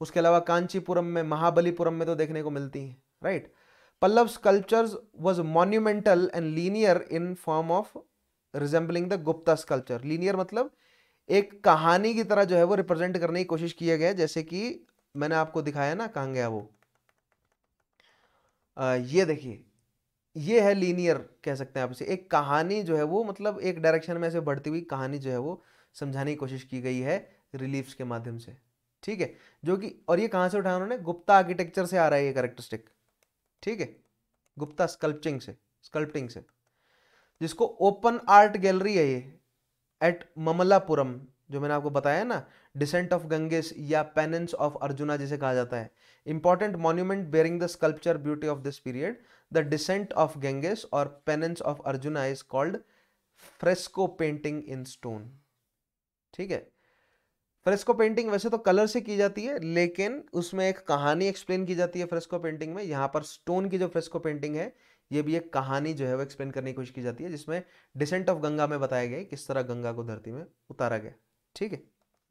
उसके अलावा कांचीपुरम में महाबलीपुरम में तो देखने को मिलती हैं right Pallava sculptures was monumental and linear in form of resembling the Gupta sculpture linear मतलब एक कहानी की तरह जो है वो रिप्रेजेंट करने की कोशिश किया गया जैसे कि मैंने आपको दिखाया ना कहाँ गया वो आ, ये देखिए ये है लीनियर कह सकते हैं आप इसे एक कहानी जो है वो मतलब एक डायरेक्शन में ऐसे बढ़ती हुई कहानी जो है वो समझाने की कोशिश की गई है रिलीफ्स के माध्यम से ठीक है जो कि और ये कहाँ से उठाया उन्होंने गुप्ता आर्किटेक्चर से आ रहा है ये करेक्टरिस्टिक ठीक है गुप्ता स्कल्पचिंग से स्कल्पटिंग से जिसको ओपन आर्ट गैलरी है ये एट ममलापुरम जो मैंने आपको बताया ना डिसेंट ऑफ गंगेस या पेनेंस ऑफ अर्जुना जिसे कहा जाता है important monument bearing the sculpture beauty of this period the descent of Ganges और penance of Arjuna is called fresco painting in stone ठीक है फ्रेस्को पेंटिंग वैसे तो कलर से की जाती है लेकिन उसमें एक कहानी एक्सप्लेन की जाती है फ्रेस्को पेंटिंग में यहाँ पर स्टोन की जो फ्रेस्को पेंटिंग है ये भी एक कहानी जो है वो एक्सप्लेन करने की कोशिश की जाती है जिसमें डिसेंट ऑफ गंगा में बताया गया किस तरह गंगा को धरती में उतारा गया ठीक है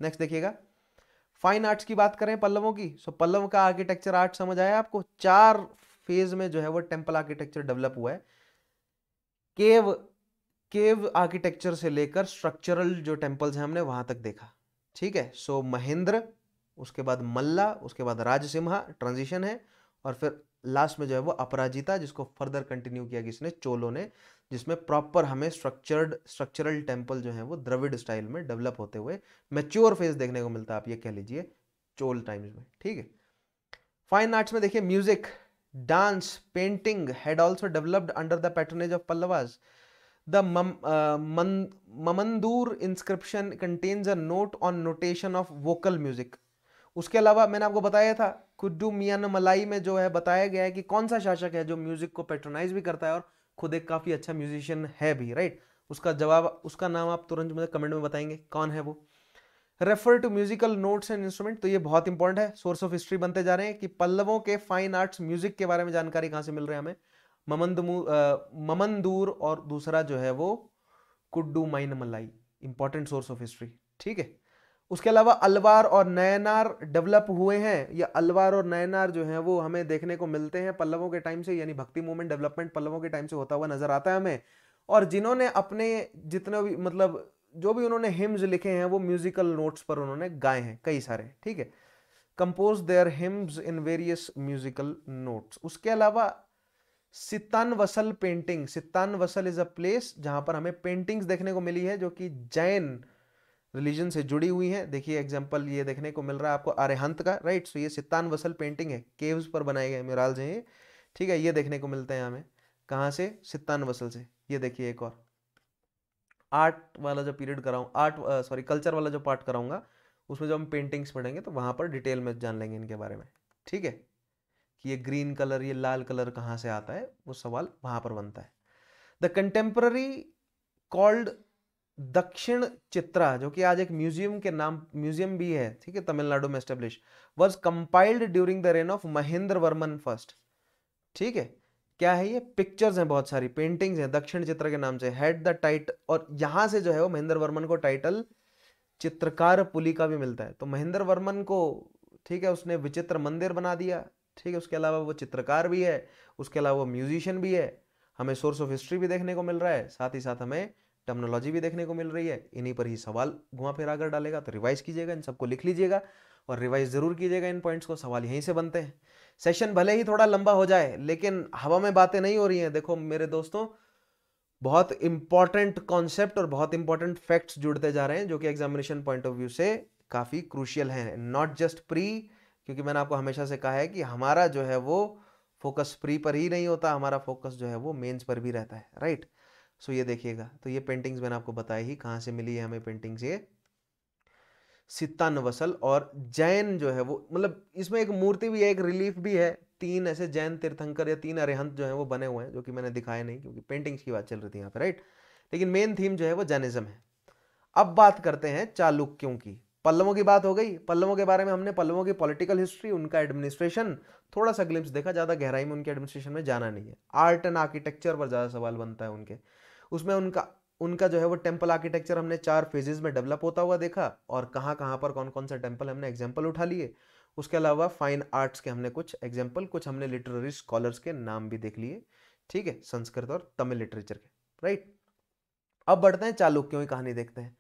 नेक्स्ट देखिएगा फाइन आर्ट्स की बात करें पल्लवों की सो पल्लव का आर्किटेक्चर आर्ट समझ आया आपको चार फेज में जो है वो टेम्पल आर्किटेक्चर डेवलप हुआ है केव केव आर्किटेक्चर से लेकर स्ट्रक्चरल जो टेम्पल्स हैं हमने वहाँ तक देखा ठीक है सो so, महेंद्र उसके बाद मल्ला उसके बाद राजसिम्हा ट्रांजिशन है और फिर लास्ट में जो है वो अपराजिता जिसको फर्दर कंटिन्यू किया किसने चोलों ने जिसमें प्रॉपर हमें स्ट्रक्चर्ड स्ट्रक्चरल टेम्पल जो है वो द्रविड स्टाइल में डेवलप होते हुए मेच्योर फेज देखने को मिलता है आप ये कह लीजिए चोल टाइम्स में ठीक है फाइन आर्ट्स में देखिए music dance painting had also developed under the patronage of Pallavas the Mamandur inscription contains a note on notation of vocal music उसके अलावा मैंने आपको बताया था कुड्डू मियान मलाई में जो है बताया गया है कि कौन सा शासक है जो म्यूजिक को पेट्रोनाइज भी करता है और खुद एक काफ़ी अच्छा म्यूजिशियन है भी राइट उसका जवाब उसका नाम आप तुरंत मुझे कमेंट में बताएंगे कौन है वो refer to musical notes and instrument तो ये बहुत इंपॉर्टेंट है सोर्स ऑफ हिस्ट्री बनते जा रहे हैं कि पल्लवों के फाइन आर्ट्स म्यूजिक के बारे में जानकारी कहाँ से मिल रही है हमें ममंदमू ममंदूर और दूसरा जो है वो Kudumiyanmalai important source of history ठीक है उसके अलावा अलवार और नयनार डेवलप हुए हैं या अलवार और नयनार जो हैं वो हमें देखने को मिलते हैं पल्लवों के टाइम से यानी भक्ति मूवमेंट डेवलपमेंट पल्लवों के टाइम से होता हुआ नजर आता है हमें और जिन्होंने अपने जितने भी मतलब जो भी उन्होंने हिम्स लिखे हैं वो म्यूजिकल नोट्स पर उन्होंने गाए हैं कई सारे ठीक है compose their hymns in various musical notes उसके अलावा Sittanavasal painting Sittanavasal is a place जहां पर हमें पेंटिंग्स देखने को मिली है जो कि जैन रिलीजन से जुड़ी हुई है देखिए एग्जांपल ये देखने को मिल रहा है आपको आर्यहंत का राइट सो ये सितान वसल पेंटिंग है केव्स पर बनाए गए मेराल जो ये ठीक है ये देखने को मिलते हैं हमें कहाँ से सितान वसल से ये देखिए एक और आर्ट वाला जो पीरियड कराऊँ आर्ट सॉरी कल्चर वाला जो पार्ट कराऊंगा उसमें जब हम पेंटिंग्स पढ़ेंगे तो वहाँ पर डिटेल में जान लेंगे इनके बारे में ठीक है कि ये ग्रीन कलर ये लाल कलर कहाँ से आता है वो सवाल वहाँ पर बनता है द कंटेम्प्ररी कॉल्ड दक्षिण चित्रा जो कि आज एक म्यूजियम के नाम म्यूजियम भी है ठीक है तमिलनाडु में establish was compiled during the reign of Mahendra Varman first ठीक है क्या है ये पिक्चर्स हैं बहुत सारी पेंटिंग्स हैं दक्षिण चित्र के नाम से हेड द टाइट और यहाँ से जो है वो महेंद्र वर्मन को टाइटल चित्रकार पुली का भी मिलता है तो महेंद्र वर्मन को ठीक है उसने विचित्र मंदिर बना दिया ठीक है उसके अलावा वो चित्रकार भी है उसके अलावा वो म्यूजिशियन भी है हमें सोर्स ऑफ हिस्ट्री भी देखने को मिल रहा है साथ ही साथ हमें टर्मनोलॉजी भी देखने को मिल रही है इन्हीं पर ही सवाल घुमा फिर कर डालेगा तो रिवाइज कीजिएगा इन सबको लिख लीजिएगा और रिवाइज ज़रूर कीजिएगा इन पॉइंट्स को सवाल यहीं से बनते हैं सेशन भले ही थोड़ा लंबा हो जाए लेकिन हवा में बातें नहीं हो रही हैं देखो मेरे दोस्तों बहुत इंपॉर्टेंट कॉन्सेप्ट और बहुत इंपॉर्टेंट फैक्ट्स जुड़ते जा रहे हैं जो कि एग्जामिनेशन पॉइंट ऑफ व्यू से काफ़ी क्रूशियल है नॉट जस्ट प्री क्योंकि मैंने आपको हमेशा से कहा है कि हमारा जो है वो फोकस प्री पर ही नहीं होता हमारा फोकस जो है वो मेंस पर भी रहता है राइट सो ये देखिएगा तो ये पेंटिंग्स मैंने आपको बताई ही कहाँ से मिली है हमें पेंटिंग्स ये सित्तान वसल और जैन जो है वो मतलब इसमें एक मूर्ति भी है एक रिलीफ भी है तीन ऐसे जैन तीर्थंकर या तीन अरेहंत जो है वो बने हुए हैं जो कि मैंने दिखाए नहीं क्योंकि पेंटिंग्स की बात चल रही थी यहाँ पर राइट लेकिन मेन थीम जो है वो जैनिज्म है अब बात करते हैं चालुक्यों की पल्लवों की बात हो गई पल्लवों के बारे में हमने पल्लवों की पॉलिटिकल हिस्ट्री उनका एडमिनिस्ट्रेशन थोड़ा सा ग्लिम्स देखा ज़्यादा गहराई में उनके एडमिनिस्ट्रेशन में जाना नहीं है आर्ट एंड आर्किटेक्चर पर ज़्यादा सवाल बनता है उनके उसमें उनका उनका जो है वो टेम्पल आर्किटेक्चर हमने चार फेजेज में डेवलप होता हुआ देखा और कहाँ कहाँ पर कौन कौन सा टेम्पल हमने एग्जाम्पल उठा लिए उसके अलावा फाइन आर्ट्स के हमने कुछ एग्जाम्पल कुछ हमने लिटरेरी स्कॉलर्स के नाम भी देख लिए ठीक है संस्कृत और तमिल लिटरेचर के राइट अब बढ़ते हैं चालुक्यों की कहानी देखते हैं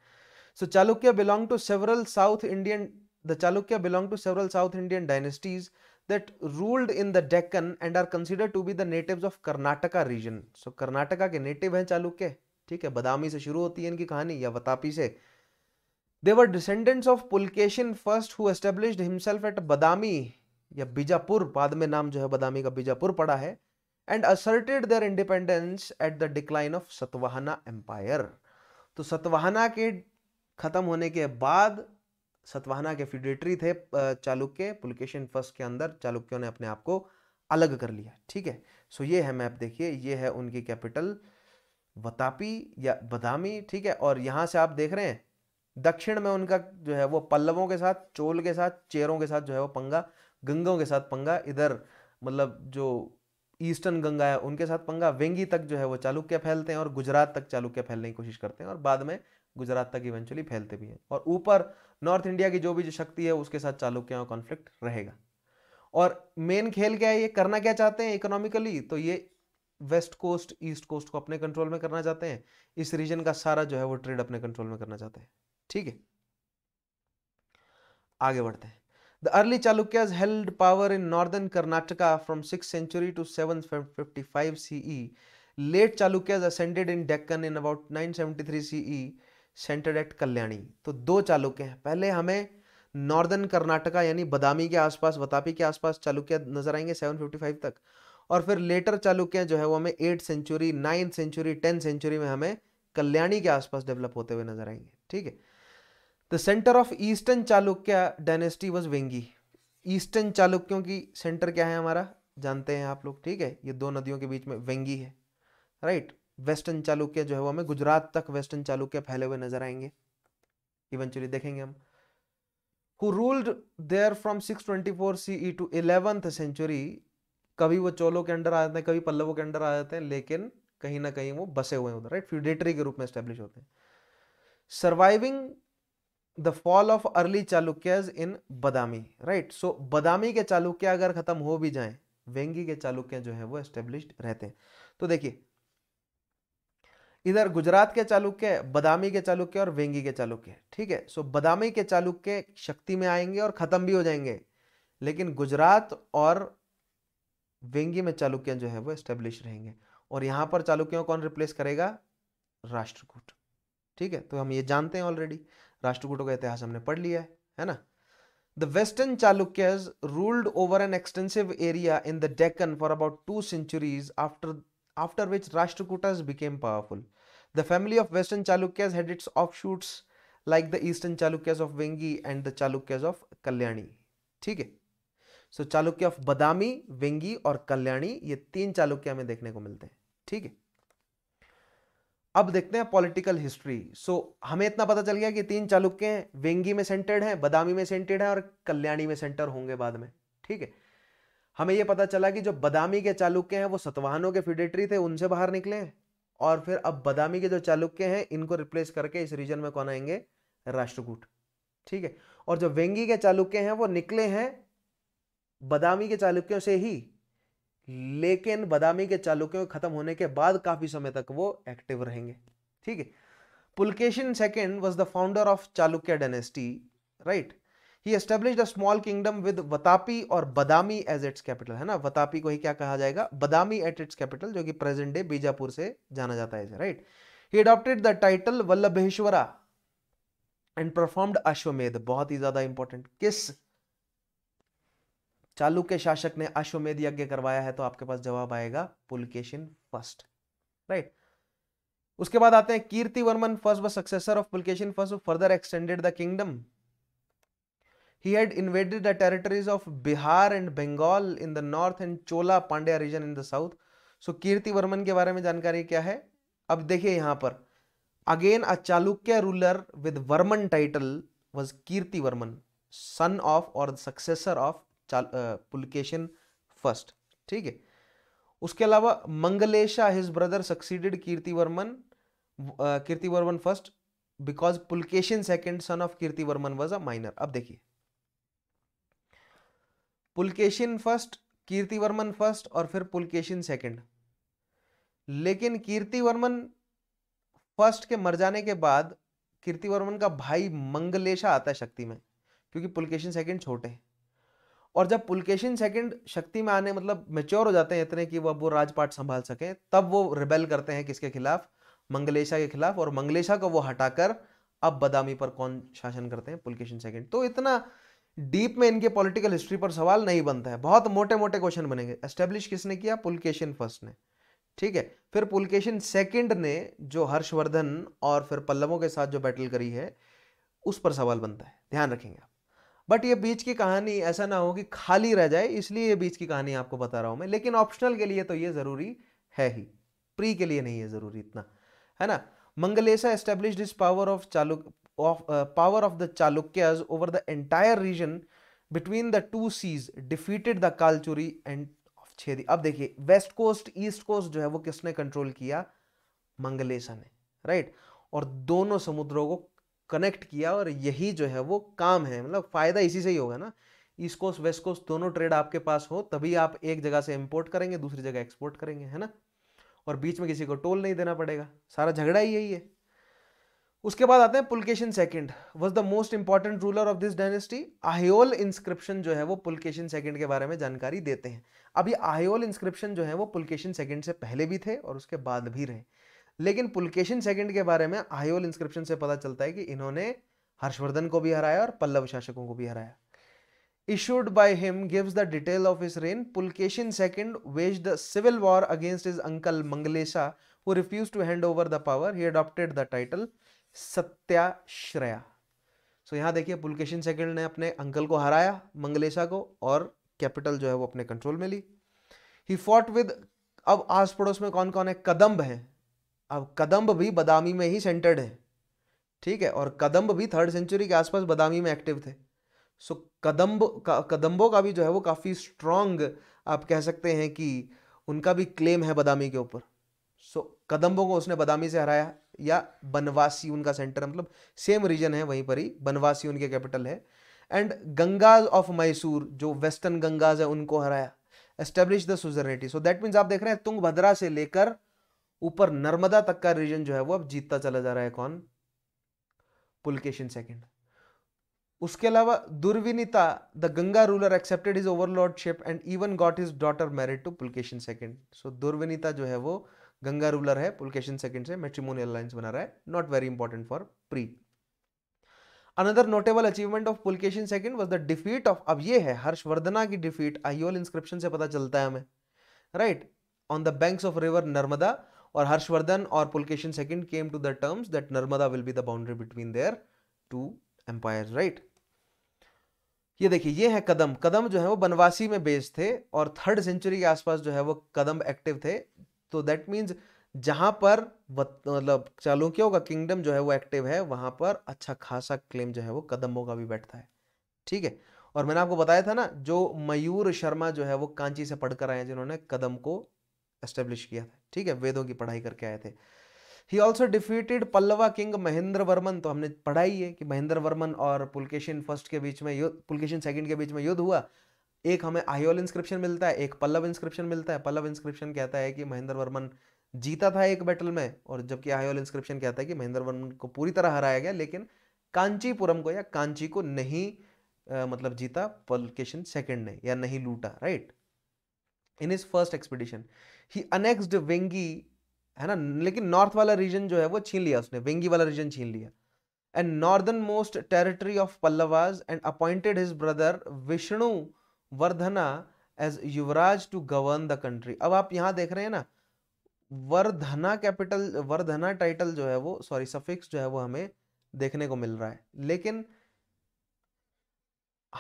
so Chalukya belong to several South Indian the Chalukya belong to several South Indian dynasties that ruled in the Deccan and are consider to be the native of Karnataka region so Karnataka के नेटिव हैं चालुक्य ठीक है बदामी से शुरू होती है इनकी कहानी या वतापी से they were descendants of Pulakeshin first who establish himself at Badami या बीजापुर बाद में नाम जो है बदामी का बीजापुर पड़ा है and asserted their independence at the decline of Satavahana empire तो सतवाहना के ख़त्म होने के बाद सतवाहना के फ्यूडेटरी थे चालुक्य पुलकेशन फर्स्ट के अंदर चालुक्यों ने अपने आप को अलग कर लिया ठीक है सो ये है मैप देखिए ये है उनकी कैपिटल वतापी या बदामी ठीक है और यहाँ से आप देख रहे हैं दक्षिण में उनका जो है वो पल्लवों के साथ चोल के साथ चेरों के साथ जो है वो पंगा गंगों के साथ पंगा इधर मतलब जो ईस्टर्न गंगा है उनके साथ पंगा वेंगी तक जो है वो चालुक्य फैलते हैं और गुजरात तक चालुक्य फैलने की कोशिश करते हैं और बाद में गुजरात तक इवेंचुअली फैलते भी हैं और ऊपर नॉर्थ इंडिया की जो भी जो शक्ति है उसके साथ चालुक्यों का कॉन्फ्लिक्ट रहेगा और मेन खेल क्या है ये करना क्या चाहते हैं इकोनॉमिकली तो ये वेस्ट कोस्ट ईस्ट कोस्ट को अपने कंट्रोल में करना चाहते हैं इस रीजन का सारा जो है वो ट्रेड अपने कंट्रोल में करना चाहते हैं ठीक है आगे बढ़ते हैं the early Chalukyas held power in northern Karnataka from six century to seven fifty five C E late Chalukyas ascended in Deccan in about nine seventy three C E centre at Kalyani तो दो चालुक्य हैं पहले हमें नॉर्दर्न कर्नाटका यानी बदामी के आसपास वतापी के आसपास चालुक्य नजर आएंगे 755 तक और फिर लेटर चालुक्य जो है वो हमें eight century ninth century tenth century में हमें कल्याणी के आसपास डेवलप होते हुए नजर आएंगे ठीक है the centre of eastern Chalukya dynasty was Vengi eastern चालुक्यों की सेंटर क्या है हमारा जानते हैं आप लोग ठीक है ये दो नदियों के बीच में वेंगी है राइट वेस्टर्न चालुक्य जो है वो हमें गुजरात तक वेस्टर्न चालुक्य फैले हुए नजर आएंगे इवेंचुअली देखेंगे हम who ruled there from 624 CE to 11th century कभी वो चोलों के अंडर आ जाते हैं कभी पल्लवों के अंडर आ जाते हैं लेकिन कहीं ना कहीं वो बसे हुए हैं उधर राइट फ्यूडेटरी के रूप में स्टैब्लिश होते हैं surviving the fall of early Chalukyas in Badami right so Badami के चालुक्य अगर खत्म हो भी जाए वेंगी के चालुक्य जो है वो स्टेब्लिश रहते हैं तो देखिए इधर गुजरात के चालुक्य बदामी के चालुक्य और वेंगी के चालुक्य ठीक है सो बदामी के चालुक्य शक्ति में आएंगे और खत्म भी हो जाएंगे लेकिन गुजरात और वेंगी में चालुक्य जो है वो स्टेब्लिश रहेंगे और यहां पर चालुक्यों कौन रिप्लेस करेगा राष्ट्रकूट ठीक है तो हम ये जानते हैं ऑलरेडी राष्ट्रकूटों का इतिहास हमने पढ़ लिया है है ना the western Chalukya ruled over an extensive area in the Deccan for about two centuries after after which Rashtrakutas became powerful. The family of Western Chalukyas had its offshoots like the Eastern Chalukyas of Vengi and the Chalukyas of Kalyani. ठीक है सो चालुक्य ऑफ बदामी वेंगी और कल्याणी ये तीन चालुक्य में देखने को मिलते हैं ठीक है अब देखते हैं पॉलिटिकल हिस्ट्री सो हमें इतना पता चल गया कि तीन चालुक्य वेंगी में सेंटर्ड हैं बदामी में सेंटर्ड हैं और कल्याणी में सेंटर होंगे बाद में ठीक है हमें यह पता चला कि जो बदामी के चालुक्य हैं वो सतवाहनों के फिडेटरी थे उनसे बाहर निकले हैं और फिर अब बदामी के जो चालुक्य हैं इनको रिप्लेस करके इस रीजन में कौन आएंगे राष्ट्रकूट ठीक है और जो वेंगी के चालुक्य हैं वो निकले हैं बदामी के चालुक्यों से ही लेकिन बदामी के चालुक्यों के खत्म होने के बाद काफी समय तक वो एक्टिव रहेंगे ठीक है Pulakeshin second was the founder of Chalukya dynasty right he establish the small kingdom with Vatapi और बदामी एज इट्स कैपिटल है ना वतापी को ही क्या कहा जाएगा बदामी एट इट्स कैपिटल जो कि प्रेजेंट डे बीजापुर से जाना जाता है right he adopted the title Vallabheshvara and performed Ashvamedha बहुत ही ज्यादा इंपॉर्टेंट किस चालुक्य शासक ने अश्वमेध यज्ञ करवाया है तो आपके पास जवाब आएगा पुलकेशिन फर्स्ट राइट उसके बाद आते हैं कीर्ति वर्मन फर्स्ट व successor of Pulakeshin first further extended the kingdom He had invaded the territories of Bihar and Bengal in the north and Chola Pandya region in the south. So Kirti Varman के बारे में जानकारी क्या है अब देखिए यहाँ पर again a Chalukya ruler with Varman title was Kirti Varman son of और सक्सेसर ऑफ पुलकेशन फर्स्ट ठीक है उसके अलावा Mangalesha his brother succeeded Kirti Varman Kirti Varman first because Pulakeshin second son of Kirti Varman was a minor अब देखिए पुलकेशिन फर्स्ट कीर्तिवर्मन फर्स्ट और फिर पुलकेशिन सेकंड लेकिन कीर्तिवर्मन फर्स्ट के मर जाने के बाद कीर्तिवर्मन का भाई मंगलेशा आता है शक्ति में क्योंकि पुलकेशिन सेकंड छोटे हैं और जब पुलकेशिन सेकंड शक्ति में आने मतलब मेच्योर हो जाते हैं इतने कि वह वो राजपाट संभाल सकें तब वो रिबेल करते हैं किसके खिलाफ मंगलेशा के खिलाफ और मंगलेशा को वो हटाकर अब बदामी पर कौन शासन करते हैं पुलकेशन सेकंड तो इतना डीप में इनके पॉलिटिकल हिस्ट्री पर सवाल नहीं बनता है बहुत मोटे मोटे क्वेश्चन बनेंगे एस्टेब्लिश किसने किया पुलकेशन फर्स्ट ने ठीक है फिर पुलकेशन सेकंड ने जो हर्षवर्धन और फिर पल्लवों के साथ जो बैटल करी है उस पर सवाल बनता है ध्यान रखेंगे आप बट ये बीच की कहानी ऐसा ना हो कि खाली रह जाए इसलिए ये बीच की कहानी आपको बता रहा हूं मैं लेकिन ऑप्शनल के लिए तो ये ज़रूरी है ही प्री के लिए नहीं है ज़रूरी इतना है ना Mangalesha establish this power of Chalukya of uh, power of the Chalukyas over the entire region between the two seas defeated the Kalchuri and अब देखिए वेस्ट कोस्ट ईस्ट कोस्ट जो है वो किसने कंट्रोल किया मंगलेशा ने राइट और दोनों समुद्रों को कनेक्ट किया और यही जो है वो काम है मतलब फायदा इसी से ही होगा ना ईस्ट कोस्ट वेस्ट कोस्ट दोनों ट्रेड आपके पास हो तभी आप एक जगह से इंपोर्ट करेंगे दूसरी जगह एक्सपोर्ट करेंगे है ना और बीच में किसी को टोल नहीं देना पड़ेगा सारा झगड़ा ही यही है उसके बाद आते हैं Pulakeshin second was the most important ruler of this dynasty Aihole inscription जो है वो पुलकेशन सेकंड के बारे में जानकारी देते हैं अब ये आहियोल इंस्क्रिप्शन जो है वो पुलकेशन सेकंड से पहले भी थे और उसके बाद भी रहे लेकिन पुलकेशन सेकंड के बारे में आहियोल इंस्क्रिप्शन से पता चलता है कि इन्होंने हर्षवर्धन को भी हराया और पल्लव शासकों को भी हराया issued by him gives the detail of his reign Pulakeshin second was the civil war against his uncle Mangalesha who refused to hand over the power. He adopted the Satyashraya so यहाँ देखिए पुलकेशन सेकंड ने अपने अंकल को हराया मंगलेशा को और कैपिटल जो है वो अपने कंट्रोल में ली ही फॉट विद अब आस पड़ोस में कौन कौन है कदम्ब हैं अब कदम्ब भी बदामी में ही सेंटर्ड है ठीक है और कदम्ब भी थर्ड सेंचुरी के आसपास बदामी में एक्टिव थे सो कदम्ब का, कदम्बों का भी जो है वो काफ़ी स्ट्रांग आप कह सकते हैं कि उनका भी क्लेम है बदामी के ऊपर सो कदम्बों को उसने बदामी से हराया या बनवासी उनका सेंटर मतलब सेम रीजन है वहीं पर ही बनवासी उनके कैपिटल है एंड गंगाज ऑफ मैसूर जो वेस्टर्न गंगाज है उनको हराया establish the suzerainty so that means आप देख रहे हैं तुंग भद्रा से लेकर ऊपर नर्मदा तक का रीजन जो है वो अब जीतता चला जा रहा है कौन पुलकेशन सेकेंड उसके अलावा Durvinita the Ganga ruler accepted his overlordship and even got his daughter married to Pulakeshin second so Durvinita जो है वो गंगा रूलर है पुलकेशन सेकंड से मेट्रीमोनियल अलायंस बना रहा है not very important for pre another notable achievement of Pulakeshin second was the defeat of अब ये है हर्षवर्धना की डिफीट आईओल इंस्क्रिप्शन से पता चलता है हमें right on the banks of river Narmada और हर्षवर्धन और Pulakeshin second came to the terms that Narmada will be the boundary between their two empire right ये देखिए ये है कदम कदम जो है वो बनवासी में बेस्ड थे और थर्ड सेंचुरी के आसपास जो है वो कदम एक्टिव थे तो दैट मीन्स जहां पर मतलब चालुक्यों का किंगडम जो है वो एक्टिव है वहां पर अच्छा खासा क्लेम जो है वो कदमों का भी बैठता है ठीक है और मैंने आपको बताया था ना जो मयूर शर्मा जो है वो कांची से पढ़कर आए जिन्होंने कदम को एस्टेब्लिश किया था ठीक है वेदों की पढ़ाई करके आए थे he also defeated Pallava king Mahendra Varman तो हमने पढ़ाई है कि महेंद्र वर्मन और पुलकेशन फर्स्ट के बीच में युद्ध पुलकेशन सेकंड के बीच में युद्ध हुआ एक हमें आयोल इंस्क्रिप्शन मिलता है एक पल्लव इंस्क्रिप्शन मिलता है पल्लव इंस्क्रिप्शन कहता है कि महेंद्र वर्मन जीता था एक बैटल में और जबकि आयोल इंस्क्रिप्शन कहता है कि महेंद्र वर्मन को पूरी तरह हराया गया लेकिन कांचीपुरम को या कांची को नहीं आ, मतलब जीता पलकेशन सेकेंड ने या नहीं लूटा right in his first expedition he annexed Vengi है ना लेकिन नॉर्थ वाला रीजन जो है वो छीन लिया उसने वेंगी वाला रीजन छीन लिया and northern most territory of Pallavas and appointed his brother Vishnu Vardhana as Yuvaraj to govern the country अब आप यहां देख रहे हैं ना वर्धना कैपिटल वर्धना टाइटल जो है वो सॉरी सफिक्स जो है वो हमें देखने को मिल रहा है लेकिन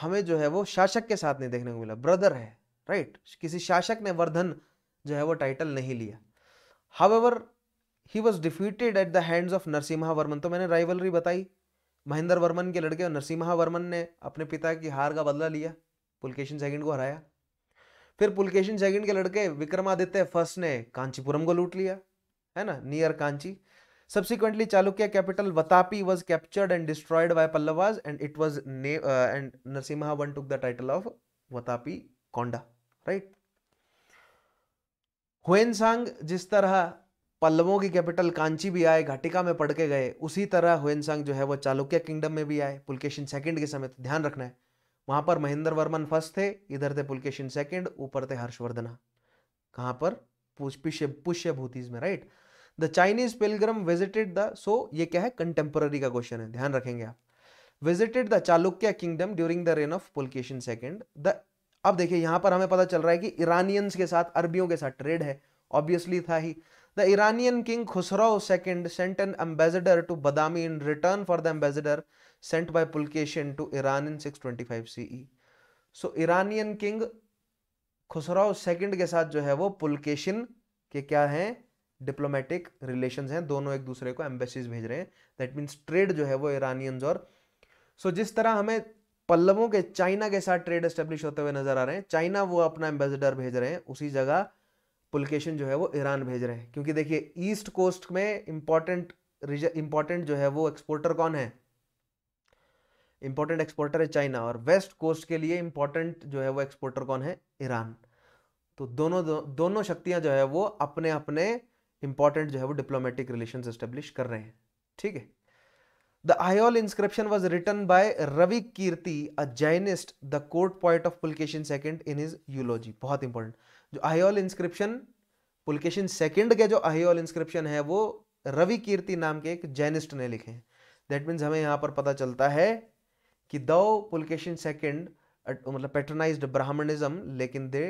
हमें जो है वो शासक के साथ नहीं देखने को मिला ब्रदर है राइट right? किसी शासक ने वर्धन जो है वो टाइटल नहीं लिया however he was defeated at the hands of Narasimha Varman तो मैंने राइवलरी बताई महेंद्र वर्मन के लड़के और नरसिम्हा वर्मन ने अपने पिता की हार का बदला लिया पुलकेशन सेकंड को हराया फिर पुलकेशन सेकंड के लड़के विक्रमादित्य फर्स्ट ने कांचीपुरम को लूट लिया है ना near Kanchi subsequently Chalukya capital Vatapi was captured and destroyed by Pallavas and it was na- uh, and narsimha one took the title of vatapi konda Hiuen Tsang जिस तरह पल्लवों की कैपिटल कांची भी आए घाटिका में पड़ के गए उसी तरह हुएनसांग जो है वो चालुक्य किंगडम में भी आए पुलकेशन सेकंड के समय तो ध्यान रखना है वहां पर महेंद्र वर्मन फर्स्ट थे इधर थे पुलकेशन सेकंड ऊपर थे हर्षवर्धना कहां पर पुष्य पुष्य भूतीज में right the Chinese pilgrim visited the so ये क्या है कंटेम्पररी का क्वेश्चन है ध्यान रखेंगे आप visited the Chalukya kingdom during the reign of Pulakeshin second the अब देखिए यहां पर हमें पता चल रहा है कि ईरानियंस के साथ अरबियों के साथ ट्रेड है ऑब्वियसली था he the Iranian king Khusrau second sent an ambassador to Badami in return for the ambassador sent by Pulkeshin to Iran in 625 CE. So Iranian king Khosrow II के साथ जो है वो पुलकेशन के क्या हैं डिप्लोमेटिक रिलेशंस हैं दोनों एक दूसरे को एम्बेसीज भेज रहे हैं दैट मीन्स ट्रेड जो है वो ईरानियंस और सो so, जिस तरह हमें पल्लवों के चाइना के साथ ट्रेड एस्टेब्लिश होते हुए नजर आ रहे हैं चाइना वो अपना एम्बेसडर भेज रहे हैं उसी जगह पुलकेशन जो है वो ईरान भेज रहे हैं क्योंकि देखिए ईस्ट कोस्ट में इम्पॉर्टेंट इंपॉर्टेंट जो है वो एक्सपोर्टर कौन है इंपॉर्टेंट एक्सपोर्टर है चाइना और वेस्ट कोस्ट के लिए इंपॉर्टेंट जो है वो एक्सपोर्टर कौन है ईरान तो दोनों दो, दोनों शक्तियां जो है वो अपने अपने इंपॉर्टेंट जो है वो डिप्लोमेटिक रिलेशन एस्टेब्लिश कर रहे हैं ठीक है the Aihole inscription was written by Ravi Kirti a Jainist the court poet of Pulakeshin second in his eulogy बहुत इंपॉर्टेंट जो आयोल इंस्क्रिप्शन पुलकेशन सेकेंड के जो आयोल इंस्क्रिप्शन है वो रवि कीर्ति नाम के एक जैनिस्ट ने लिखे हैं दैट मीन्स हमें यहाँ पर पता चलता है कि दो पुलकेशन सेकेंड मतलब पैटर्नाइज ब्राह्मणिज्म लेकिन they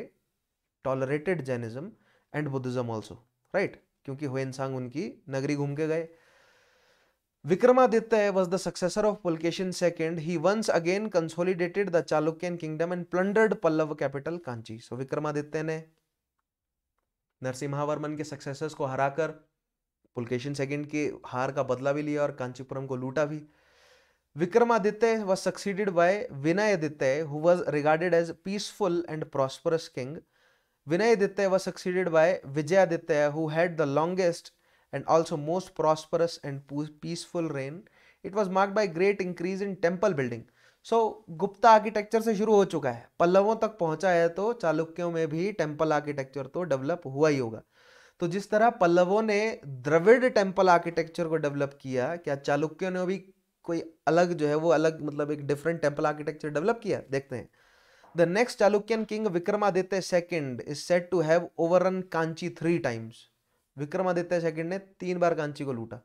tolerated Jainism and Buddhism also right क्योंकि हुएनसांग उनकी नगरी घूम के गए Vikramaditya was the successor of Pulakeshin second he once again consolidated the Chalukyan kingdom and plundered Pallava capital Kanchi so Vikramaditya ने नरसिम्हावर्मन के सक्सेसर्स को हराकर पुलकेशन सेकेंड की हार का बदला भी लिया और कांचीपुरम को लूटा भी Vikramaditya was succeeded by Vinayaditya who was regarded as peaceful and prosperous king Vinayaditya was succeeded by Vijayaditya who had the longest and also most prosperous and peaceful reign it was mark by great increase in temple building so Gupta architecture से शुरू हो चुका है पल्लवों तक पहुंचा है तो चालुक्यों में भी टेम्पल आर्किटेक्चर तो डेवलप हुआ ही होगा तो जिस तरह पल्लवों ने द्रविड टेम्पल आर्किटेक्चर को डेवलप किया क्या चालुक्यों ने भी कोई अलग जो है वो अलग मतलब एक डिफरेंट टेम्पल आर्किटेक्चर डेवलप किया देखते हैं the next Chalukyan king Vikramaditya second is said to have overrun Kanchi three times Vikramaditya second ने तीन बार कांची को लूटा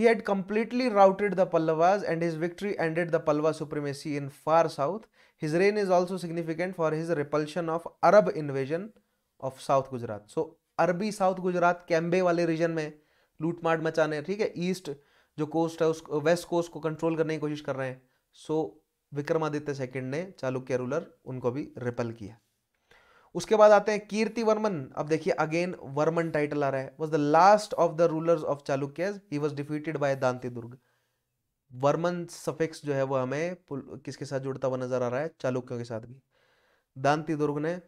he had completely routed the Pallavas and his victory ended the Pallava supremacy in far south his reign is also significant for his repulsion of Arab invasion of south Gujarat so अरबी साउथ गुजरात कैम्बे वाले रीजन में लूटमाट मचाने ठीक है ईस्ट जो कोस्ट है उस वेस्ट कोस्ट को कंट्रोल करने की कोशिश कर रहे हैं सो विक्रमादित्य सेकंड ने चालुक्य रूलर उनको भी रिपल किया उसके बाद आते हैं कीर्ति वर्मन अब देखिए अगेन वर्मन टाइटल आ रहा है was the last of the rulers of Chalukya he was defeated by Dantidurga Varman suffix जो है वो हमें किसके साथ जुड़ता हुआ नजर आ रहा है चालुक्यों के साथ भी दांति दुर्ग ने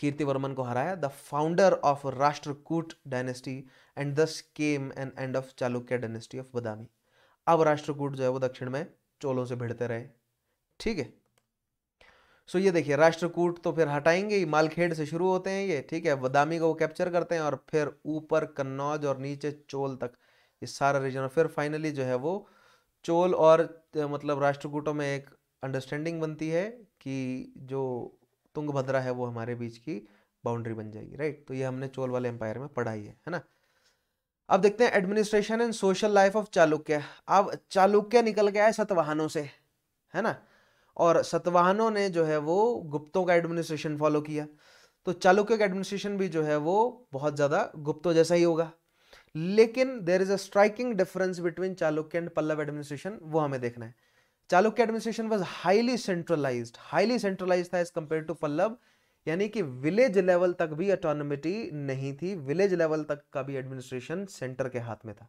कीर्ति वर्मन को हराया the founder of Rashtrakuta dynasty and thus came an end of Chalukya dynasty of Badami अब राष्ट्रकूट जो है वो दक्षिण में चोलों से भिड़ते रहे ठीक है सो ये देखिए राष्ट्रकूट तो फिर हटाएंगे ही मालखेड़ से शुरू होते हैं ये ठीक है बदामी को वो कैप्चर करते हैं और फिर ऊपर कन्नौज और नीचे चोल तक ये सारा रीजन और फिर फाइनली जो है वो चोल और मतलब राष्ट्रकूटों में एक अंडरस्टैंडिंग बनती है कि जो तुंगभद्रा है वो हमारे बीच की बाउंड्री बन जाएगी राइट तो ये हमने चोल वाले एम्पायर में पढ़ाई है है ना अब देखते हैं administration and social life of Chalukya अब चालुक्य निकल गया है सतवाहनों से है ना और सतवाहनों ने जो है वो गुप्तों का एडमिनिस्ट्रेशन फॉलो किया तो चालुक्य का एडमिनिस्ट्रेशन भी जो है वो बहुत ज़्यादा गुप्तों जैसा ही होगा लेकिन there is a striking difference between Chalukya and Pallava administration वो हमें देखना है Chalukya administration was highly centralise highly centralise था एज कम्पेयर टू पल्लव यानी कि विलेज लेवल तक भी ऑटोनमिटी नहीं थी विलेज लेवल तक का भी एडमिनिस्ट्रेशन सेंटर के हाथ में था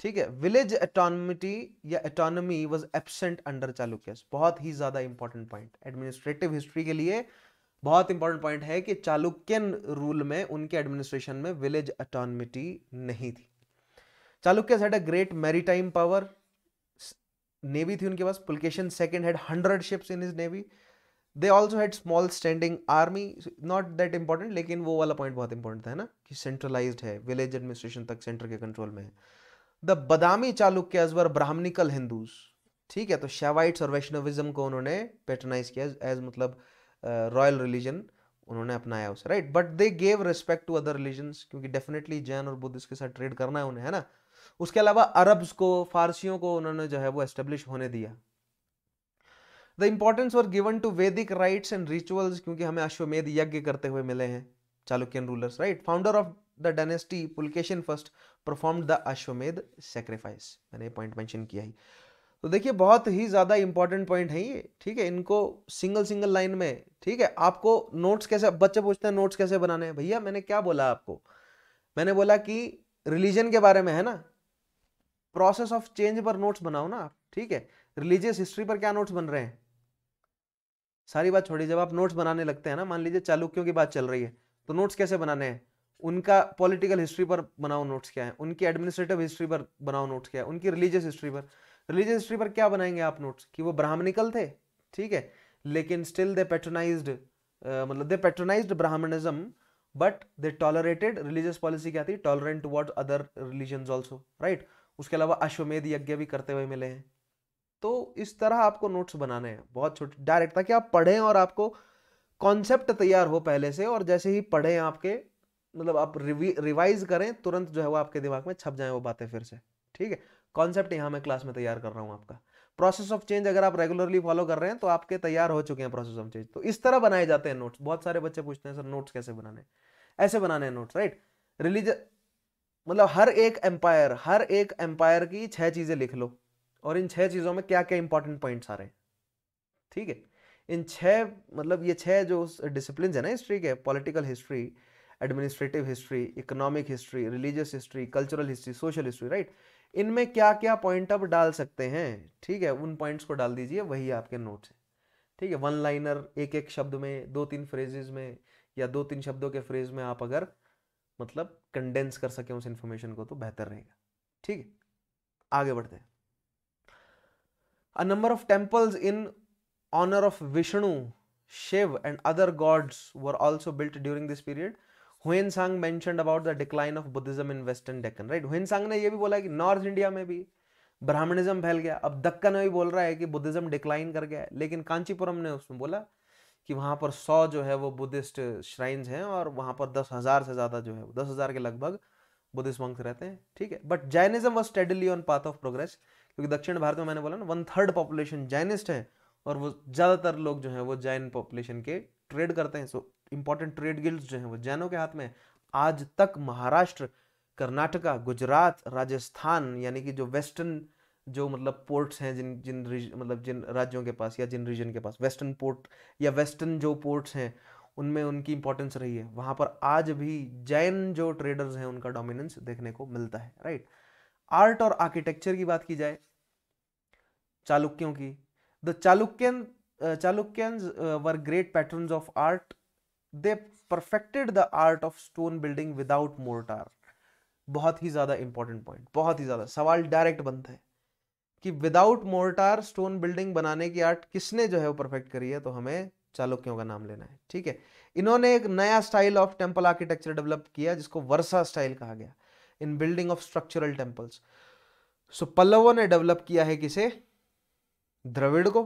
ठीक है विलेज ऑटोनमिटी या autonomy was absent under Chalukyas बहुत ही ज़्यादा इंपॉर्टेंट पॉइंट एडमिनिस्ट्रेटिव हिस्ट्री के लिए बहुत इंपॉर्टेंट पॉइंट है कि चालुक्यन रूल में उनके एडमिनिस्ट्रेशन में विलेज ऑटोनमिटी नहीं थी Chalukyas had a great maritime power navy थी उनके पास Pulakeshin second had hundred ships in his navy they also had small standing army not that important लेकिन वो वाला पॉइंट बहुत इंपॉर्टेंट था ना कि सेंट्रलाइज्ड है विलेज एडमिनिस्ट्रेशन तक सेंटर के कंट्रोल में है the Badami Chalukyas were Brahmanical Hindus ठीक है तो शेवाइट्स और वैष्णविज्म को उन्होंने पेट्रनाइज किया एज मतलब रॉयल uh, रिलीजन उन्होंने अपनाया उसे right but they gave respect to other religion क्योंकि डेफिनेटली जैन और बुद्धिस्ट के साथ ट्रेड करना है उन्हें है ना उसके अलावा अरब्स को फारसियों को उन्होंने जो है वो एस्टेब्लिश होने दिया the importance were given to Vedic rites and rituals क्योंकि हमें अश्वमेध यज्ञ करते हुए मिले हैं Chalukyan rulers right founder of the dynasty Pulakeshin first performed the Ashvamedha sacrifice मैंने ये पॉइंट मेंशन किया ही तो देखिए बहुत ही ज़्यादा इंपॉर्टेंट पॉइंट है ये ठीक है इनको सिंगल सिंगल लाइन में ठीक है आपको नोट्स कैसे बच्चे पूछते हैं नोट्स कैसे बनाने हैं भैया मैंने क्या बोला आपको मैंने बोला कि रिलीजन के बारे में है ना प्रोसेस ऑफ चेंज पर नोट्स बनाओ ना आप ठीक है रिलीजियस हिस्ट्री पर क्या नोट्स बन रहे हैं सारी बात छोड़िए जब आप नोट्स बनाने लगते हैं ना मान लीजिए चालुक्यों की बात चल रही है तो नोट्स कैसे बनाने हैं उनका पॉलिटिकल हिस्ट्री पर बनाओ नोट्स क्या है उनकी एडमिनिस्ट्रेटिव हिस्ट्री पर बनाओ नोट्स क्या है उनकी रिलीजियस हिस्ट्री पर रिलीजियस हिस्ट्री पर क्या बनाएंगे आप नोट्स कि वो ब्राह्मणिकल थे ठीक है लेकिन स्टिल दे पेट्रोनाइज मतलब they patronise Brahmanism but they tolerated religious policy क्या थी tolerant toward other religion also right उसके अलावा अश्वमेध यज्ञ भी करते हुए मिले हैं तो इस तरह आपको नोट्स बनाने हैं बहुत छोटे डायरेक्ट ताकि आप पढ़ें और आपको कॉन्सेप्ट तैयार हो पहले से और जैसे ही पढ़ें आपके मतलब आप रिवाइज करें तुरंत जो है वो आपके दिमाग में छप जाए वो बातें फिर से ठीक है कॉन्सेप्ट यहाँ मैं क्लास में तैयार कर रहा हूँ आपका प्रोसेस ऑफ चेंज अगर आप रेगुलरली फॉलो कर रहे हैं तो आपके तैयार हो चुके हैं प्रोसेस ऑफ चेंज तो इस तरह बनाए जाते हैं नोट्स बहुत सारे बच्चे पूछते हैं सर नोट्स कैसे बनाने ऐसे बनाने हैं नोट्स राइट रिलीज मतलब हर एक एम्पायर हर एक एम्पायर की छह चीजें लिख लो और इन छह चीज़ों में क्या क्या इंपॉर्टेंट पॉइंट्स आ रहे हैं ठीक है इन छः मतलब ये छः जो डिसिप्लिन है ना हिस्ट्री के political history administrative history economic history religious history cultural history social history right इनमें क्या क्या पॉइंट आप डाल सकते हैं ठीक है उन पॉइंट्स को डाल दीजिए वही आपके नोट्स हैं ठीक है वन लाइनर एक एक शब्द में दो तीन फ्रेजेज में या दो तीन शब्दों के फ्रेज में आप अगर मतलब कंडेंस कर सकें उस इंफॉर्मेशन को तो बेहतर रहेगा ठीक है आगे बढ़ते हैं A number of temples in honor of Vishnu, Shiv, and other gods were also built during this period. Hiuen Tsang mentioned about the decline of Buddhism in western Deccan right Hiuen Tsang ने यह भी बोला कि नॉर्थ इंडिया में भी ब्राह्मणिज्म फैल गया अब दक्कन में भी बोल रहा है कि बुद्धिज्म डिक्लाइन कर गया लेकिन कांचीपुरम ने उसमें बोला कि वहाँ पर सौ जो है वो बुद्धिस्ट श्राइन्स हैं और वहाँ पर दस हज़ार से ज़्यादा जो है दस हज़ार के लगभग बुद्धिस्ट मंक्स रहते हैं ठीक है but Jainism was steadily on path of progress क्योंकि दक्षिण भारत में मैंने बोला ना वन थर्ड पॉपुलेशन जैनिस्ट है और वो ज़्यादातर लोग जो हैं वो जैन पॉपुलेशन के ट्रेड करते हैं सो इम्पॉर्टेंट ट्रेड गिल्ड जो हैं वो जैनों के हाथ में आज तक महाराष्ट्र कर्नाटका गुजरात राजस्थान यानी कि जो वेस्टर्न जो मतलब पोर्ट्स हैं जिन जिन मतलब जिन राज्यों के पास या जिन रीजन के पास वेस्टर्न पोर्ट या वेस्टर्न जो पोर्ट्स हैं उनमें उनकी इंपॉर्टेंस रही है वहाँ पर आज भी जैन जो ट्रेडर्स हैं उनका डोमिनेंस देखने को मिलता है राइट आर्ट और आर्किटेक्चर की बात की जाए चालुक्यों की the Chalukyan Chalukyans were great pattern of art they perfected the art of stone building without mortar बहुत ही ज़्यादा इंपॉर्टेंट पॉइंट बहुत ही ज़्यादा सवाल डायरेक्ट बनता है कि विदाउट मोर्टार स्टोन बिल्डिंग बनाने की आर्ट किसने जो है वो परफेक्ट करी है तो हमें चालुक्यों का नाम लेना है ठीक है इन्होंने एक नया style of temple architecture develop किया जिसको वर्षा स्टाइल कहा गया in building of structural temples so पल्लवों ने डेवलप किया है किसे द्रविड़ को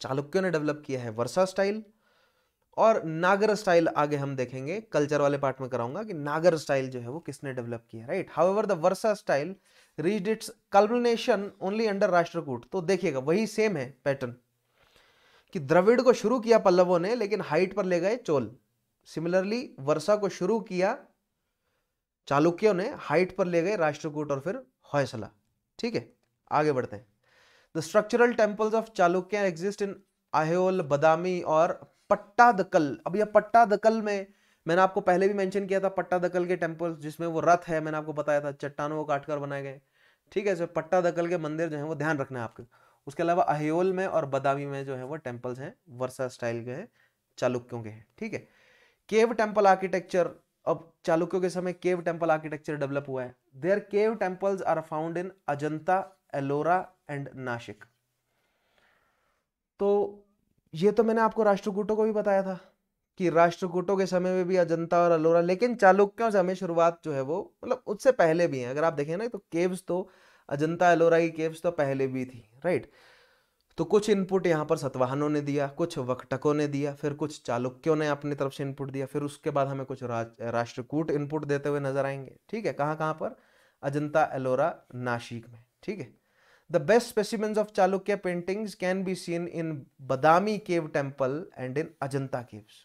चालुक्यों ने डेवलप किया है वर्षा स्टाइल और नागर स्टाइल आगे हम देखेंगे कल्चर वाले पार्ट में कराऊंगा कि नागर स्टाइल जो है वो किसने डेवलप किया राइट हाउ एवर द वर्षा style reached its culmination only under Rashtrakuta तो देखिएगा वही सेम है पैटर्न कि द्रविड़ को शुरू किया पल्लवों ने लेकिन हाइट पर ले गए चोल सिमिलरली वर्षा को शुरू किया चालुक्यों ने हाइट पर ले गए राष्ट्रकूट और फिर हौसला ठीक है आगे बढ़ते हैं the structural temples of Chalukya exist in Ahyol, Badami और दकल अब यह पट्टा दकल में मैंने आपको पहले भी मेंशन किया था दकल के टेम्पल जिसमें वो रथ है मैंने आपको बताया था चट्टानों को काटकर बनाए गए ठीक है सर दकल के मंदिर जो है वो ध्यान रखना है आपके उसके अलावा अहियोल में और बदामी में जो है वो टेम्पल्स हैं वर्षा स्टाइल के हैं चालुक्यों के हैं ठीक है केव टेम्पल आर्किटेक्चर अब चालुक्यों के समय केव टेम्पल आर्किटेक्चर डेवलप हुआ है their cave temples are found in Ajanta Ellora and Nashik तो ये तो मैंने आपको राष्ट्रकूटों को भी बताया था कि राष्ट्रकूटों के समय में भी अजंता और अलोरा लेकिन चालुक्यों से हमें शुरुआत जो है वो मतलब उससे पहले भी है अगर आप देखें ना तो केव्स तो अजंता अलोरा की केव्स तो पहले भी थी राइट तो कुछ इनपुट यहाँ पर सतवाहनों ने दिया कुछ वक्टकों ने दिया फिर कुछ चालुक्यों ने अपनी तरफ से इनपुट दिया फिर उसके बाद हमें कुछ राष्ट्रकूट इनपुट देते हुए नजर आएंगे ठीक है कहाँ कहाँ पर अजंता एलोरा नाशिक में ठीक है The best specimens of Chalukya paintings can be seen in Badami cave temple and in Ajanta caves.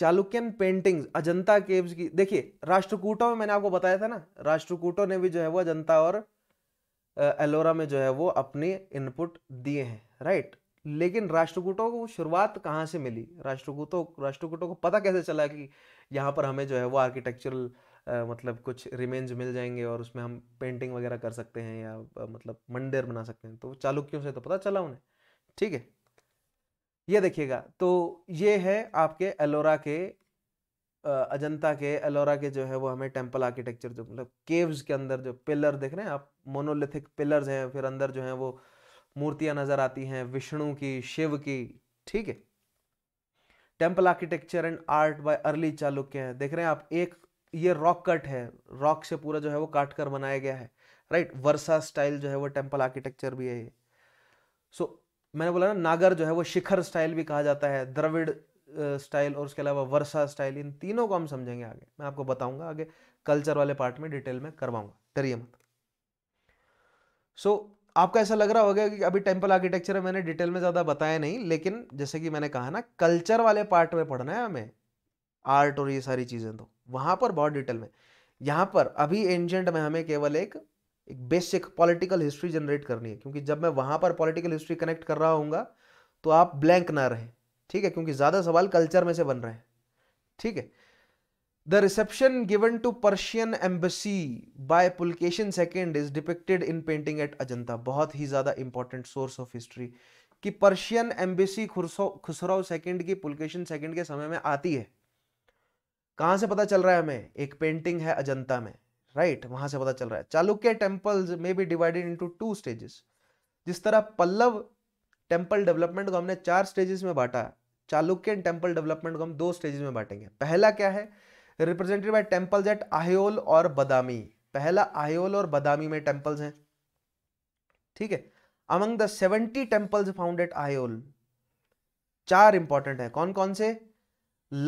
Chalukyan paintings Ajanta caves की देखिए राष्ट्रकूटों में मैंने आपको बताया था ना राष्ट्रकूटों ने भी जो है वो अजंता और एलोरा में जो है वो अपने इनपुट दिए हैं राइट लेकिन राष्ट्रकूटों को शुरुआत कहाँ से मिली राष्ट्रकूटों राष्ट्रकूटों को पता कैसे चला कि यहाँ पर हमें जो है वो आर्किटेक्चरल मतलब कुछ रिमेन्स मिल जाएंगे और उसमें हम पेंटिंग वगैरह कर सकते हैं या मतलब मंदिर बना सकते हैं तो चालुक्यों से तो पता चला उन्हें ठीक है ये देखिएगा तो ये है आपके एलोरा के अजंता के एलोरा के जो है वो हमें टेम्पल आर्किटेक्चर जो मतलब केव्स के अंदर जो पिलर देख रहे हैं आप मोनोलिथिक पिलर्स हैं फिर अंदर जो है वो मूर्तियां नजर आती हैं विष्णु की शिव की ठीक है temple architecture and art by early Chalukya है देख रहे हैं आप एक ये रॉक कट है रॉक से पूरा जो है वो काट कर बनाया गया है राइट वर्षा स्टाइल जो है वो टेम्पल आर्किटेक्चर भी है ये सो मैंने बोला ना नागर जो है वो शिखर स्टाइल भी कहा जाता है द्रविड़ स्टाइल और उसके अलावा वर्षा स्टाइल इन तीनों को हम समझेंगे आगे मैं आपको बताऊंगा आगे कल्चर वाले पार्ट में डिटेल में करवाऊंगा डरिए मत सो आपको ऐसा लग रहा होगा कि अभी टेम्पल आर्किटेक्चर मैंने डिटेल में ज़्यादा बताया नहीं लेकिन जैसे कि मैंने कहा ना कल्चर वाले पार्ट में पढ़ना है हमें आर्ट और ये सारी चीज़ें तो वहां पर बहुत डिटेल में यहां पर अभी एंजेंट में हमें केवल एक एक बेसिक पॉलिटिकल हिस्ट्री जनरेट करनी है क्योंकि जब मैं वहां पर पॉलिटिकल हिस्ट्री कनेक्ट कर रहा हूँ तो आप ब्लैंक ना रहे ठीक है क्योंकि ज़्यादा सवाल कल्चर में से बन रहे हैं ठीक है the reception given to Persian embassy by Pulakeshin second is depicted in painting at Ajanta बहुत ही ज़्यादा इंपॉर्टेंट सोर्स ऑफ हिस्ट्री कि पर्शियन एम्बेसी खुसरो सेकेंड की पुलकेशन सेकेंड के समय में आती है कहाँ से पता चल रहा है हमें एक पेंटिंग है अजंता में राइट right, वहां से पता चल रहा है चालुक्य टेम्पल्स में be divided into two stages जिस तरह पल्लव टेम्पल डेवलपमेंट को हमने चार स्टेजेस में बांटा चालुक्यन टेम्पल डेवलपमेंट को हम दो स्टेजेस में बांटेंगे पहला क्या है represented by temples at Aihole और बदामी पहला आहियोल और बदामी में टेम्पल्स हैं ठीक है among the seventy temples found at Aihole चार इंपॉर्टेंट है कौन कौन से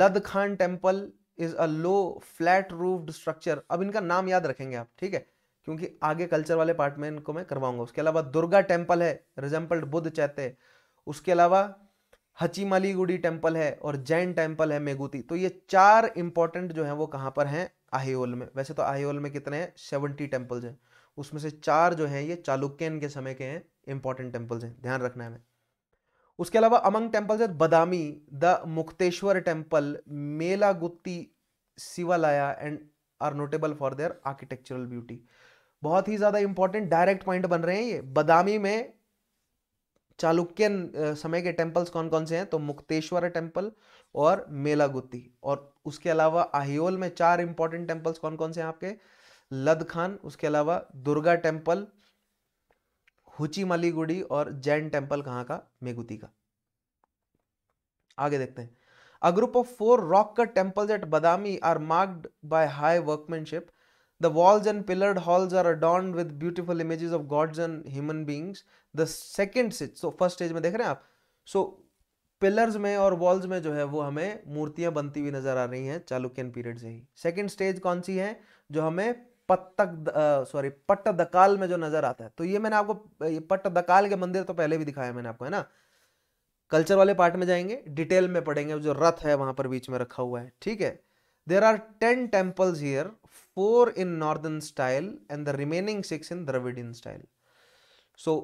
Lad Khan temple is a low flat roofed structure अब इनका नाम याद रखेंगे आप ठीक है क्योंकि आगे कल्चर वाले पार्ट में इनको मैं करवाऊंगा उसके अलावा दुर्गा टेम्पल है रिजम्पल्ड बुद्ध चैत्य उसके अलावा हचीमालीगुडी टेम्पल है और जैन टेम्पल है मेगुती तो ये चार इंपॉर्टेंट जो है वो कहाँ पर हैं आहियोल में वैसे तो आहियोल में कितने हैं सेवेंटी टेम्पल्स हैं उसमें से चार जो हैं ये चालुक्यन के समय के हैं इंपॉर्टेंट टेम्पल्स हैं ध्यान रखना है हमें उसके अलावा अमंग टेम्पल है बदामी द मुक्तेश्वर टेम्पल गुत्ती Shivalaya and are notable for their architectural beauty बहुत ही ज़्यादा इंपॉर्टेंट डायरेक्ट पॉइंट बन रहे हैं ये बदामी में चालुक्यन समय के टेम्पल्स कौन कौन से हैं तो मुक्तेश्वर टेम्पल और मेलागुत्ती और उसके अलावा आहियोल में चार इंपॉर्टेंट टेम्पल्स कौन कौन से हैं आपके लद खान उसके अलावा दुर्गा टेम्पल हुचीमालीगुड़ी और जैन टेम्पल कहाँ का मेगुती का आगे देखते हैं A group of four rock cut temples at Badami are marked by high workmanship. The walls and pillared halls are adorned with beautiful images of gods and human beings. The second stage, so first stage में देख रहे हैं आप so पिलर्स में और वॉल्स में जो है वो हमें मूर्तियां बनती हुई नजर आ रही हैं चालुक्यन पीरियड से ही सेकेंड स्टेज कौन सी है जो हमें पत्तक सॉरी पट्ट दकाल में जो नजर आता है तो ये मैंने आपको ये पट्ट दकाल के मंदिर तो पहले भी दिखाया मैंने आपको है ना कल्चर वाले पार्ट में जाएंगे डिटेल में पढ़ेंगे जो रथ है वहां पर बीच में रखा हुआ है ठीक है there are ten temples here four in northern style and the remaining six in Dravidian style so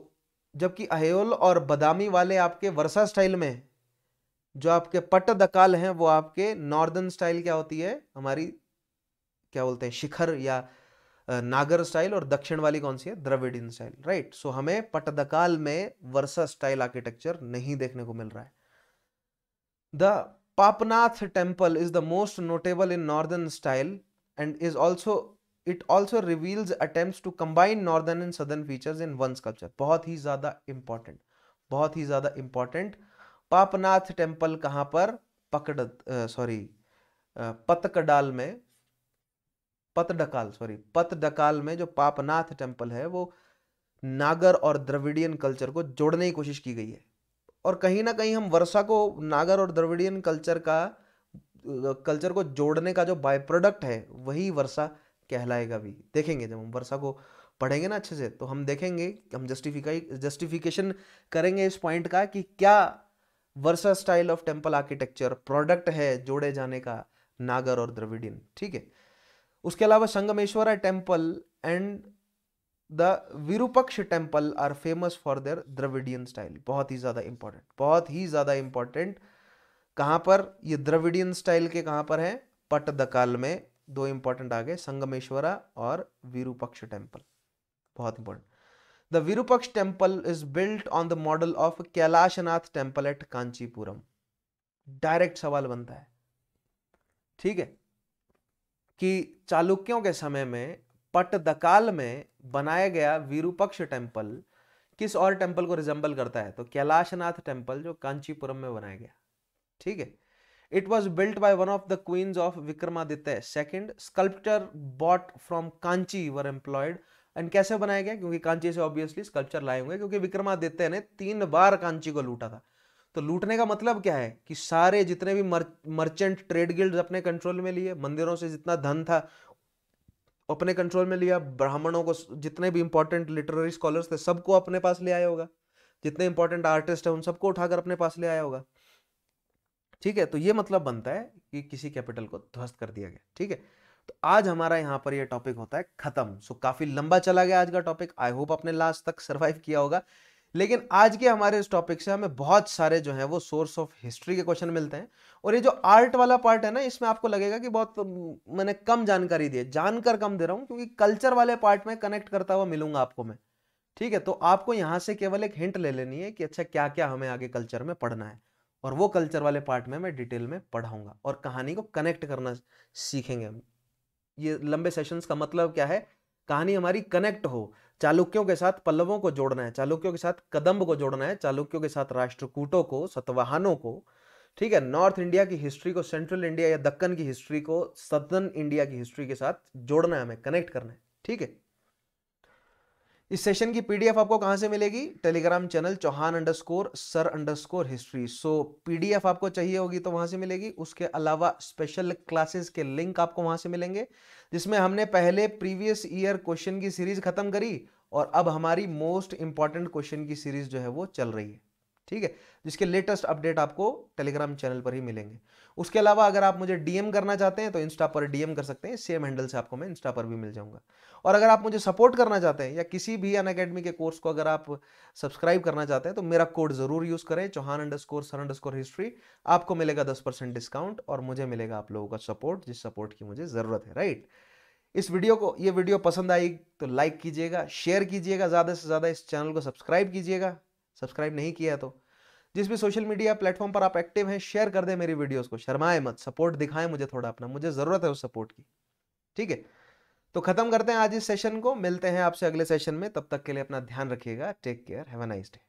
जबकि अहेल और बदामी वाले आपके वर्षा स्टाइल में जो आपके पट्ट दकाल हैं वो आपके नॉर्दर्न स्टाइल क्या होती है हमारी क्या बोलते हैं शिखर या नागर स्टाइल और दक्षिण वाली कौन सी है द्रविडियन स्टाइल राइट सो हमें पटदकाल में वर्षा स्टाइल आर्किटेक्चर नहीं देखने को मिल रहा है the Papanath temple is the most notable in northern style and is also it also reveals attempt to combine northern and southern features in one sculpture बहुत ही ज़्यादा इंपॉर्टेंट बहुत ही ज़्यादा इंपॉर्टेंट पापनाथ टेम्पल कहाँ पर पकड़ सॉरी पतकडाल में पतडकाल डकाल सॉरी पतडकाल में जो पापनाथ टेम्पल है वो नागर और द्रविडियन कल्चर को जोड़ने की कोशिश की गई है और कहीं ना कहीं हम वर्षा को नागर और द्रविडियन कल्चर का कल्चर को जोड़ने का जो बाय प्रोडक्ट है वही वर्षा कहलाएगा भी देखेंगे जब हम वर्षा को पढ़ेंगे ना अच्छे से तो हम देखेंगे हम जस्टिफिकाई जस्टिफिकेशन करेंगे इस पॉइंट का कि क्या वर्षा style of temple architecture product है जोड़े जाने का नागर और द्रविडियन ठीक है उसके अलावा Sangameshwara temple and the Virupaksha temple are famous for their Dravidian style बहुत ही ज़्यादा इंपॉर्टेंट बहुत ही ज़्यादा इंपॉर्टेंट कहां पर ये द्रविडियन स्टाइल के कहां पर है पटदकाल में दो इंपॉर्टेंट आ गए संगमेश्वरा और विरूपक्ष टेम्पल बहुत important the Virupaksha temple is built on the model of Kailasanatha temple at Kanchipuram direct सवाल बनता है ठीक है कि चालुक्यों के समय में पटदकाल में बनाया गया वीरूपक्ष टेम्पल किस और टेम्पल को रिजेंबल करता है तो कैलाशनाथ टेम्पल जो कांचीपुरम में बनाया गया ठीक है it was built by one of the queens of Vikramaditya second sculpture brought from Kanchi were employed and कैसे बनाया गया क्योंकि कांची से ऑब्वियसली स्कल्पचर लाए होंगे क्योंकि विक्रमादित्य ने तीन बार कांची को लूटा था तो लूटने का मतलब क्या है कि सारे जितने भी मर, मर्चेंट ट्रेड गिल्ड अपने कंट्रोल में लिए मंदिरों से जितना धन था अपने कंट्रोल में लिया ब्राह्मणों को जितने भी इंपॉर्टेंट लिटरेरी स्कॉलर्स थे सबको अपने पास ले आया होगा जितने इंपॉर्टेंट आर्टिस्ट है उन सबको उठाकर अपने पास ले आया होगा ठीक है तो ये मतलब बनता है कि किसी कैपिटल को ध्वस्त कर दिया गया ठीक है तो आज हमारा यहाँ पर ये टॉपिक होता है खत्म सो काफी लंबा चला गया आज का टॉपिक आई होप आपने लास्ट तक सर्वाइव किया होगा लेकिन आज के हमारे इस टॉपिक से हमें बहुत सारे जो हैं वो सोर्स ऑफ हिस्ट्री के क्वेश्चन मिलते हैं और ये जो आर्ट वाला पार्ट है ना इसमें आपको लगेगा कि बहुत मैंने कम जानकारी दी है जानकर कम दे रहा हूँ क्योंकि कल्चर वाले पार्ट में कनेक्ट करता हुआ मिलूंगा आपको मैं ठीक है तो आपको यहाँ से केवल एक हिंट ले लेनी है कि अच्छा क्या क्या हमें आगे कल्चर में पढ़ना है और वो कल्चर वाले पार्ट में मैं डिटेल में पढ़ाऊंगा और कहानी को कनेक्ट करना सीखेंगे हम ये लंबे सेशंस का मतलब क्या है कहानी हमारी कनेक्ट हो चालुक्यों के साथ पल्लवों को जोड़ना है चालुक्यों के साथ कदम्ब को जोड़ना है चालुक्यों के साथ राष्ट्रकूटों को सतवाहनों को ठीक है नॉर्थ इंडिया की हिस्ट्री को सेंट्रल इंडिया या दक्कन की हिस्ट्री को सदर्न इंडिया की हिस्ट्री के साथ जोड़ना है हमें कनेक्ट करना है ठीक है इस सेशन की पीडीएफ आपको कहाँ से मिलेगी Telegram channel Chauhan underscore sir underscore history so PDF आपको चाहिए होगी तो वहाँ से मिलेगी उसके अलावा स्पेशल क्लासेस के लिंक आपको वहाँ से मिलेंगे जिसमें हमने पहले प्रीवियस ईयर क्वेश्चन की सीरीज खत्म करी और अब हमारी मोस्ट इंपॉर्टेंट क्वेश्चन की सीरीज जो है वो चल रही है ठीक है जिसके लेटेस्ट अपडेट आपको टेलीग्राम चैनल पर ही मिलेंगे उसके अलावा अगर आप मुझे डीएम करना चाहते हैं तो इंस्टा पर डीएम कर सकते हैं सेम हैंडल से आपको मैं इंस्टा पर भी मिल जाऊंगा और अगर आप मुझे सपोर्ट करना चाहते हैं या किसी भी अन अकेडमी के कोर्स को अगर आप सब्सक्राइब करना चाहते हैं तो मेरा कोड जरूर यूज करें Chauhan underscore sir underscore history आपको मिलेगा दस परसेंट डिस्काउंट और मुझे मिलेगा आप लोगों का सपोर्ट जिस सपोर्ट की मुझे ज़रूरत है राइट इस वीडियो को ये वीडियो पसंद आई तो लाइक कीजिएगा शेयर कीजिएगा ज़्यादा से ज़्यादा इस चैनल को सब्सक्राइब कीजिएगा सब्सक्राइब नहीं किया तो जिस भी सोशल मीडिया प्लेटफॉर्म पर आप एक्टिव हैं शेयर कर दें मेरी वीडियोस को शर्माए मत सपोर्ट दिखाएं मुझे थोड़ा अपना मुझे ज़रूरत है उस सपोर्ट की ठीक है तो खत्म करते हैं आज इस सेशन को मिलते हैं आपसे अगले सेशन में तब तक के लिए अपना ध्यान रखिएगा take care have a nice day